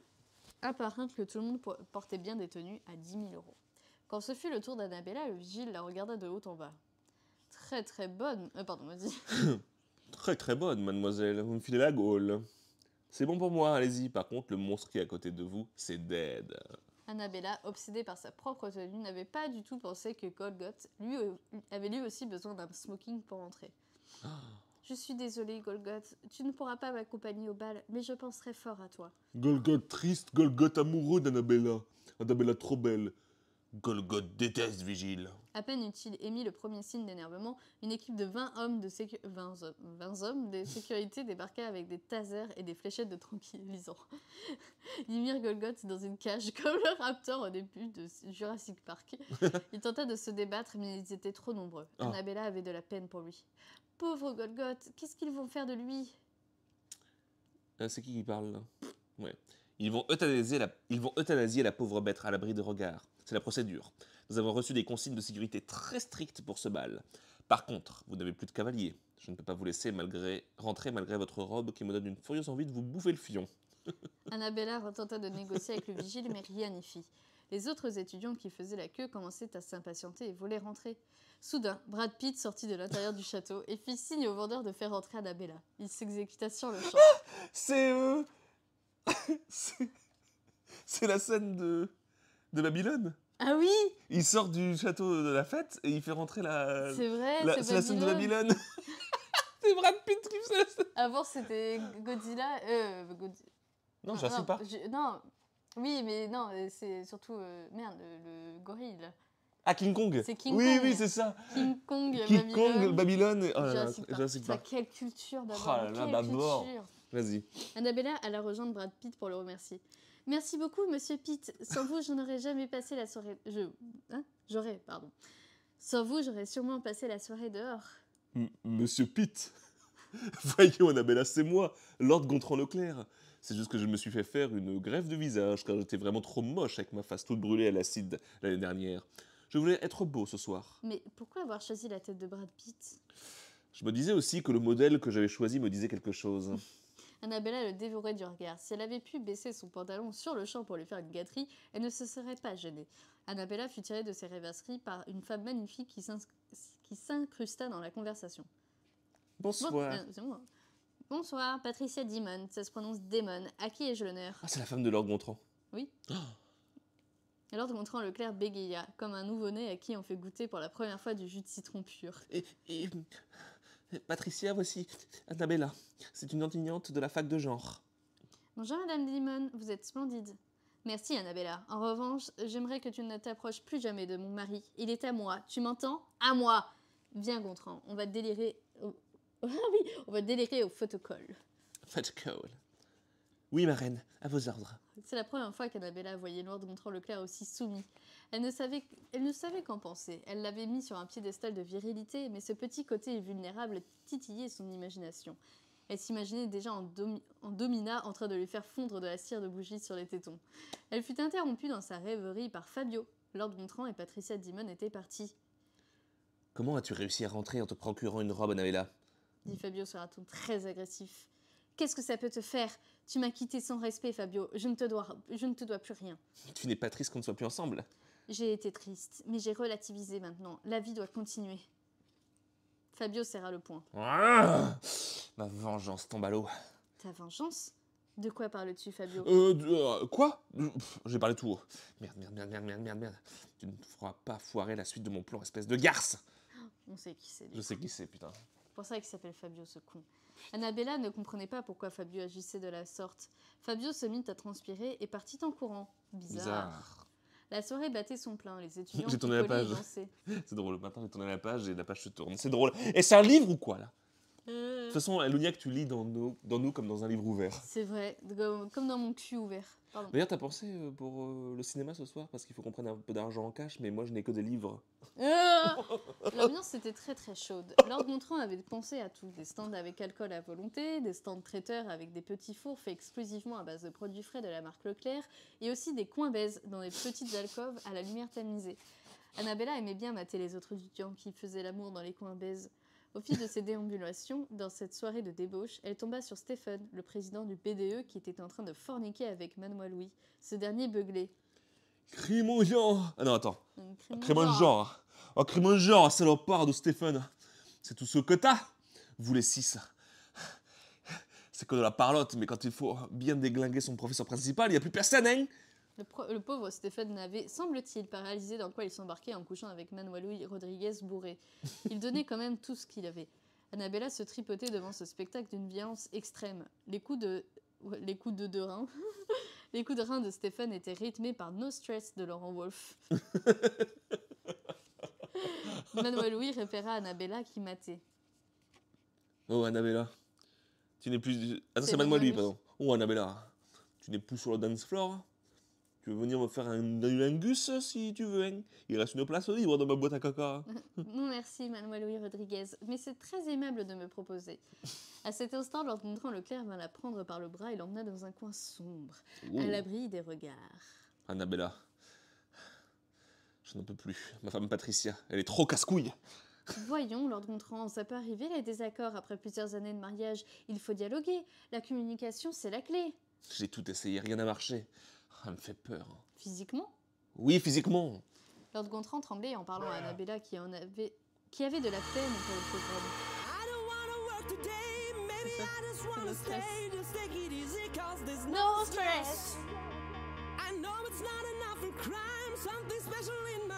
B: Un par un que tout le monde portait bien des tenues à 10 000 euros. Quand ce fut le tour d'Annabella, le vigile la regarda de haut en bas. Très très bonne. Euh, pardon, vas
C: très très bonne, mademoiselle. Vous me filez la gaule. C'est bon pour moi, allez-y. Par contre, le monstre qui est à côté de vous, c'est dead.
B: Annabella, obsédée par sa propre tenue, n'avait pas du tout pensé que Golgoth lui, euh, avait lui aussi besoin d'un smoking pour entrer. Je suis désolée, Golgoth. Tu ne pourras pas m'accompagner au bal, mais je penserai fort à toi.
C: Golgoth triste, Golgoth amoureux d'Annabella. Annabella trop belle. Golgoth déteste Vigile.
B: À peine eut-il émis le premier signe d'énervement, une équipe de 20 hommes de, sécurité débarqua avec des tasers et des fléchettes de tranquillisant. Ils mirent Golgoth dans une cage comme le raptor au début de Jurassic Park. Il tenta de se débattre, mais ils étaient trop nombreux. Ah. Annabella avait de la peine pour lui. Pauvre Golgoth, qu'est-ce qu'ils vont faire de lui
C: euh, C'est qui qui parle Ouais. Ils vont, euthanasier la, vont euthanasier la pauvre bête à l'abri de regard. »« C'est la procédure. Nous avons reçu des consignes de sécurité très strictes pour ce bal. Par contre, vous n'avez plus de cavalier. Je ne peux pas vous laisser malgré, rentrer malgré votre robe qui me donne une furieuse envie de vous bouffer le fion.
B: Annabella retenta de négocier avec le vigile, mais rien n'y fit. Les autres étudiants qui faisaient la queue commençaient à s'impatienter et voulaient rentrer. Soudain, Brad Pitt sortit de l'intérieur du château et fit signe au vendeur de faire rentrer Annabella. Il s'exécuta sur le champ. C'est eux
C: C'est la scène de de Babylone. Ah oui Il sort du château de la fête et il fait rentrer la. C'est vrai, c'est la scène de Babylone.
B: c'est Brad Pitt qui fait ça. Avant, ah c'était euh, Godzilla. Non, je sais pas. non, oui, mais non, euh, c'est surtout. Euh, merde, le, gorille.
C: À Ah, King Kong C'est King Kong. Oui, oui, c'est ça.
B: King Kong, King Babylone. Kong, Babylone.
C: Oh,
B: Quelle culture d'abord. Oh là là, d'abord. Vas-y. Annabella, elle a rejoint Brad Pitt pour le remercier. Merci beaucoup, monsieur Pitt. Sans vous, je n'aurais jamais passé la soirée. Hein, j'aurais, pardon. Sans vous, j'aurais sûrement passé la soirée dehors.
C: monsieur Pitt Voyons, Annabella, ah, c'est moi, Lord Gontran Leclerc. C'est juste que je me suis fait faire une grève de visage car j'étais vraiment trop moche avec ma face toute brûlée à l'acide l'année dernière. Je voulais être beau ce soir.
B: Mais pourquoi avoir choisi la tête de Brad Pitt
C: Je me disais aussi que le modèle que j'avais choisi me disait quelque chose.
B: Annabella le dévorait du regard. Si elle avait pu baisser son pantalon sur le champ pour lui faire une gâterie, elle ne se serait pas gênée. Annabella fut tirée de ses rêvasseries par une femme magnifique qui s'incrusta dans la conversation.
C: Bonsoir. Euh,
B: Bonsoir, Patricia Demon. ça se prononce Damon. À qui ai-je l'honneur
C: Ah, c'est la femme de Lord Gontran. Oui.
B: Lord Lord le clerc bégaya, comme un nouveau-né à qui on fait goûter pour la première fois du jus de citron pur.
C: et Patricia, voici Annabella. C'est une enseignante de la fac de genre.
B: Bonjour Madame Dimon, vous êtes splendide. Merci Annabella. En revanche, j'aimerais que tu ne t'approches plus jamais de mon mari. Il est à moi. Tu m'entends À moi Viens Gontran, on va délirer. Au... Ah oui, on va délirer au photocall.
C: Photocall. Oui, ma reine, à vos ordres.
B: C'est la première fois qu'Annabella voyait Lord Gontran Leclerc aussi soumis. Elle ne savait, savait qu'en penser. Elle l'avait mis sur un piédestal de virilité, mais ce petit côté vulnérable titillait son imagination. Elle s'imaginait déjà en, domina en train de lui faire fondre de la cire de bougie sur les tétons. Elle fut interrompue dans sa rêverie par Fabio. Lord Gontran et Patricia Dimon étaient partis.
C: Comment as-tu réussi à rentrer en te procurant une robe, Annabella
B: dit Fabio sur un ton très agressif. Qu'est-ce que ça peut te faire tu m'as quitté sans respect, Fabio. Je ne te dois, je ne te dois plus rien.
C: Tu n'es pas triste qu'on ne soit plus ensemble
B: J'ai été triste, mais j'ai relativisé maintenant. La vie doit continuer. Fabio serra le poing.
C: Ah Ma vengeance tombe à l'eau.
B: Ta vengeance De quoi parles-tu, Fabio Euh,
C: euh quoi J'ai parlé tout haut. Merde, merde, merde, merde, merde, merde, Tu ne feras pas foirer la suite de mon plan, espèce de garce
B: On sait qui c'est. Je sais qui c'est, putain pour ça qu'il s'appelle Fabio, ce con. Annabella ne comprenait pas pourquoi Fabio agissait de la sorte. Fabio se mit à transpirer et partit en courant.
A: Bizarre.
B: La soirée battait son plein, les étudiants j'ai tourné la page.
C: C'est drôle, maintenant j'ai tourné la page et la page se tourne. C'est drôle. Et c'est un livre ou quoi là
B: euh. De toute façon,
C: que tu lis dans nous, comme dans un livre ouvert.
B: C'est vrai, comme dans mon cul ouvert. D'ailleurs,
C: t'as pensé euh, pour euh, le cinéma ce soir Parce qu'il faut qu'on prenne un peu d'argent en cash, mais moi je n'ai que des livres.
B: L'ambiance était très très chaude. Lord on avait pensé à tout des stands avec alcool à volonté, des stands traiteurs avec des petits fours faits exclusivement à base de produits frais de la marque Leclerc, et aussi des coins baises dans des petites alcôves à la lumière tamisée. Annabella aimait bien mater les autres étudiants qui faisaient l'amour dans les coins baises. Au fil de ses déambulations, dans cette soirée de débauche, elle tomba sur Stephen, le président du PDE, qui était en train de forniquer avec Mademoiselle Louis. Ce dernier beuglait.
C: Crime mon genre Ah non, attends. Crime, crime genre. Oh, crime genre, salopard de Stephen. C'est tout ce que t'as, vous les six. C'est que de la parlotte, mais quand il faut bien déglinguer son professeur principal, il n'y a plus personne, hein
B: le, pauvre Stéphane n'avait, semble-t-il, paralysé dans quoi il s'embarquait en couchant avec Manuel Rodriguez bourré. Il donnait quand même tout ce qu'il avait. Annabella se tripotait devant ce spectacle d'une violence extrême. Les coups de... Les coups de deux reins... Les coups de rein de Stéphane étaient rythmés par No Stress de Laurent Wolf. Manuel Louis repéra Annabella qui matait.
C: Oh Annabella, tu n'es plus... Attends, ah, c'est Manuel pardon. Oh Annabella, tu n'es plus sur le dance floor tu veux venir me faire un lingus si tu veux hein Il reste une place libre dans ma boîte à caca.
B: non, merci, mademoiselle Louis Rodriguez. Mais c'est très aimable de me proposer. À cet instant, Lord Gontran Leclerc vint la prendre par le bras et l'emmena dans un coin sombre, à l'abri des regards.
C: Annabella, je n'en peux plus. Ma femme Patricia, elle est trop casse-couille.
B: Voyons, Lord Gontran, ça peut arriver les désaccords après plusieurs années de mariage. Il faut dialoguer. La communication, c'est la clé.
C: J'ai tout essayé, rien n'a marché. Ça me fait peur. Hein. Physiquement Oui, physiquement.
B: Lord Gontran tremblait en parlant à Annabella qui, en avait... qui avait de la peine pour le programme.
C: No stress. No stress.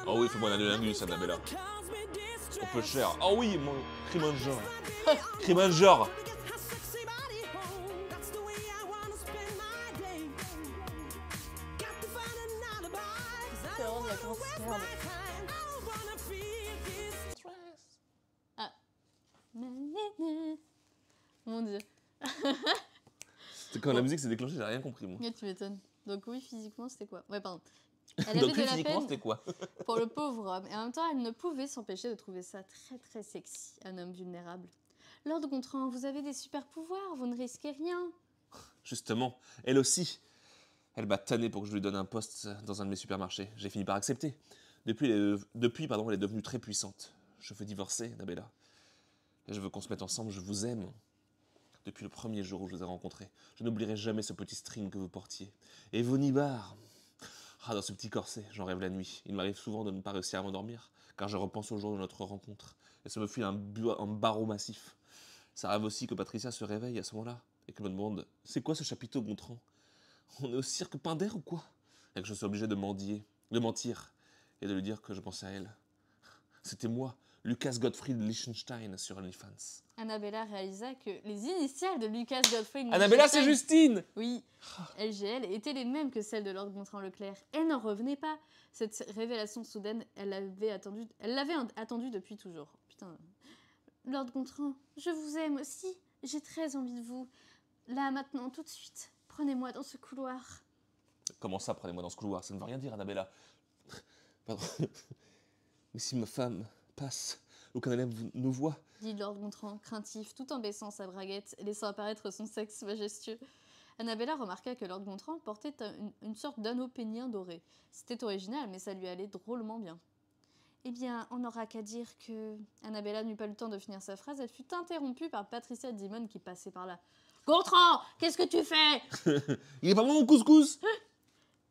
C: Oh oui, fais-moi la nuit, Annabella. On peut cher. Oh ah oui, mon crime genre. crime genre. Mon dieu. Quand la musique s'est déclenchée, j'ai rien compris moi.
B: tu m'étonnes. Donc oui, physiquement, c'était quoi Ouais, pardon. Elle avait de la c'était
A: quoi pour le
B: pauvre homme. Et en même temps, elle ne pouvait s'empêcher de trouver ça très très sexy, un homme vulnérable. Lord Gontran, vous avez des super pouvoirs, vous ne risquez rien.
C: Justement, elle aussi. Elle m'a tanné pour que je lui donne un poste dans un de mes supermarchés. J'ai fini par accepter. Depuis, depuis pardon, elle est devenue très puissante. Je veux divorcer d'Abella. Et je veux qu'on se mette ensemble, je vous aime. Depuis le premier jour où je vous ai rencontré, je n'oublierai jamais ce petit string que vous portiez. Et vos nibards Ah, dans ce petit corset, j'en rêve la nuit. Il m'arrive souvent de ne pas réussir à m'endormir, car je repense au jour de notre rencontre. Et ça me file un, barreau massif. Ça rêve aussi que Patricia se réveille à ce moment-là, et que me demande C'est quoi ce chapiteau montrant On est au cirque Pinder ou quoi Et que je suis obligé de mendier, de mentir, et de lui dire que je pensais à elle. C'était moi, Lucas Gottfried Liechtenstein sur OnlyFans.
B: Annabella réalisa que les initiales de Lucas Gottfried Annabella, c'est Justine Oui. LGL étaient les mêmes que celles de Lord Gontran Leclerc. Elle n'en revenait pas. Cette révélation soudaine, elle l'avait attendue depuis toujours. Putain. Lord Gontran, je vous aime aussi. J'ai très envie de vous. Là, maintenant, tout de suite, prenez-moi dans ce couloir.
C: Comment ça, prenez-moi dans ce couloir Ça ne veut rien dire, Annabella. Pardon. Mais si ma femme passe, aucun élève ne voit.
B: Dit Lord Gontran, craintif, tout en baissant sa braguette, laissant apparaître son sexe majestueux. Annabella remarqua que Lord Gontran portait une, sorte d'anneau pénien doré. C'était original, mais ça lui allait drôlement bien. Eh bien, on n'aura qu'à dire que. Annabella n'eut pas le temps de finir sa phrase, elle fut interrompue par Patricia Dimon qui passait par là. Gontran, qu'est-ce que tu
C: fais Il est pas bon couscous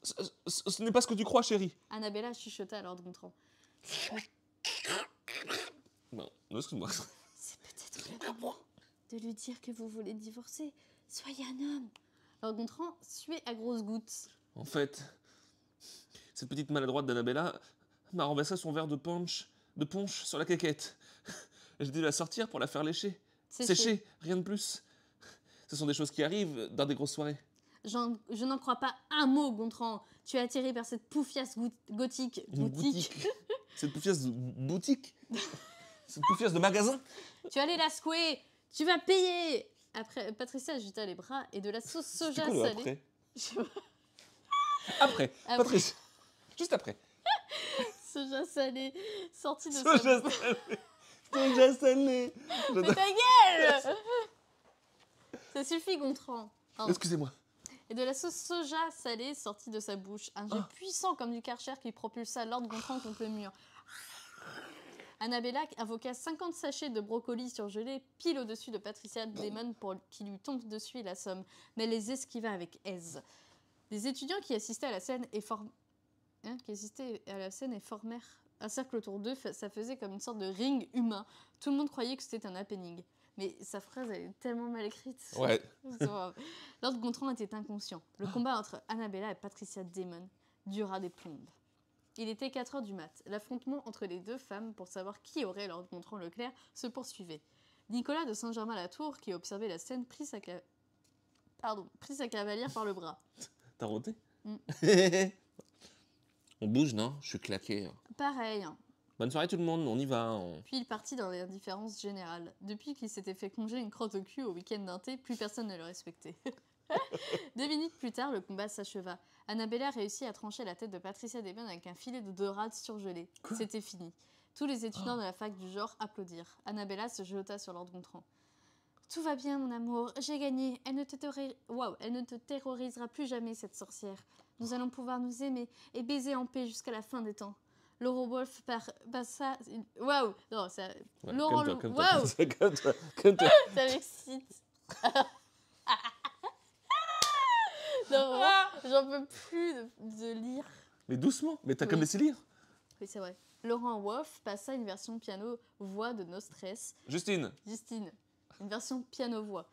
C: Ce, n'est pas ce que tu crois, chérie.
B: Annabella chuchota à Lord Gontran.
C: Non, moi C'est
B: peut-être à moi, de lui dire que vous voulez divorcer. Soyez un homme. Alors Gontran suez à grosses gouttes.
C: En fait, cette petite maladroite d'Annabella m'a renversé son verre de punch, de punch sur la caquette. J'ai dû la sortir pour la faire lécher. Sécher. rien de plus. Ce sont des choses qui arrivent dans des grosses soirées.
B: Je n'en crois pas un mot, Gontran. Tu es attiré par cette poufiasse gothique. Une boutique.
C: cette poufiasse boutique Cette poufiasse de magasin
B: Tu allais la secouer Tu vas payer Après, Patricia agita les bras et de la sauce soja salée.
C: Après. après. Patricia. Juste après.
B: soja salée, sortie de sa bouche.
C: Soja salée
B: Mais ta gueule Ça suffit, Gontran. Excusez-moi. Et de la sauce soja salée sortie de sa bouche. Un jet ah. puissant comme du karcher qui propulsa Lord Gontran contre le mur. Annabella invoqua 50 sachets de brocolis surgelés pile au-dessus de Patricia Damon pour qui lui tombe dessus la somme, mais les esquiva avec aise. Les étudiants hein, qui assistaient à la scène et formèrent un cercle autour d'eux, ça faisait comme une sorte de ring humain. Tout le monde croyait que c'était un happening. Mais sa phrase, est tellement mal écrite. L'ordre Gontran était inconscient. Le combat entre Annabella et Patricia Damon dura des plombes. Il était 4 heures du mat. L'affrontement entre les deux femmes pour savoir qui aurait leur le Leclerc se poursuivait. Nicolas de Saint-Germain-la-Tour, qui observait la scène, prit sa, Pardon, sa cavalière par le bras.
C: T'as roté mm. On bouge, non Je suis claqué. Hein. Pareil. Bonne soirée tout le monde, on y va. Hein. Puis
B: il partit dans l'indifférence générale. Depuis qu'il s'était fait congé une crotte au cul au week-end d'un thé, plus personne ne le respectait. Deux minutes plus tard, le combat s'acheva. Annabella réussit à trancher la tête de Patricia Deben avec un filet de dorade surgelé. C'était fini. Tous les étudiants oh. de la fac du genre applaudirent. Annabella se jeta sur Lord Gontran. Tout va bien, mon amour, j'ai gagné. Elle ne, te Elle ne te terrorisera plus jamais, cette sorcière. Nous allons pouvoir nous aimer et baiser en paix jusqu'à la fin des temps. Laurent Wolf par passa. Waouh Non, ça. Laurent. Waouh
A: Ça
B: m'excite Non, ah. j'en peux plus de, lire.
C: Mais doucement, mais t'as quand même laissé lire.
B: Oui, c'est vrai. Laurent Woff passa une version piano voix de No Stress. Justine. Justine. Une version piano voix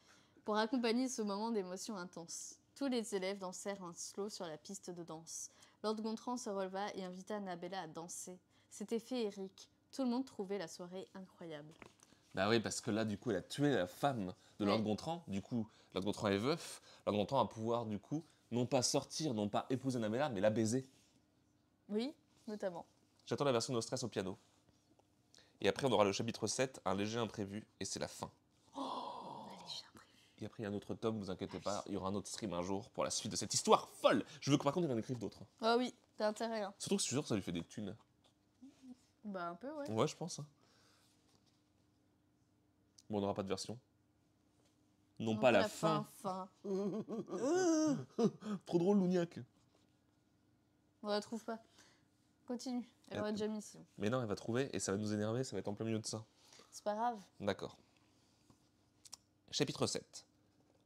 B: pour accompagner ce moment d'émotion intense. Tous les élèves dansèrent un slow sur la piste de danse. Lord Gontran se releva et invita Nabella à danser. C'était féerique. Tout le monde trouvait la soirée incroyable.
C: Bah oui, parce que là, du coup, elle a tué la femme de Gontran, Du coup, Gontran est veuf. Gontran a pouvoir, du coup, non pas sortir, non pas épouser Namela, mais la baiser.
B: Oui, notamment.
C: J'attends la version de Stress au piano. Et après, on aura le chapitre 7, Un léger imprévu, et c'est la fin.
A: Oh
C: et après, il y a un autre tome, vous inquiétez pas, il y aura un autre stream un jour pour la suite de cette histoire folle. Je veux que par contre, il en écrive d'autres. Hein.
B: Ah oui, t'as intérêt. Hein.
C: Surtout que je sûr ça lui fait des thunes.
B: Bah, un peu, ouais. Ouais, je
C: pense. Hein. Bon, on n'aura pas de version non pas la, fin. Trop drôle, Louniac.
B: On la trouve pas. Continue. Elle va être jamais
C: Mais non, elle va trouver et ça va nous énerver, ça va être en plein milieu de ça. C'est pas grave. D'accord. Chapitre 7.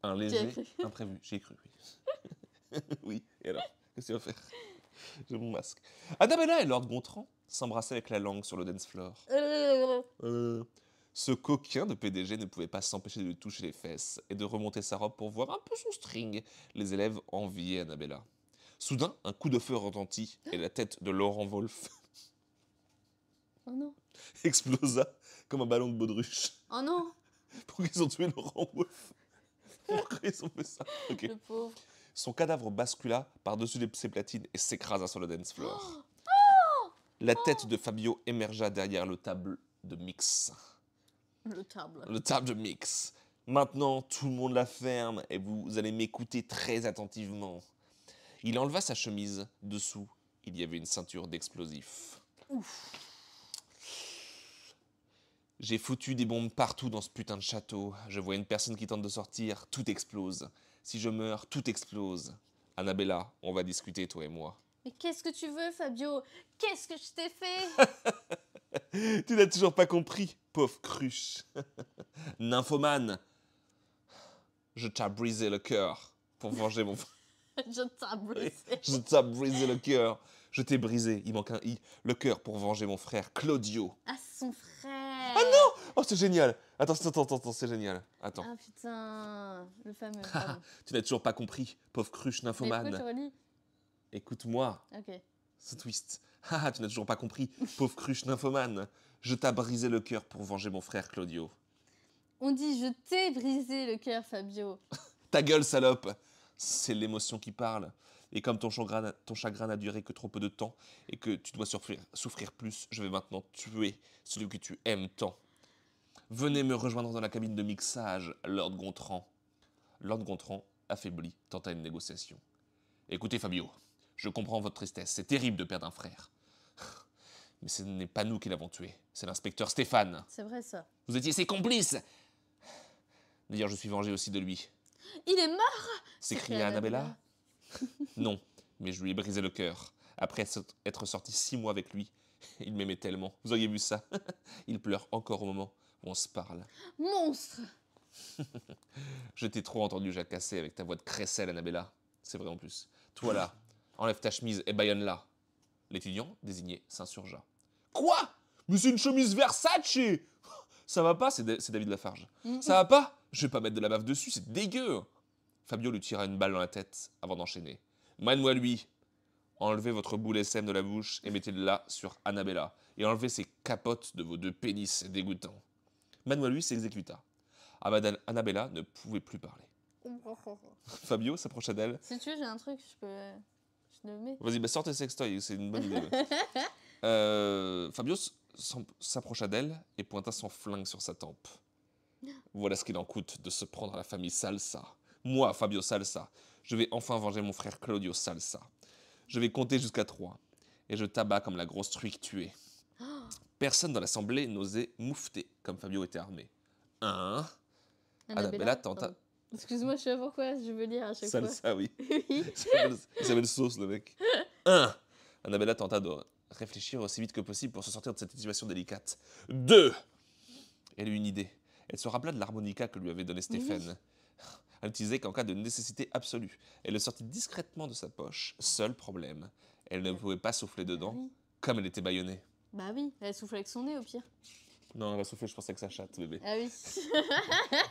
C: Un léger imprévu. J'ai cru, oui. et alors Qu'est-ce qu'il va faire J'ai mon masque. Annabella et Lord Gontran s'embrassaient avec la langue sur le dance floor.
B: Euh.
C: euh ce coquin de PDG ne pouvait pas s'empêcher de lui toucher les fesses et de remonter sa robe pour voir un peu son string. Les élèves enviaient Annabella. Soudain, un coup de feu retentit et la tête de Laurent Wolf
B: oh
C: explosa comme un ballon de baudruche.
B: Oh non
C: Pourquoi ils ont tué Laurent Wolf Pourquoi ils ont fait ça Le pauvre. Son cadavre bascula par-dessus ses platines et s'écrasa sur le dance floor. Oh! la oh! tête de Fabio émergea derrière le table de mix.
B: Le table. Le
C: table mix. Maintenant, tout le monde la ferme et vous allez m'écouter très attentivement. Il enleva sa chemise. Dessous, il y avait une ceinture d'explosifs. Ouf. J'ai foutu des bombes partout dans ce putain de château. Je vois une personne qui tente de sortir, tout explose. Si je meurs, tout explose. Annabella, on va discuter, toi et moi.
B: Mais qu'est-ce que tu veux, Fabio Qu'est-ce que je t'ai fait
C: Tu n'as toujours pas compris pauvre cruche. Nymphomane. Je t'ai brisé le cœur pour venger mon frère.
B: Je t'ai brisé. Je
C: t'ai brisé le cœur. Je t'ai brisé, il manque un i, le cœur pour venger mon frère Claudio.
B: Ah, son frère Ah non
C: Oh, c'est génial Attends, attends, attends, attends c'est génial. Attends. Ah
B: putain, le fameux. Ah,
C: tu n'as toujours pas compris, pauvre cruche nymphomane. Écoute-moi. Ok. Ce twist. Ah, tu n'as toujours pas compris, pauvre cruche nymphomane. Je t'ai brisé le cœur pour venger mon frère Claudio.
B: On dit je t'ai brisé le cœur, Fabio.
C: Ta gueule, salope C'est l'émotion qui parle. Et comme ton chagrin, n'a duré que trop peu de temps et que tu dois souffrir, souffrir plus, je vais maintenant tuer celui que tu aimes tant. Venez me rejoindre dans la cabine de mixage, Lord Gontran. Lord Gontran, affaibli, tenta une négociation. Écoutez, Fabio, je comprends votre tristesse. C'est terrible de perdre un frère. Mais ce n'est pas nous qui l'avons tué, c'est l'inspecteur Stéphane. C'est vrai ça. Vous étiez ses complices D'ailleurs, je suis vengé aussi de lui.
B: Il est mort
C: s'écria Annabella. non, mais je lui ai brisé le cœur. Après être sorti six mois avec lui, il m'aimait tellement. Vous auriez vu ça Il pleure encore au moment où on se parle.
B: Monstre
C: Je t'ai trop entendu jacasser avec ta voix de crécelle, Annabella. C'est vrai en plus. Toi là, enlève ta chemise et baïonne là. L'étudiant désigné s'insurgea. Quoi Mais c'est une chemise Versace Ça va pas, c'est David Lafarge. Mm-hmm. Ça va pas Je vais pas mettre de la bave dessus, c'est dégueu Fabio lui tira une balle dans la tête avant d'enchaîner. mène lui Enlevez votre boule SM de la bouche et mettez-la sur Annabella. Et enlevez ces capotes de vos deux pénis dégoûtants. Manuel lui s'exécuta. Madame Annabella ne pouvait plus parler. Oh, oh, oh, Fabio s'approcha d'elle.
B: Si tu veux, j'ai un truc, je peux. Vas-y,
C: bah, sortez sextoy, c'est une bonne idée. Euh, Fabio s'approcha d'elle et pointa son flingue sur sa tempe. Voilà ce qu'il en coûte de se prendre à la famille Salsa. Moi, Fabio Salsa, je vais enfin venger mon frère Claudio Salsa. Je vais compter jusqu'à trois. Et je tabac comme la grosse truie tuée. Personne dans l'assemblée n'osait moufter comme Fabio était armé. Un. Annabella tenta.
B: Excuse-moi, je sais pas pourquoi je veux lire à chaque fois. Salsa,
C: oui. oui. Il s'appelle Sauce, le mec. 1. Annabella tenta de réfléchir aussi vite que possible pour se sortir de cette situation délicate. 2. Elle eut une idée. Elle se rappela de l'harmonica que lui avait donné Stéphane. Oui. Elle disait qu'en cas de nécessité absolue, elle le sortit discrètement de sa poche. Seul problème, elle ne pouvait pas souffler dedans, comme elle était baïonnée.
B: Bah oui, elle soufflait avec son nez au pire.
C: Non, va souffler, je pensais que ça chatte, bébé.
B: Ah oui.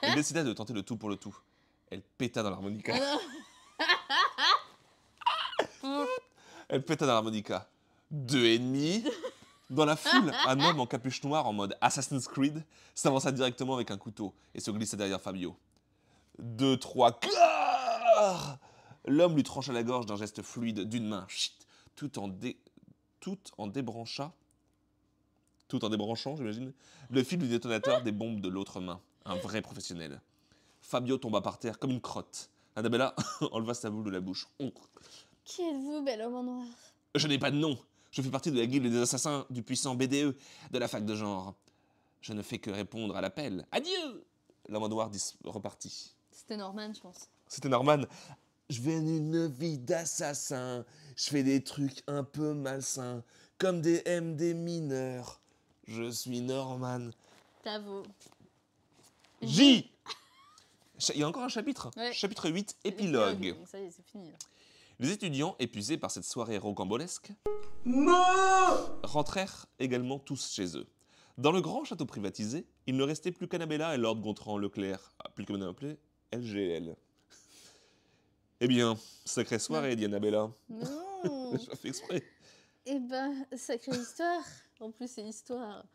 B: Elle décida
C: de tenter le tout pour le tout. Elle péta dans l'harmonica.
B: Ah
C: elle péta dans l'harmonica. Deux et demi. Dans la foule, un homme en capuche noire en mode Assassin's Creed s'avança directement avec un couteau et se glissa derrière Fabio. Deux, trois, L'homme lui trancha la gorge d'un geste fluide d'une main, tout en, dé... tout en débrancha tout en débranchant, j'imagine, le fil du détonateur des bombes de l'autre main. Un vrai professionnel. Fabio tomba par terre comme une crotte. Annabella enleva sa boule de la bouche.
B: Qui êtes-vous, bel homme en noir
C: Je n'ai pas de nom. Je fais partie de la guilde des assassins du puissant BDE de la fac de genre. Je ne fais que répondre à l'appel. Adieu L'homme en noir repartit.
B: C'était Norman, je pense.
C: C'était Norman. Je viens d'une vie d'assassin. Je fais des trucs un peu malsains, comme des MD mineurs. Je suis Norman. Tavo. J. Il y a encore un chapitre. Chapitre 8, épilogue.
B: ça y est, c'est fini.
C: Les étudiants, épuisés par cette soirée rocambolesque, rentrèrent également tous chez eux. Dans le grand château privatisé, il ne restait plus qu'Annabella et Lord Gontran Leclerc, ah, plus communément appelé LGL. Eh bien, sacrée soirée, dit Annabella. Non. Je fait exprès.
B: Eh ben, sacrée histoire. En plus, c'est histoire.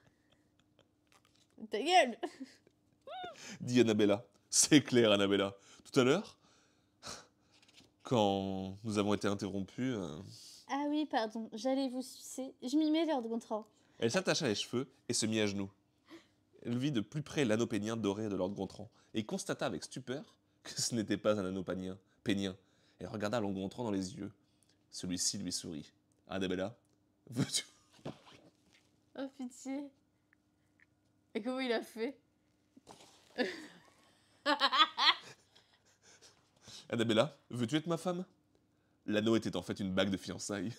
B: Ta gueule
C: Dit Annabella. C'est clair, Annabella. Tout à l'heure, quand nous avons été interrompus. Euh,
B: ah oui, pardon, j'allais vous sucer. Je m'y mets l'heure de Gontran.
C: Elle s'attacha les cheveux et se mit à genoux. Elle vit de plus près l'anneau pénien doré de Lord Gontran et constata avec stupeur que ce n'était pas un anneau pénien. pénien. Elle regarda Lord Gontran dans les yeux. Celui-ci lui sourit. Annabella,
A: veux-tu
B: Oh, pitié. Et comment il a fait
C: Annabella, veux-tu être ma femme L'anneau était en fait une bague de fiançailles.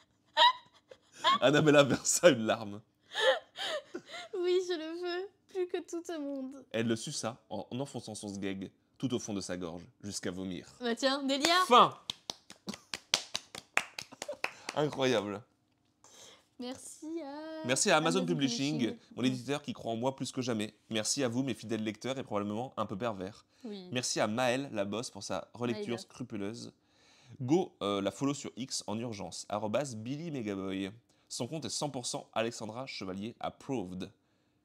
C: Annabella versa une larme.
B: Oui, je le veux, plus que tout le monde.
C: Elle le suça en enfonçant son sgeg tout au fond de sa gorge, jusqu'à vomir.
B: Bah tiens, Delia Fin
C: Incroyable.
A: Merci à... Amazon, Publishing,
C: mon éditeur qui croit en moi plus que jamais. Merci à vous, mes fidèles lecteurs et probablement un peu pervers. Merci à Maëlle, la bosse, pour sa relecture scrupuleuse. Go euh, la follow sur X en urgence, arrobas Billy Megaboy. Son compte est 100% Alexandra Chevalier Approved.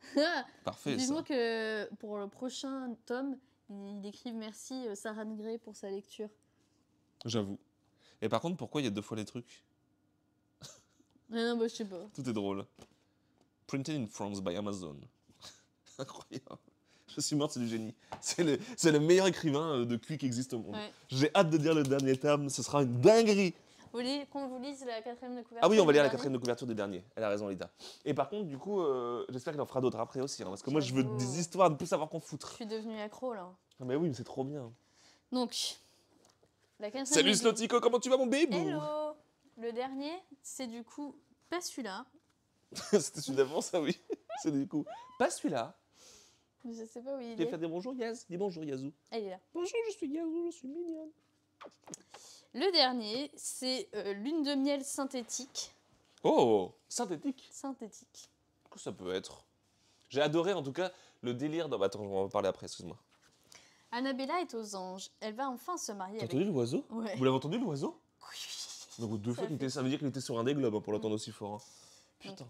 C: Parfait. Dis-moi
B: que pour le prochain tome, il écrive merci euh, Sarah Gray pour sa lecture.
C: J'avoue. Et par contre, pourquoi il y a deux fois les trucs
B: Rien, ah bah, je sais pas.
C: Tout est drôle. Printed in France by Amazon. Incroyable. Je suis mort, c'est du génie. C'est le, meilleur écrivain euh, de cul qui existe au monde. J'ai hâte de lire le dernier tome, ce sera une dinguerie.
B: Vous voulez qu'on vous lise la quatrième de couverture. Ah oui, on va lire la quatrième
C: de couverture des derniers. Elle a raison, Lida. Et par contre, du coup, euh, j'espère qu'il en fera d'autres après aussi. Hein, parce que moi, je veux des histoires de plus savoir qu'on foutre. Je suis
B: devenue accro
C: là. Ah, mais oui, mais c'est trop bien.
B: Donc, la quatrième. Salut Slotico, comment
C: tu vas, mon bébé Hello
B: Le dernier, c'est du coup pas celui-là.
C: C'était celui d'avant, ça, oui. C'est du coup. Pas celui-là.
B: Je sais pas où il Tu est. faire des
C: bonjours, Yaz Dis bonjour, Yazou.
B: Elle ah, est là. Bonjour, je suis Yazou, je suis mignonne. Le dernier, c'est euh, lune de miel synthétique.
C: Oh Synthétique
B: Synthétique.
C: que ça peut être J'ai adoré, en tout cas, le délire. attends, on va en parler après, excuse-moi.
B: Annabella est aux anges. Elle va enfin se marier T'as avec... entendu
C: l'oiseau Oui. Vous l'avez entendu l'oiseau oiseau oui. Donc deux ça veut dire qu'il était sur un des globes hein, pour mm. l'entendre aussi fort. Hein.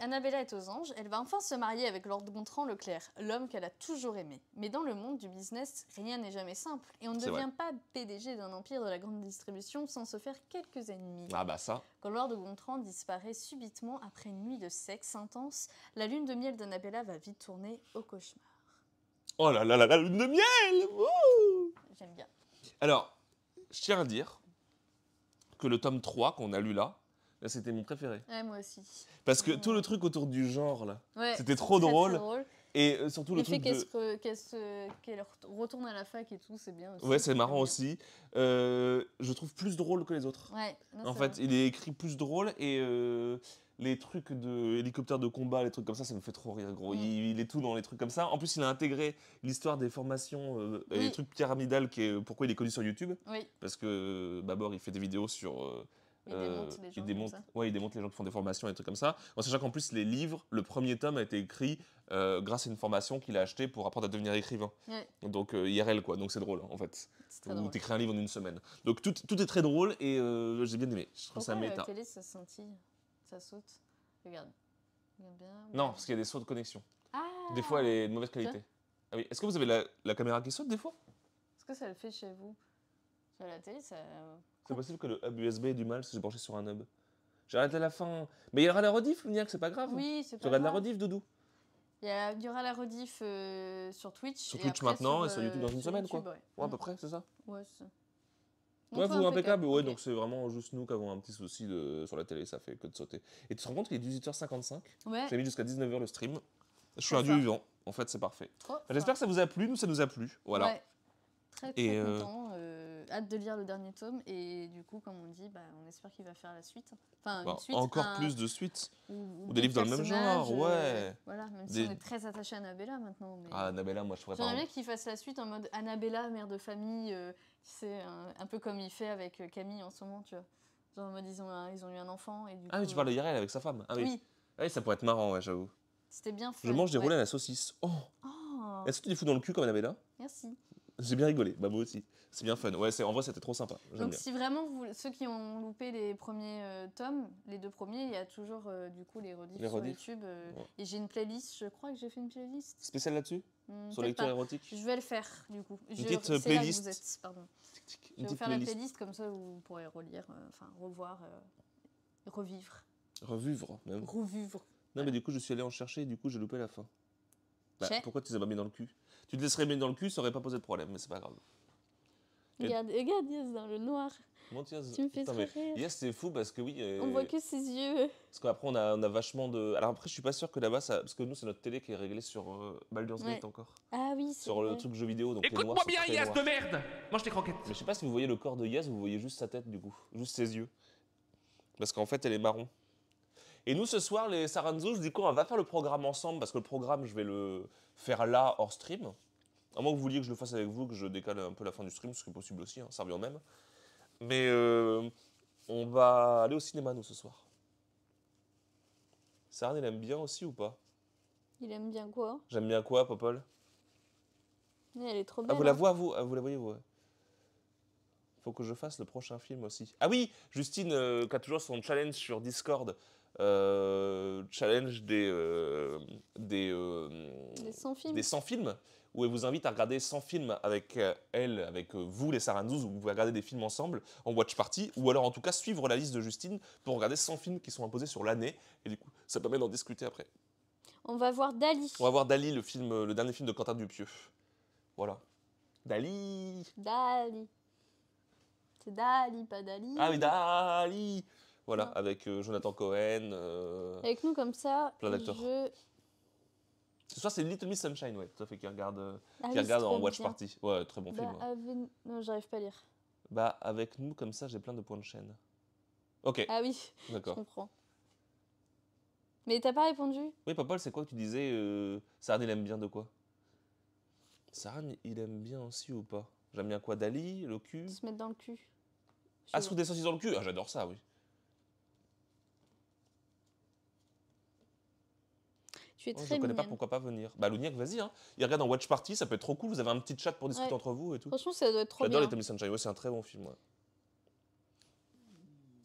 B: Annabella est aux anges, elle va enfin se marier avec Lord Gontran Leclerc, l'homme qu'elle a toujours aimé. Mais dans le monde du business, rien n'est jamais simple et on ne devient pas PDG d'un empire de la grande distribution sans se faire quelques ennemis. Ah bah ça Quand Lord Gontran disparaît subitement après une nuit de sexe intense, la lune de miel d'Annabella va vite tourner au cauchemar.
C: Oh là là là, la lune de miel J'aime bien. Alors, je tiens à dire que le tome 3 qu'on a lu là. c'était mon préféré.
B: moi aussi. Parce que tout
C: le truc autour du genre, c'était trop drôle. Et euh, surtout le, le fait truc
B: qu'elle retourne à la fac et tout, c'est bien aussi. Ouais, c'est marrant
C: aussi. Euh, je trouve plus drôle que les autres. Ouais, en fait, il est écrit plus drôle et euh, les trucs de hélicoptères de combat, les trucs comme ça, ça me fait trop rire, gros. Mm. Il, est tout dans les trucs comme ça. En plus, il a intégré l'histoire des formations, euh, les mm. trucs pyramidales, qui est, pourquoi il est connu sur YouTube. Parce que euh, Babor, il fait des vidéos sur. Euh, il démonte, euh, les gens, il démonte les gens qui font des formations et des trucs comme ça. En sachant qu'en plus, les livres, le premier tome a été écrit grâce à une formation qu'il a achetée pour apprendre à devenir écrivain. Donc euh, IRL, quoi. Donc c'est drôle, hein, en fait. Où tu écris un livre en une semaine. Donc tout, est très drôle et j'ai bien aimé. Je trouve ça méta. La
B: télé, ça sentie ça saute. Regarde. Non, parce
C: qu'il y a des sauts de connexion. Ah des fois, elle est de mauvaise qualité. Ah oui. Est-ce que vous avez la, caméra qui saute des fois
B: Est-ce que ça le fait chez vous la télé, ça. Euh,
C: c'est possible que le hub USB ait du mal si je branché sur un hub. J'arrête à la fin. Mais il y aura la rediff, que c'est pas grave. Oui, c'est pas Tu la rediff, Doudou.
B: Il y, aura la rediff euh, sur Twitch. Sur Twitch maintenant et sur YouTube euh, dans une semaine, quoi. Ouais, à peu près, c'est ça. Ouais, c'est ça.
C: Ouais, vous, impeccable. Ouais, donc c'est vraiment juste nous qui avons un petit souci de, sur la télé, ça fait que de sauter. Et tu te rends compte qu'il est 18h55 J'ai mis jusqu'à 19h le stream. Je suis un dieu vivant. En fait, c'est parfait. Bah, j'espère que ça vous a plu. Nous, ça nous a plu. Voilà.
B: Très, très et euh, content. Euh, hâte de lire le dernier tome. Et du coup, comme on dit, bah, on espère qu'il va faire la suite. Enfin, une bah, suite. Encore plus de suites. Ou, des livres dans
C: le même genre. Euh, ouais. voilà, même si on est
B: très attaché à Annabella maintenant. Ah,
C: Annabella, moi, je ferais pas. J'aimerais bien
B: qu'il fasse la suite en mode Annabella, mère de famille. C'est un, peu comme il fait avec euh, Camille en ce moment, tu vois. en ils ont, eu un enfant. Et du ah, mais tu parles de euh,
C: Yarel avec sa femme. Ah, ah, oui. ça pourrait être marrant, ouais, j'avoue.
B: C'était bien fou. Je mange des roulets à la
C: saucisse. Oh,
B: oh. Est-ce
C: que tu les fous dans le cul comme là Merci. J'ai bien rigolé, bah moi aussi. C'est bien fun. Ouais, c'est, en vrai, c'était trop sympa. Donc, si
B: vraiment ceux qui ont loupé les premiers euh, tomes, les deux premiers, il y a toujours euh, du coup les rediffs, sur YouTube. Euh, et j'ai une playlist, je crois que j'ai fait une playlist. Spéciale là-dessus mmh, Sur lecture érotique Je vais le faire du coup. Je- playlist. vous êtes, pardon. Je vais faire la playlist. comme ça vous pourrez relire, enfin revoir, revivre,
C: Revivre, même.
B: revivre.
C: Non, mais du coup, je suis allé en chercher et du coup, j'ai loupé la fin. Bah, pourquoi tu les as pas mis dans le cul tu te laisserais mettre dans le cul, ça aurait pas posé de problème, mais c'est pas grave. Regarde,
B: regarde dans le noir.
C: tu me fais putain, c'est fou parce que oui. Euh, on voit que
B: ses yeux.
C: Parce qu'après, on a, on a vachement de. Alors après, je suis pas sûr que là-bas, ça... parce que nous, c'est notre télé qui est réglée sur euh, Baldur's Gate encore. Ah oui, Sur vrai. le truc jeu vidéo. Écoute-moi bien, Yes de merde Mange tes croquettes Mais je sais pas si vous voyez le corps de Yes, vous voyez juste sa tête du coup, juste ses yeux. Parce qu'en fait, elle est marron. Et nous, ce soir, les Saranzos, du coup, on va faire le programme ensemble parce que le programme, je vais le faire là, hors stream. À moins que vous vouliez que je le fasse avec vous, que je décale un peu la fin du stream, ce qui est possible aussi, hein, ça revient même. Mais euh, on va aller au cinéma, nous, ce soir. Saran, il aime bien aussi ou pas
B: Il aime bien quoi
C: J'aime bien quoi, Popol
B: Elle est trop ah, belle. Hein. Ah, vous la,
C: voyez, vous, la voyez, faut que je fasse le prochain film aussi. Ah oui, Justine, euh, qui a toujours son challenge sur Discord euh, challenge des, euh, des, euh, des, 100 films. où elle vous invite à regarder 100 films avec elle, avec vous, les Sarandous, où vous pouvez regarder des films ensemble en watch party, ou alors en tout cas suivre la liste de Justine pour regarder 100 films qui sont imposés sur l'année, et du coup, ça permet d'en discuter après.
B: On va voir Dali. On
C: va voir Dali, le, film, le dernier film de Quentin Dupieux. Voilà. Dali
B: Dali C'est Dali, pas Dali. Ah
C: oui, Dali voilà, avec euh, Jonathan Cohen. Euh, avec
B: nous comme ça. Plein d'acteurs.
C: Ce soir, c'est Little Miss Sunshine, ouais, tout à fait, qui regarde, euh, ah regarde en Watch Party. Ouais, très bon bah,
B: film. Non, j'arrive pas à lire.
C: Bah, avec nous, comme ça, j'ai plein de points de chaîne. Ok. Ah oui, je comprends.
B: Mais t'as pas répondu
C: Oui, papa, c'est quoi que tu disais euh, Saran, il aime bien de quoi Saran, il aime bien aussi ou pas J'aime bien quoi Dali, le cul Se mettre dans le cul. Ah, se foutre des saucisses dans le cul Ah, j'adore ça, oui.
B: Tu es oh, je ne connais pas, pourquoi
C: pas venir Bah, Louniac, vas-y. Hein. Il regarde en Watch Party, ça peut être trop cool. Vous avez un petit chat pour discuter entre vous et tout. Franchement, ça doit être trop bien. J'adore les Sunshine. Ouais, c'est un très bon film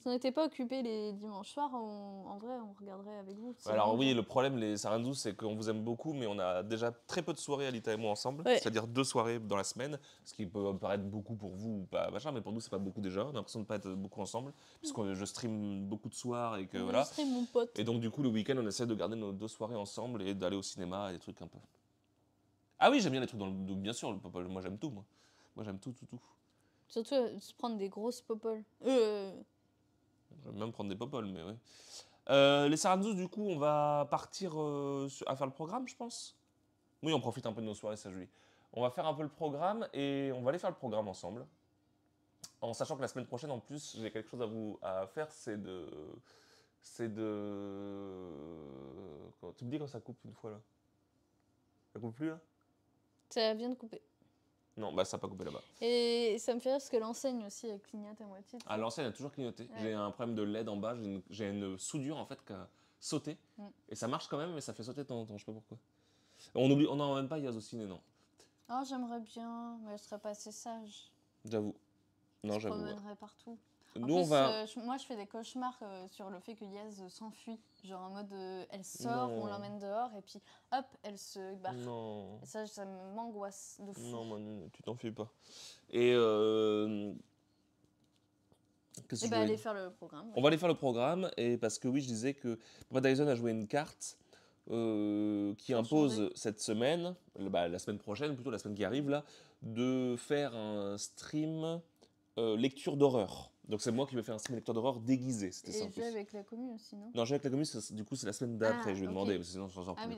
B: on n'était pas occupé les dimanches soirs, en vrai, on regarderait avec vous. Alors oui, le
C: problème, les Sarandous, c'est qu'on vous aime beaucoup, mais on a déjà très peu de soirées, Alita et moi, ensemble. C'est-à-dire deux soirées dans la semaine, ce qui peut paraître beaucoup pour vous ou pas, machin, mais pour nous, c'est pas beaucoup déjà. On a l'impression de pas être beaucoup ensemble, puisque je stream beaucoup de soirs et que voilà. Je mon pote. Et donc, du coup, le week-end, on essaie de garder nos deux soirées ensemble et d'aller au cinéma et des trucs un peu. Ah oui, j'aime bien les trucs dans le. Bien sûr, le popole. moi, j'aime tout, moi. Moi, j'aime tout, tout, tout.
B: Surtout, euh, se prendre des grosses popoles. Euh,
C: je vais même prendre des popoles, mais oui. Euh, les Saranzos, du coup, on va partir euh, à faire le programme, je pense. Oui, on profite un peu de nos soirées, ça, Julie. On va faire un peu le programme et on va aller faire le programme ensemble. En sachant que la semaine prochaine, en plus, j'ai quelque chose à vous à faire, c'est de. C'est de. Euh, tu me dis quand ça coupe une fois là Ça coupe plus là
B: Ça vient de couper.
C: Non, bah ça n'a pas coupé là-bas.
B: Et ça me fait rire parce que l'enseigne aussi elle clignote à moitié. Ah, l'enseigne
C: a toujours clignoté. J'ai un problème de LED en bas, j'ai une, soudure en fait qui a sauté. Mm. Et ça marche quand même, mais ça fait sauter de temps en temps, je sais pas pourquoi. On oublie, on même pas Yaz ciné, non.
B: Oh, j'aimerais bien, mais je serais pas assez sage.
C: J'avoue. Non, j'avoue. Je partout. Euh,
B: moi, je fais des cauchemars euh, sur le fait que Yaz s'enfuit. Genre en mode, euh, elle sort, on l'emmène dehors, et puis hop, elle se barre. Et ça, ça m'angoisse de fou.
C: Non, tu t'enfuis pas. Et. et bah, aller faire
B: le programme. On va aller
C: faire le programme, et parce que oui, je disais que Papa Dyson a joué une carte. qui impose cette semaine, bah, la semaine prochaine, plutôt la semaine qui arrive là, de faire un stream lecture d'horreur. Donc c'est moi qui vais faire un stream lecteur d'horreur déguisé. C'était Et jouer
B: avec la commune aussi, non Non,
C: je vais avec la commune, du coup, c'est la semaine d'après, ah, je vais demander, parce que sinon, on s'en Ah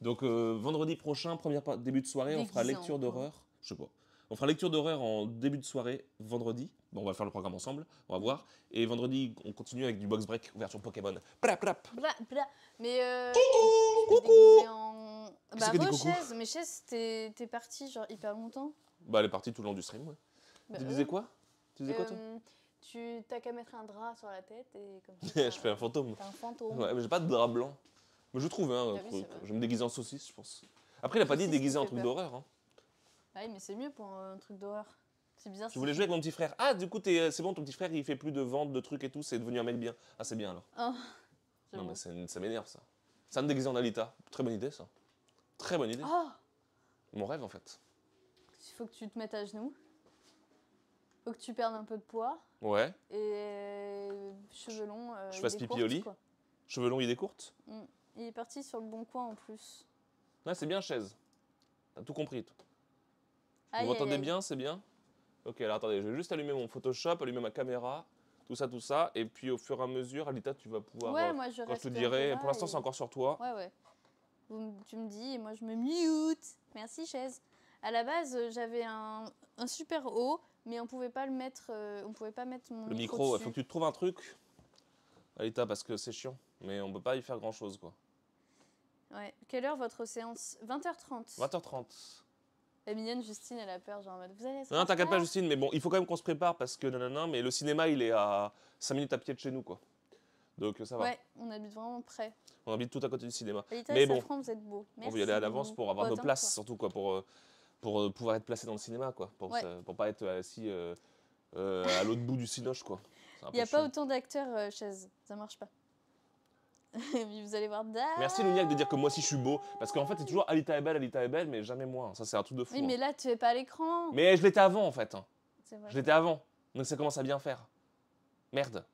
C: Donc euh, vendredi prochain, début de soirée, on fera lecture d'horreur. Je sais pas. On fera lecture d'horreur en début de soirée, vendredi. Bon, on va faire le programme ensemble, on va voir. Et vendredi, on continue avec du box break, ouverture Pokémon. Plap,
B: plap. Bla, bla. Mais euh, coucou, coucou. En... Bah que chaises, mes chaises, mais chaise, t'es parti genre hyper longtemps.
C: Bah, elle est partie tout le long du stream, ouais. Bah, tu disais euh. quoi Tu disais quoi, toi
B: tu t'as qu'à mettre un drap sur la tête et comme ça.
C: je fais un fantôme. un fantôme. Ouais, mais j'ai pas de drap blanc. Mais je trouve hein, Je me déguise en saucisse, je pense. Après, il a pas dit déguiser en truc d'horreur. Hein.
B: Ah ouais, mais c'est mieux pour un truc d'horreur. C'est bizarre. Je voulais jouer avec
C: mon petit frère. Ah, du coup, euh, c'est bon, ton petit frère, il fait plus de ventes, de trucs et tout. C'est devenu un mec bien. Ah, c'est bien alors. Oh, non, mais ça m'énerve ça. Ça me déguise en Alita. Très bonne idée ça. Très bonne idée. Oh. Mon rêve en fait.
B: Il faut que tu te mettes à genoux. Faut que tu perdes un peu de poids. Ouais. Et euh, cheveux longs. Euh, je fasse pipi au lit.
C: Cheveux longs, idée courte.
B: Mm. Il est parti sur le bon coin en plus.
C: Ouais, c'est bien chaise. T'as tout compris. Tout. vous m'entendez bien, c'est bien Ok, alors attendez, je vais juste allumer mon Photoshop, allumer ma caméra, tout ça, tout ça. Et puis au fur et à mesure, Alita, tu vas pouvoir. Ouais, euh, moi je Quand te dirai, pour l'instant, c'est encore sur toi. Ouais,
B: ouais. tu me dis, et moi je me mute. Merci, chaise. À la base, j'avais un, un super haut, mais on pouvait pas le mettre, euh, on pouvait pas mettre mon le micro. Il faut que tu
C: te trouves un truc, l'état parce que c'est chiant, mais on peut pas y faire grand chose quoi.
B: Ouais. Quelle heure votre séance 20h30. 20h30. Émilienne Justine, elle a peur, genre vous allez. Non, t'inquiète pas Justine,
C: mais bon, il faut quand même qu'on se prépare parce que non mais le cinéma il est à 5 minutes à pied de chez nous quoi. Donc ça va. Ouais,
B: on habite vraiment près.
C: On habite tout à côté du cinéma. mais bon,
B: vous êtes beau. Merci on veut y aller à l'avance pour avoir nos places,
C: surtout quoi, pour euh, pour euh, pouvoir être placé dans le cinéma, quoi. Pour, pour pas être assis euh, euh, à l'autre bout du cinoche, quoi. Il n'y a pas
B: autant d'acteurs euh, chaise, ça marche pas. vous allez voir
C: Merci Luniac de dire que moi si je suis beau, parce qu'en fait c'est toujours Alita est belle, Alita est belle, mais jamais moi. Hein. Ça c'est un truc de fou. Oui, mais hein.
B: là tu es pas à l'écran.
C: Mais je l'étais avant en fait. Hein. Vrai. Je l'étais avant, donc ça commence à bien faire. Merde.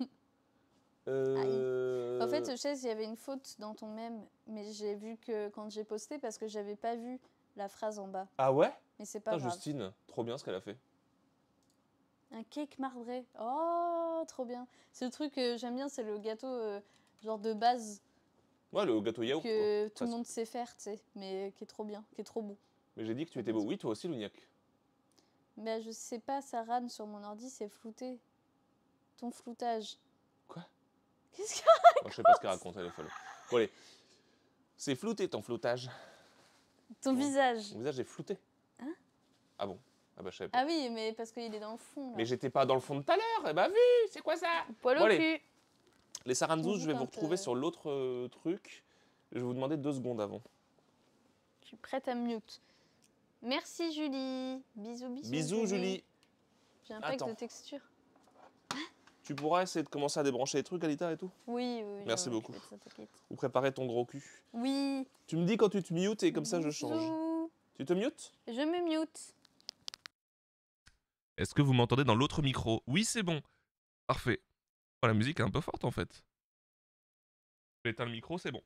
C: En fait,
B: chaise il y avait une faute dans ton mème, mais j'ai vu que quand j'ai posté, parce que j'avais pas vu la phrase en bas.
C: Ah ouais Mais c'est pas Justine, trop bien ce qu'elle a fait.
B: Un cake marbré. Oh, trop bien. C'est le truc que euh, j'aime bien, c'est le gâteau euh, genre de base.
C: Ouais, le gâteau yaourt. Que tout le monde
B: sait faire, tu sais, mais qui est trop bien, qui est trop beau.
C: Mais j'ai dit que tu étais beau. Oui, toi aussi, Louniac.
B: Mais bah, je sais pas, ça rame sur mon ordi, c'est flouté. Ton floutage. Quoi
C: Qu'est-ce qu'elle raconte Je sais pas ce qu'elle raconte, elle est folle. Bon, C'est flouté ton floutage.
B: Ton visage. Mon visage est flouté. Hein
C: ah bon ah bah je Ah
B: oui, mais parce qu'il est dans le fond. Mais
C: j'étais pas dans le fond de tout à
B: l'heure. Eh bah vu, c'est quoi ça
C: Les On je vais vous retrouver sur l'autre euh, truc. Je vais vous demander deux secondes avant.
B: Je suis prête à mute. Merci Julie. Bisous, bisous. Bisous Julie. J'ai un pack de texture.
C: Tu pourras essayer de commencer à débrancher les trucs, Alita, et tout Oui, oui. Merci beaucoup. Ou préparer ton gros cul. Oui. Tu me dis quand tu te mutes et comme ça, je change. Tu te mutes
B: Je me mute.
C: Est-ce que vous m'entendez dans l'autre micro Oui, c'est bon. Parfait. Oh, la musique est un peu forte, en fait. éteindre le micro, c'est bon.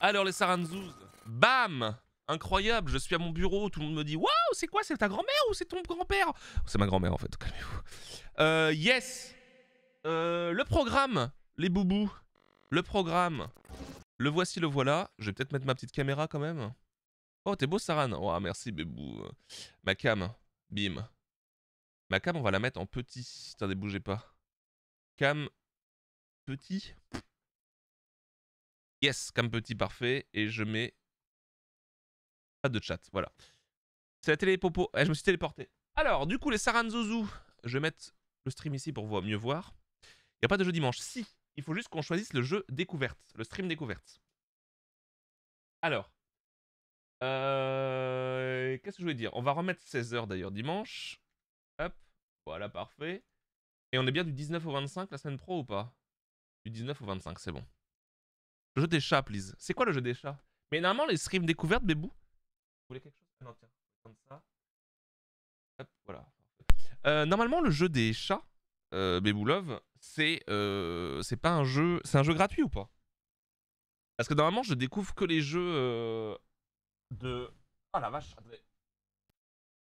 C: Alors, les Saranzous, Bam incroyable. Je suis à mon bureau, tout le monde me dit Waouh, c'est quoi C'est ta grand-mère ou c'est ton grand-père C'est ma grand-mère en fait, calmez-vous. Euh, yes euh, Le programme, les boubous. Le programme. Le voici, le voilà. Je vais peut-être mettre ma petite caméra quand même. Oh, t'es beau, Saran. Oh, merci, bébou. Ma cam, bim. Ma cam, on va la mettre en petit. Attendez, bougez pas. Cam, petit. Yes, cam petit, parfait. Et je mets pas de chat, voilà. C'est la télé popo. Eh, je me suis téléporté. Alors, du coup, les Saranzozu, je vais mettre le stream ici pour mieux voir. Il n'y a pas de jeu dimanche. Si, il faut juste qu'on choisisse le jeu découverte, le stream découverte. Alors, euh, qu'est-ce que je voulais dire On va remettre 16h d'ailleurs dimanche. Hop, voilà, parfait. Et on est bien du 19 au 25 la semaine pro ou pas Du 19 au 25, c'est bon. Le jeu des chats, please. C'est quoi le jeu des chats Mais normalement, les streams découvertes, Bébou, voulez quelque chose ah ça. voilà. Euh, normalement, le jeu des chats, euh, c'est euh, c'est pas un jeu, c'est un jeu gratuit ou pas Parce que normalement, je découvre que les jeux euh, de. oh, la vache.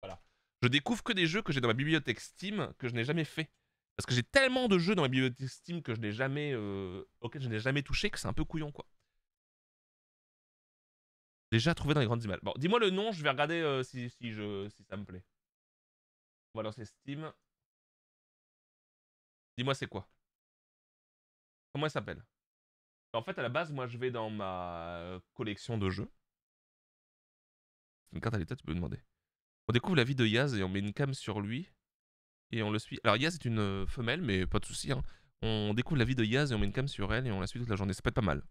C: Voilà. Je découvre que des jeux que j'ai dans ma bibliothèque Steam que je n'ai jamais fait. Parce que j'ai tellement de jeux dans ma bibliothèque Steam que je n'ai jamais, je n'ai jamais touché que c'est un peu couillon quoi. Déjà trouvé dans les grandes images. Bon,
A: dis-moi le nom, je vais regarder euh, si, si, je, si ça me plaît. On va lancer Steam. Dis-moi c'est quoi Comment elle s'appelle bah, En fait, à la base, moi, je vais dans ma euh, collection de jeux.
C: Une carte à l'état, tu peux me demander. On découvre la vie de Yaz et on met une cam sur lui. Et on le suit. Alors, Yaz est une euh, femelle, mais pas de soucis. Hein. On découvre la vie de Yaz et on met une cam sur elle et on la suit
A: toute la journée. Ça peut être pas mal.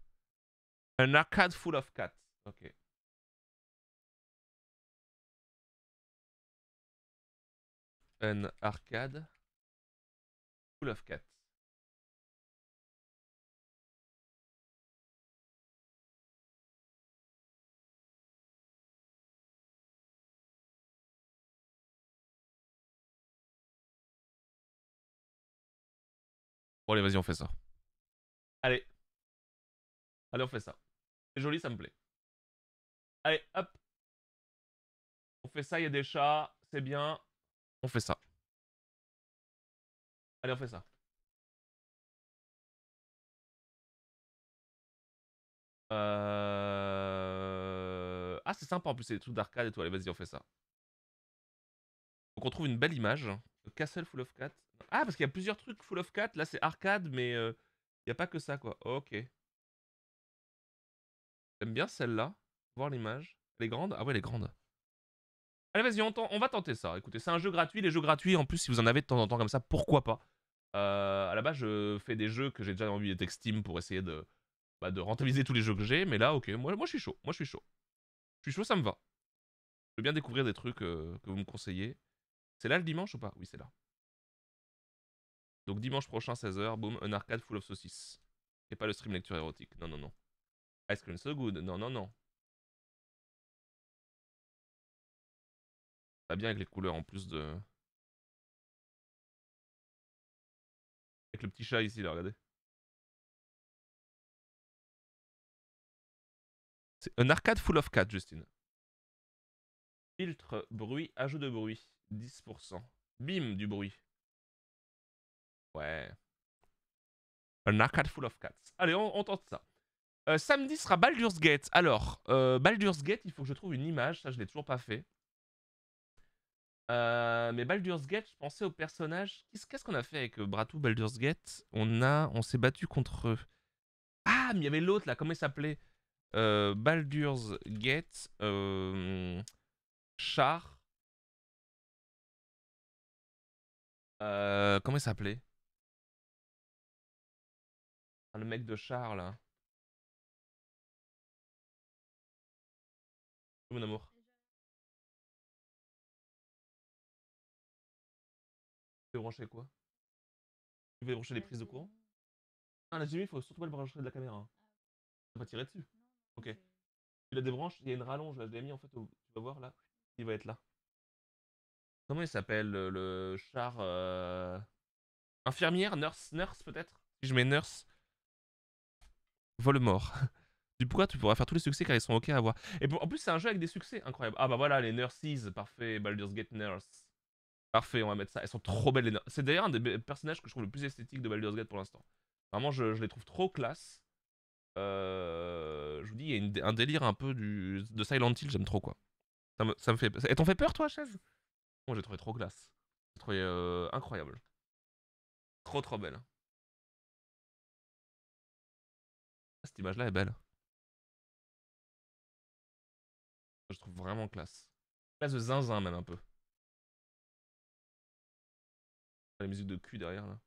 A: Un arcade full of cats. Ok. Un Arcade. Full of Cats. Bon allez, vas-y, on fait ça. Allez. Allez, on fait ça. C'est joli, ça me plaît. Allez, hop. On fait ça, il y a des chats, c'est bien. On fait ça. Allez, on fait ça. Euh, ah, c'est sympa en plus,
C: c'est des trucs d'arcade et tout. Allez, vas-y, on fait ça. Donc, on trouve une belle image. Castle Full of Cat. Ah, parce qu'il y a plusieurs trucs Full of Cat. Là, c'est arcade, mais euh, il n'y a pas que ça, quoi. Ok. J'aime bien celle-là. Voir l'image. Elle est grande Ah ouais, elle est grande. Allez, vas-y, on, va tenter ça. Écoutez, c'est un jeu gratuit. Les jeux gratuits, en plus, si vous en avez de temps en temps comme ça, pourquoi pas euh, À la base, je fais des jeux que j'ai déjà envie d'être Steam pour essayer de, bah, de rentabiliser tous les jeux que j'ai. Mais là, ok, moi, moi je suis chaud. Moi, je suis chaud. Je suis chaud, ça me va. Je veux bien découvrir des trucs euh, que vous me conseillez. C'est là le dimanche ou pas Oui, c'est là.
A: Donc dimanche prochain, 16h, boum, un arcade full of saucisses. Et pas le stream lecture érotique. Non, non, non. Ice cream so good. Non, non, non. va bien avec les couleurs en plus de... Avec le petit chat ici, là, regardez. C'est un arcade full of cats, Justine.
C: Filtre, bruit, ajout de bruit, 10%. Bim, du bruit. Ouais. Un arcade full of cats. Allez, on, tente ça. Euh, samedi sera Baldur's Gate. Alors, euh, Baldur's Gate, il faut que je trouve une image. Ça, je l'ai toujours pas fait. Euh, mais Baldur's Gate, je pensais au personnage Qu'est-ce qu'on a fait avec euh, Bratou Baldur's Gate On, a... on s'est battu contre. Eux. Ah, mais il y avait l'autre là, comment il s'appelait
A: euh, Baldur's Gate, euh, Char. comment il s'appelait ah, Le mec de Char là. Mon amour. brancher quoi Tu vais brancher les prises de courant Ah, la il faut surtout pas le brancher
C: de la caméra. Ça hein. ah va tirer dessus. Ok. Tu la débranches, il y a une rallonge je l'ai mis en fait, au... tu vas voir là, il va être là. Comment il s'appelle le... char euh, Infirmière Nurse Nurse peut-être Si je mets Nurse. mort Du pourquoi tu pourras faire tous les succès car ils sont ok à voir Et en plus, c'est un jeu avec des succès, incroyable. Ah bah voilà, les Nurses, parfait, Baldur's Gate Nurse. Parfait, on va mettre ça. Elles sont trop belles C'est d'ailleurs un des personnages que je trouve le plus esthétique de Baldur's Gate pour l'instant. Vraiment, je, les trouve trop classe. Euh, je vous dis, il y a un délire un peu de Silent Hill, j'aime trop quoi.
A: Ça me, fait. Et t'en fait peur toi, chaise Moi, j'ai trouvé trop classe. J'ai trouvé euh, incroyable. Trop trop belle. Ah, cette image-là est belle. Je trouve vraiment classe. Classe de zinzin même un peu. La musique de cul derrière là.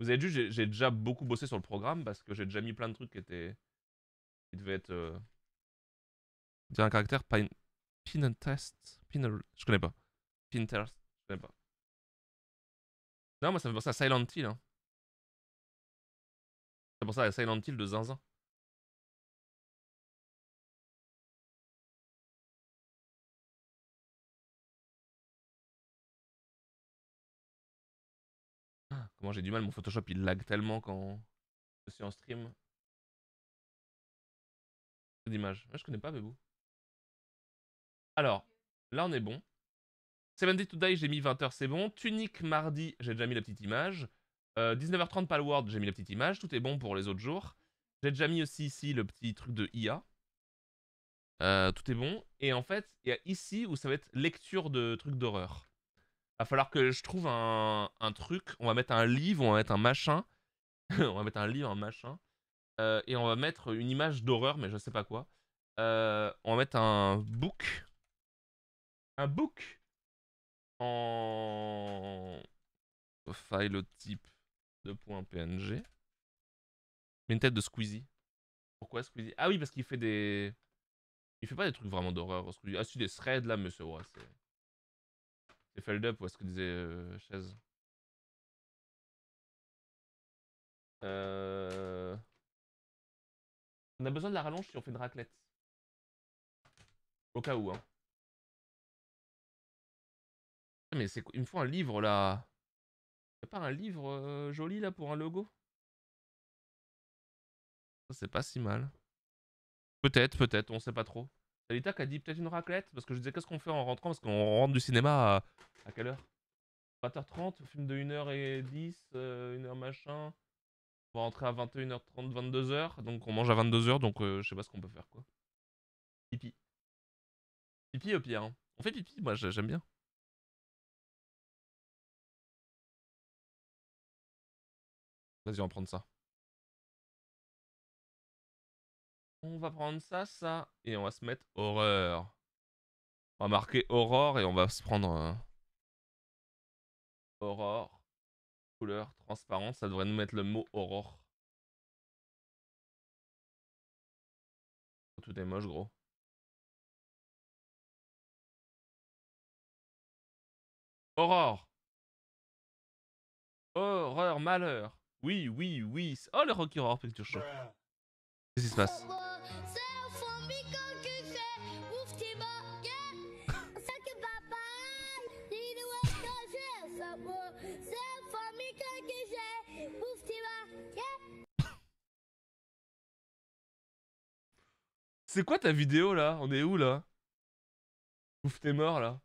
A: Vous avez vu, j'ai déjà beaucoup bossé sur le programme parce que j'ai déjà mis plein de trucs qui étaient. qui devaient être. Euh... Dire un caractère, pin. test. Pin je connais pas. Pinterest, je connais pas. Non, moi ça me fait penser à Silent Hill. Hein. C'est pour ça à Silent Hill de zinzin. moi j'ai du mal, mon Photoshop il lag tellement quand je suis en stream. D'image. Moi je connais pas Bebou. Alors, là on est bon.
C: Seventy to Today, j'ai mis 20h, c'est bon. Tunique mardi, j'ai déjà mis la petite image. 19h30 euh, Palward, j'ai mis la petite image. Tout est bon pour les autres jours. J'ai déjà mis aussi ici le petit truc de IA. Euh, tout est bon. Et en fait, il y a ici où ça va être lecture de trucs d'horreur va falloir que je trouve un, un, truc. On va mettre un livre, on va mettre un machin. on va mettre un livre, un machin. Euh, et on va mettre une image d'horreur, mais je sais pas quoi. Euh, on va mettre un book. Un
A: book en
C: file type de point .png. Une tête de Squeezie. Pourquoi Squeezie Ah oui, parce qu'il fait des... Il fait pas des trucs vraiment d'horreur, Ah, c'est des threads, là, Monsieur c'est...
A: Les up, ou est-ce que disait chaise On a besoin de la rallonge si on fait une raclette. Au cas où, hein. ah, Mais c'est il me faut un livre là. a pas un livre joli là pour un logo C'est pas si mal. Peut-être,
C: peut-être, on sait pas trop. Salita qui a dit peut-être une raclette Parce que je disais qu'est-ce qu'on fait en rentrant Parce qu'on rentre du cinéma à, quelle heure 20h30, film de 1h10, 1h euh, machin. On va rentrer à 21h30, 22h. Donc on mange à 22h, donc euh,
A: je sais pas ce qu'on peut faire quoi. Pipi. Pipi au pire. Hein. On fait pipi, moi j'aime bien. Vas-y, on va prendre ça. On va prendre ça, ça. Et on va se mettre horreur. On va marquer aurore et on va se prendre... Euh, aurore. Couleur transparente. Ça devrait nous mettre le mot aurore. Tout est moche, gros. Aurore. Horreur, malheur. Oui, oui, oui. Oh, le Rocky Horror Picture Show. C'est quoi ta vidéo là On est où là Ouf, t'es mort là.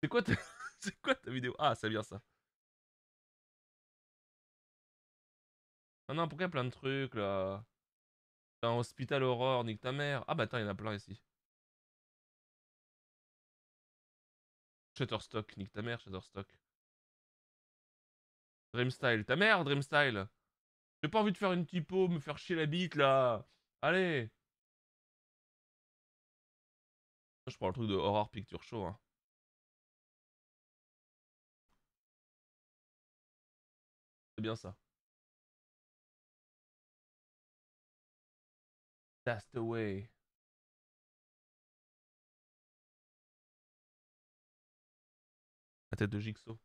A: C'est quoi, ta... vidéo Ah, c'est bien ça. Ah non, pourquoi plein de trucs là un hospital Aurore, nique ta mère. Ah bah attends, il y en a plein ici. Shutterstock, nique ta mère, Shutterstock. Dreamstyle, ta mère,
C: Dreamstyle. J'ai pas envie de faire une typo, me faire chier la bite là. Allez.
A: Je prends le truc de Horror Picture Show. Hein. C'est bien ça. That's the way. La tête de Jigsaw.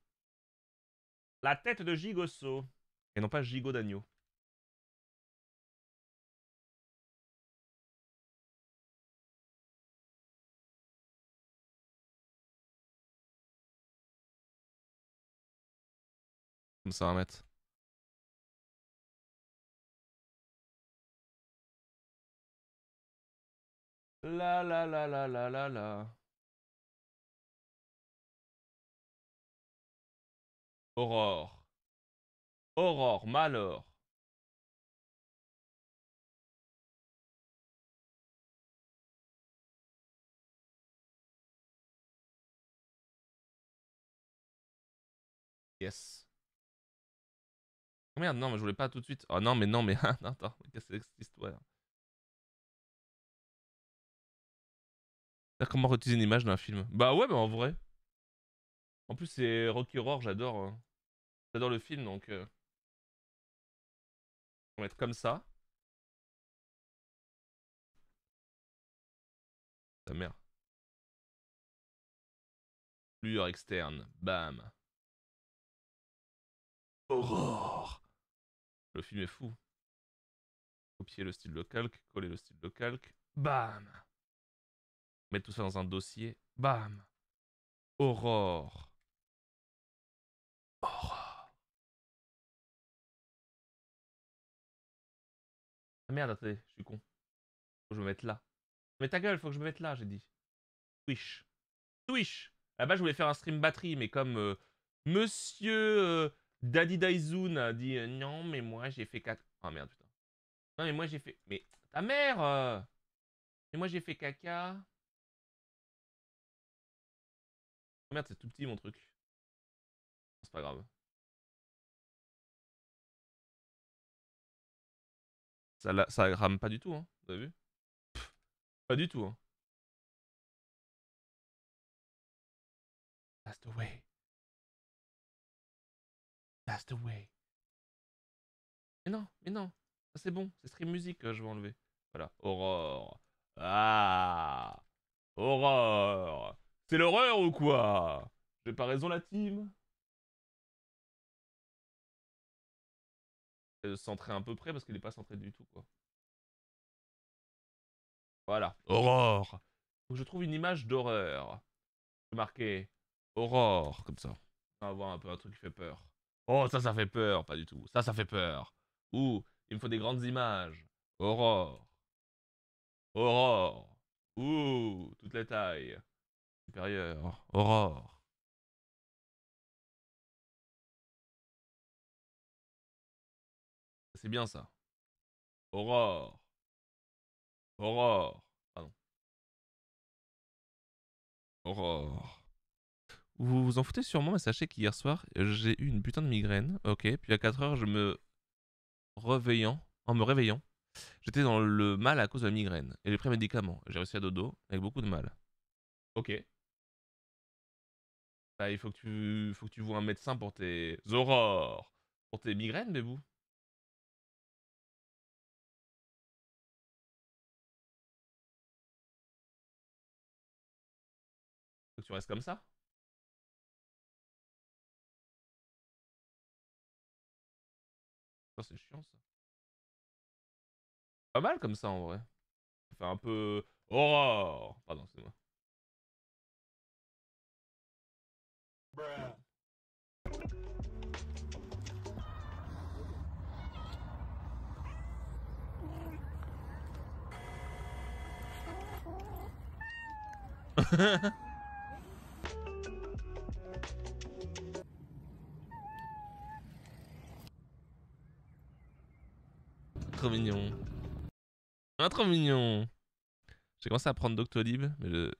A: La tête de Gigoso, Et non pas Gigo d'agneau. Comme ça, La la la la la la la. Aurore. Aurore, malheur. Yes. Oh merde, non, mais je voulais pas tout de suite. Oh non, mais non, mais attends, qu'est-ce que c'est cette histoire Comment réutiliser une image d'un film Bah ouais, mais en vrai. En plus, c'est Rocky Horror, j'adore. Hein. J'adore le film, donc. Euh. On va mettre comme ça. Ta mère. Lueur externe. Bam. Horror. Le film est fou. Copier le style de calque, coller le style de calque. Bam tout ça dans un dossier. Bam Aurore. Aurore. Ah, merde, attendez, je suis con. Faut que je me mette là. Mais ta gueule, faut que je me mette là, j'ai dit. Twitch. Twitch Là-bas,
C: je voulais faire un stream batterie, mais comme euh, Monsieur euh, Daddy Daizun a dit
A: euh, Non, mais moi, j'ai fait 4... oh, merde, putain. Non, mais moi, j'ai fait... Mais ta mère Mais moi, j'ai fait caca... Merde, c'est tout petit mon truc. C'est pas grave. Ça, ça rame pas du tout, hein. Vous avez vu Pas du tout, hein. That's the way. Mais non, mais non. C'est bon, c'est stream musique que euh, je vais enlever. Voilà, Aurore.
C: Ah Aurore c'est l'horreur ou quoi
A: J'ai pas raison la team euh, centrer un peu près parce qu'il n'est pas centré du tout quoi.
C: Voilà. Aurore. je trouve une image d'horreur. Je vais marquer Aurore comme ça. On va avoir un peu un truc qui fait peur. Oh ça ça fait peur, pas du tout. Ça ça fait peur. Ouh. il me faut des grandes images. Aurore.
A: Aurore. Ouh, toutes les tailles supérieure. Aurore. C'est bien ça. Aurore. Aurore. Pardon. Aurore.
C: Vous vous en foutez sûrement, mais sachez qu'hier soir, j'ai eu une putain de migraine. Ok, puis à 4 heures, je me réveillant, en me réveillant, j'étais dans le mal à cause de la migraine et j'ai pris médicaments. J'ai réussi à dodo avec beaucoup de mal. Ok.
A: Bah, il faut que tu, faut que tu vois un médecin pour tes aurores, pour tes migraines, Bébou. Faut que tu restes comme ça. C'est chiant ça. Pas mal comme ça en vrai. Enfin un peu. Aurore Pardon, c'est moi. Bruh. trop mignon. Ah, trop mignon.
C: J'ai commencé à prendre Doctolib, mais le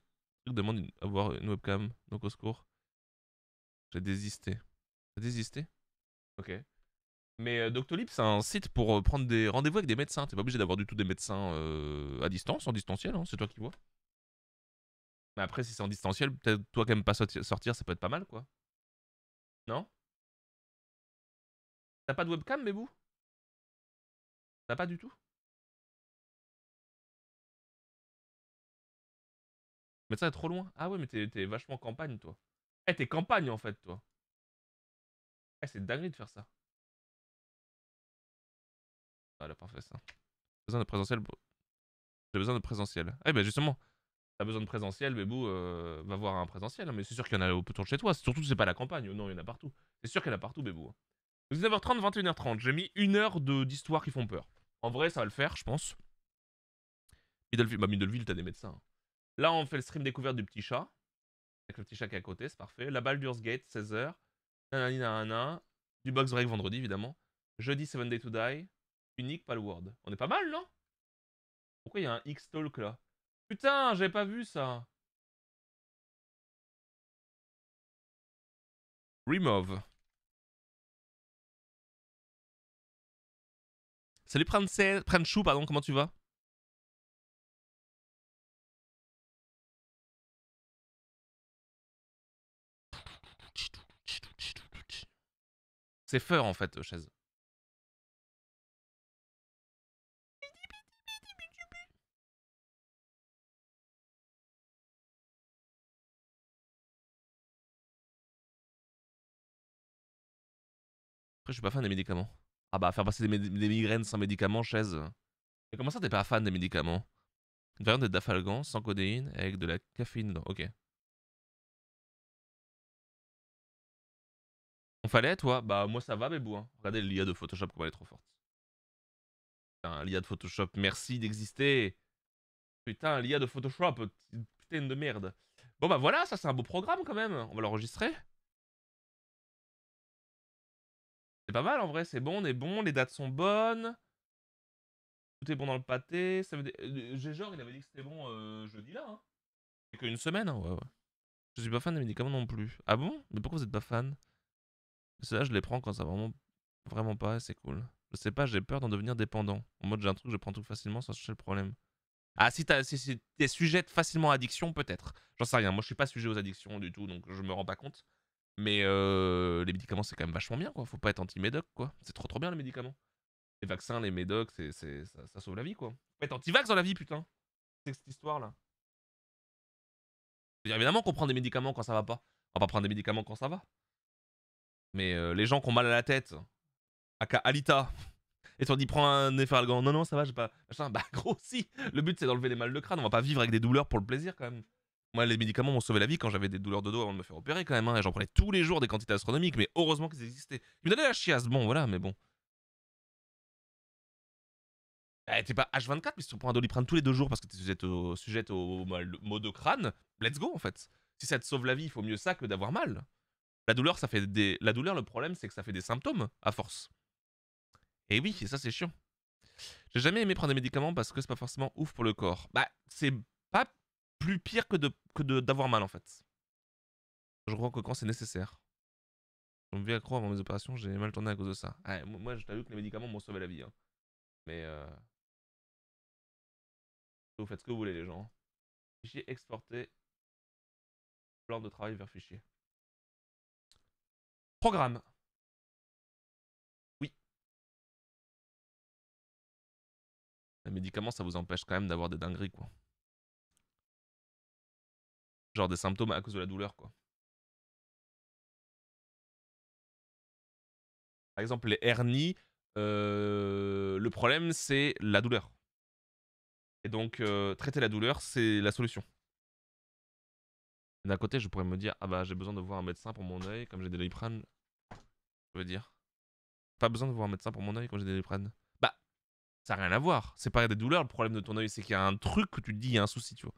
C: truc demande d'avoir une webcam, donc au secours désisté. T'as désisté Ok. Mais euh, Doctolib, c'est un site pour euh, prendre des rendez-vous avec des médecins. T'es pas obligé d'avoir du tout des médecins euh, à distance,
A: en distanciel, hein, c'est toi qui vois. Mais après, si c'est en distanciel, peut-être toi quand même, pas sortir, ça peut être pas mal, quoi. Non T'as pas de webcam, mais vous T'as pas du tout Mais ça, est trop loin. Ah ouais, mais t'es vachement campagne, toi. Eh, t'es campagne en fait, toi. Eh, c'est dinguerie de faire ça. Ah, pas fait ça. J'ai besoin de présentiel. J'ai besoin
C: de présentiel. Eh ben justement, t'as besoin de présentiel, Bébou, euh, va voir un présentiel. Hein, mais c'est sûr qu'il y en a autour de chez toi. Surtout c'est pas la campagne. Non, il y en a partout. C'est sûr qu'il y en a partout, Bébou. 19h30, 21h30. J'ai mis une heure d'histoires qui font peur. En vrai, ça va le faire, je pense. Middleville, bah Middleville t'as des médecins. Hein. Là, on fait le stream découverte du petit chat avec le petit est à côté, c'est parfait. La balle Gate, 16h. Du box break vendredi, évidemment. Jeudi, Seven Day to Die. Unique le world. On est pas mal, non Pourquoi il y a un X-Talk
A: là Putain, j'avais pas vu ça. Remove. Salut Prince, Chou, pardon, comment tu vas C'est fur en fait, chaise. Après, je suis pas fan des médicaments. Ah bah, faire passer des, migraines sans médicaments, chaise. Mais comment ça, t'es pas fan des médicaments Une variante de dafalgan, sans codéine, avec de la caféine dedans. Ok. On fallait, toi Bah, moi ça va, mais Hein. Regardez l'IA de Photoshop, comment elle est trop forte. Un l'IA de Photoshop, merci d'exister.
C: Putain, l'IA de Photoshop, putain de merde. Bon, bah voilà, ça c'est un beau programme quand même. On va l'enregistrer. C'est pas mal en vrai, c'est bon, on est bon, les dates sont bonnes. Tout est bon dans le pâté. Ça veut dire... Euh, il avait dit que c'était bon euh, jeudi là. Hein. qu'une semaine, hein, ouais, ouais. Je suis pas fan des médicaments non plus. Ah bon Mais pourquoi vous êtes pas fan ça, là je les prends quand ça vraiment, vraiment pas, c'est cool. Je sais pas, j'ai peur d'en devenir dépendant. En mode, j'ai un truc, je prends tout facilement sans chercher le problème. Ah, si t'es si, sujet facilement à addiction, peut-être. J'en sais rien. Moi, je suis pas sujet aux addictions du tout, donc je me rends pas compte. Mais euh, les médicaments, c'est quand même vachement bien, quoi. Faut pas être anti-médoc, quoi. C'est trop, trop bien, les médicaments. Les vaccins, les médocs, c'est, ça, ça, sauve la vie, quoi. Faut être anti-vax dans la vie, putain. C'est cette histoire-là. Évidemment qu'on prend des médicaments quand ça va pas. On va pas prendre des médicaments quand ça va. Mais euh, les gens qui ont mal à la tête, aka Alita, et tu dis, prends un effargan, non, non, ça va, j'ai pas. bah gros, si Le but c'est d'enlever les mal de crâne, on va pas vivre avec des douleurs pour le plaisir quand même. Moi, les médicaments m'ont sauvé la vie quand j'avais des douleurs de dos avant de me faire opérer quand même, hein, et j'en prenais tous les jours des quantités astronomiques, mais heureusement qu'ils existaient. Ils me à la chiasse, bon voilà, mais bon. Eh, t'es pas H24, mais si tu prends un doliprane tous les deux jours parce que t'es sujette au, sujet au mal, de crâne, let's go en fait. Si ça te sauve la vie, il faut mieux ça que d'avoir mal. La douleur, ça fait des... La douleur, le problème, c'est que ça fait des symptômes à force. Et oui, et ça, c'est chiant. J'ai jamais aimé prendre des médicaments parce que c'est pas forcément ouf pour le corps. Bah, c'est pas plus pire que d'avoir de, que mal, en fait. Je crois que quand c'est nécessaire. Je me vis croire avant mes opérations, j'ai mal tourné à cause de ça. Ah, moi, je t'avoue
A: que les médicaments m'ont sauvé la vie. Hein. Mais... Euh, vous faites ce que vous voulez, les gens. Fichier exporté. Plan de travail vers fichier programme. Oui. Les médicaments, ça vous empêche quand même d'avoir des dingueries, quoi. Genre des symptômes à cause de la douleur, quoi. Par exemple, les hernies, euh, le problème, c'est la douleur. Et donc, euh,
C: traiter la douleur, c'est la solution. D'un côté, je pourrais me dire, ah bah j'ai besoin de voir un médecin pour mon oeil, comme j'ai des Doliprane, veux dire. Pas besoin de voir un médecin pour mon oeil quand j'ai des déprades. Bah, ça n'a rien à voir. C'est pas des douleurs. Le problème de ton œil, c'est qu'il y a un truc que
A: tu te dis, il y a un souci, tu vois.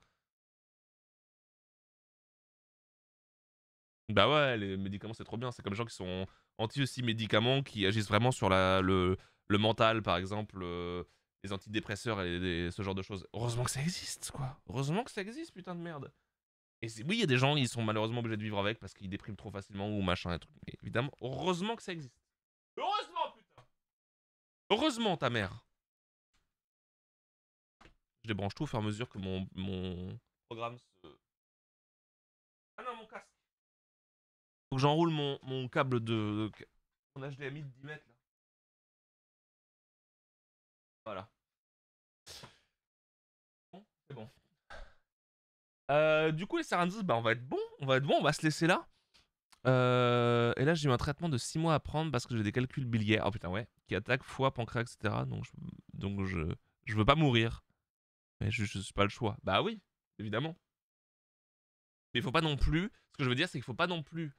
C: Bah ouais, les médicaments, c'est trop bien. C'est comme les gens qui sont anti aussi médicaments, qui agissent vraiment sur la, le, mental, par exemple. Euh, les antidépresseurs et ce genre de choses. Heureusement que ça existe, quoi. Heureusement que ça existe, putain de merde. Et oui, il y a des gens, ils sont malheureusement obligés de vivre avec parce qu'ils dépriment trop facilement ou machin, et truc. Mais évidemment, heureusement que ça existe. Heureusement, putain
A: Heureusement, ta mère Je débranche tout au fur et à mesure que mon, mon programme se... Ah non, mon casque Faut que j'enroule mon, mon, câble de... Mon HDMI de 10 mètres, là. Voilà. Euh, du coup, les Sarans bah, on va être bon, on va être bon, on va se laisser là.
C: Euh, et là, j'ai eu un traitement de 6 mois à prendre parce que j'ai des calculs biliaires. Oh putain, ouais. Qui attaquent foie, pancréas, etc. Donc, je, donc je, veux pas mourir. Mais je, je suis pas le choix. Bah oui, évidemment. Mais il faut pas non plus. Ce que je veux dire, c'est qu'il faut pas non plus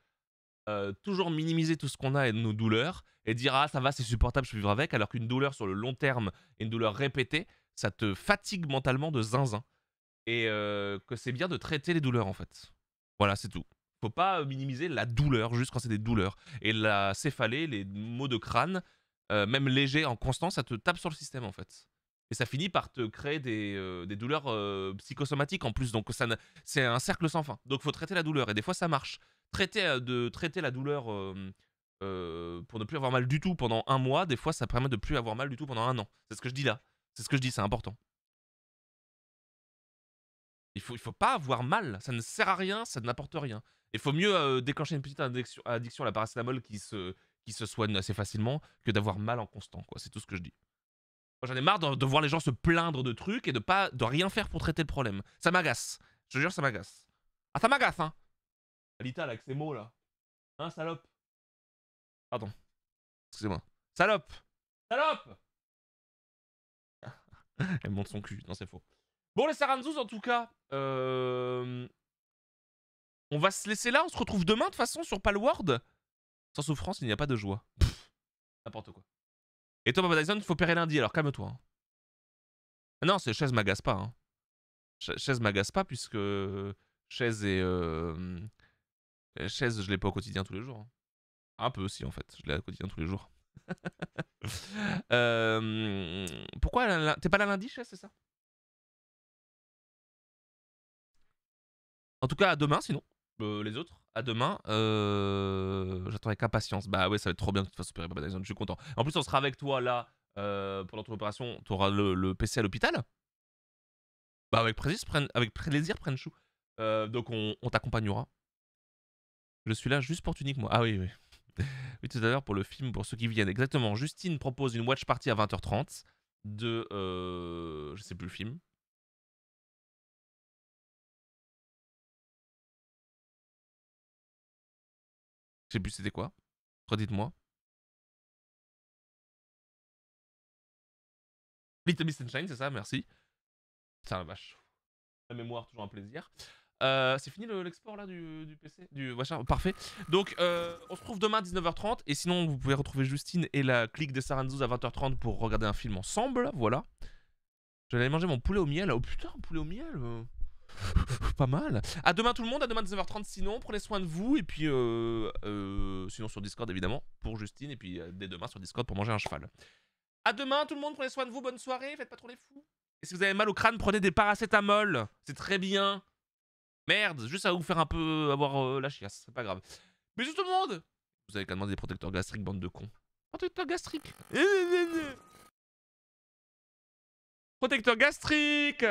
C: euh, toujours minimiser tout ce qu'on a et nos douleurs et dire ah ça va, c'est supportable, je vais vivre avec. Alors qu'une douleur sur le long terme et une douleur répétée, ça te fatigue mentalement de zinzin et euh, que c'est bien de traiter les douleurs en fait. Voilà, c'est tout. Faut pas euh, minimiser la douleur juste quand c'est des douleurs. Et la céphalée, les maux de crâne, euh, même léger en constant, ça te tape sur le système en fait. Et ça finit par te créer des, des douleurs psychosomatiques en plus. Donc ça, c'est un cercle sans fin. Donc faut traiter la douleur. Et des fois ça marche. Traiter, de, traiter la douleur pour ne plus avoir mal du tout pendant un mois, des fois ça permet de plus avoir mal du tout pendant un an. C'est ce que je dis là. C'est ce que je dis, c'est important. Il faut, faut pas avoir mal. Ça ne sert à rien, ça n'apporte rien. Il faut mieux euh, déclencher une petite addiction, à la paracétamol qui se, qui se soigne assez facilement que d'avoir mal en constant. quoi. C'est tout ce que je dis. J'en ai marre de, voir les gens se plaindre de trucs et de pas de rien faire pour traiter le problème. Ça m'agace. Je te jure, ça m'agace. Ah, ça m'agace, hein Alita, avec ces
A: mots, là. Hein, salope Pardon. Excusez-moi. Salope Salope Elle monte son cul. Non, c'est faux. Bon, les
C: Saranzous, en tout cas, euh, on va se laisser là. On se retrouve demain, de toute façon, sur Palward. Sans souffrance, il n'y a pas de joie. N'importe quoi. Et toi, Papa Dyson, il faut pérer lundi, alors calme-toi. Hein. Ah non, c'est chaise m'agace pas. Hein. chaise m'agace pas, puisque chaise et. Euh, chaise, je l'ai pas au quotidien tous les jours. Hein. Un peu aussi, en fait. Je l'ai au quotidien tous les jours.
A: Euh,
C: pourquoi t'es pas là lundi, chaise, c'est ça
A: En tout cas, à demain, sinon. Euh, les autres, à demain.
C: Euh, J'attends avec impatience. Bah ouais, ça va être trop bien de toute façon, je suis content. En plus, on sera avec toi là euh, pendant ton opération. Tu auras le, PC à l'hôpital. Bah avec plaisir, prenne, avec plaisir, prenne chou. donc on, t'accompagnera. Je suis là juste pour tunique, moi. Ah oui, oui. oui, tout à l'heure pour le film, pour ceux qui viennent. Exactement. Justine propose
A: une watch party à 20h30 de. je sais plus le film. Je sais plus c'était quoi. Redites-moi. Little Miss Sunshine, c'est ça, merci. Putain la vache.
C: La mémoire, toujours un plaisir. Euh, c'est fini l'export là du, du, PC du Parfait. Donc euh, on se retrouve demain à 19h30 et sinon vous pouvez retrouver Justine et la clique de Saranzouz à 20h30 pour regarder un film ensemble. Voilà. Je aller manger mon poulet au miel. Oh putain, poulet au miel. Euh. pas mal. À demain tout le monde, à demain 19h30 sinon, prenez soin de vous et puis euh, euh, sinon sur Discord évidemment pour Justine et puis euh, dès demain sur Discord pour manger un cheval. À demain tout le monde, prenez soin de vous, bonne soirée, faites pas trop les fous. Et si vous avez mal au crâne, prenez des paracétamol, c'est très bien. Merde, juste à vous faire un peu avoir la chiasse, c'est pas grave. Mais tout le monde Vous avez qu'à demander des protecteurs gastriques, bande de cons. Protecteur gastrique
A: Protecteur gastrique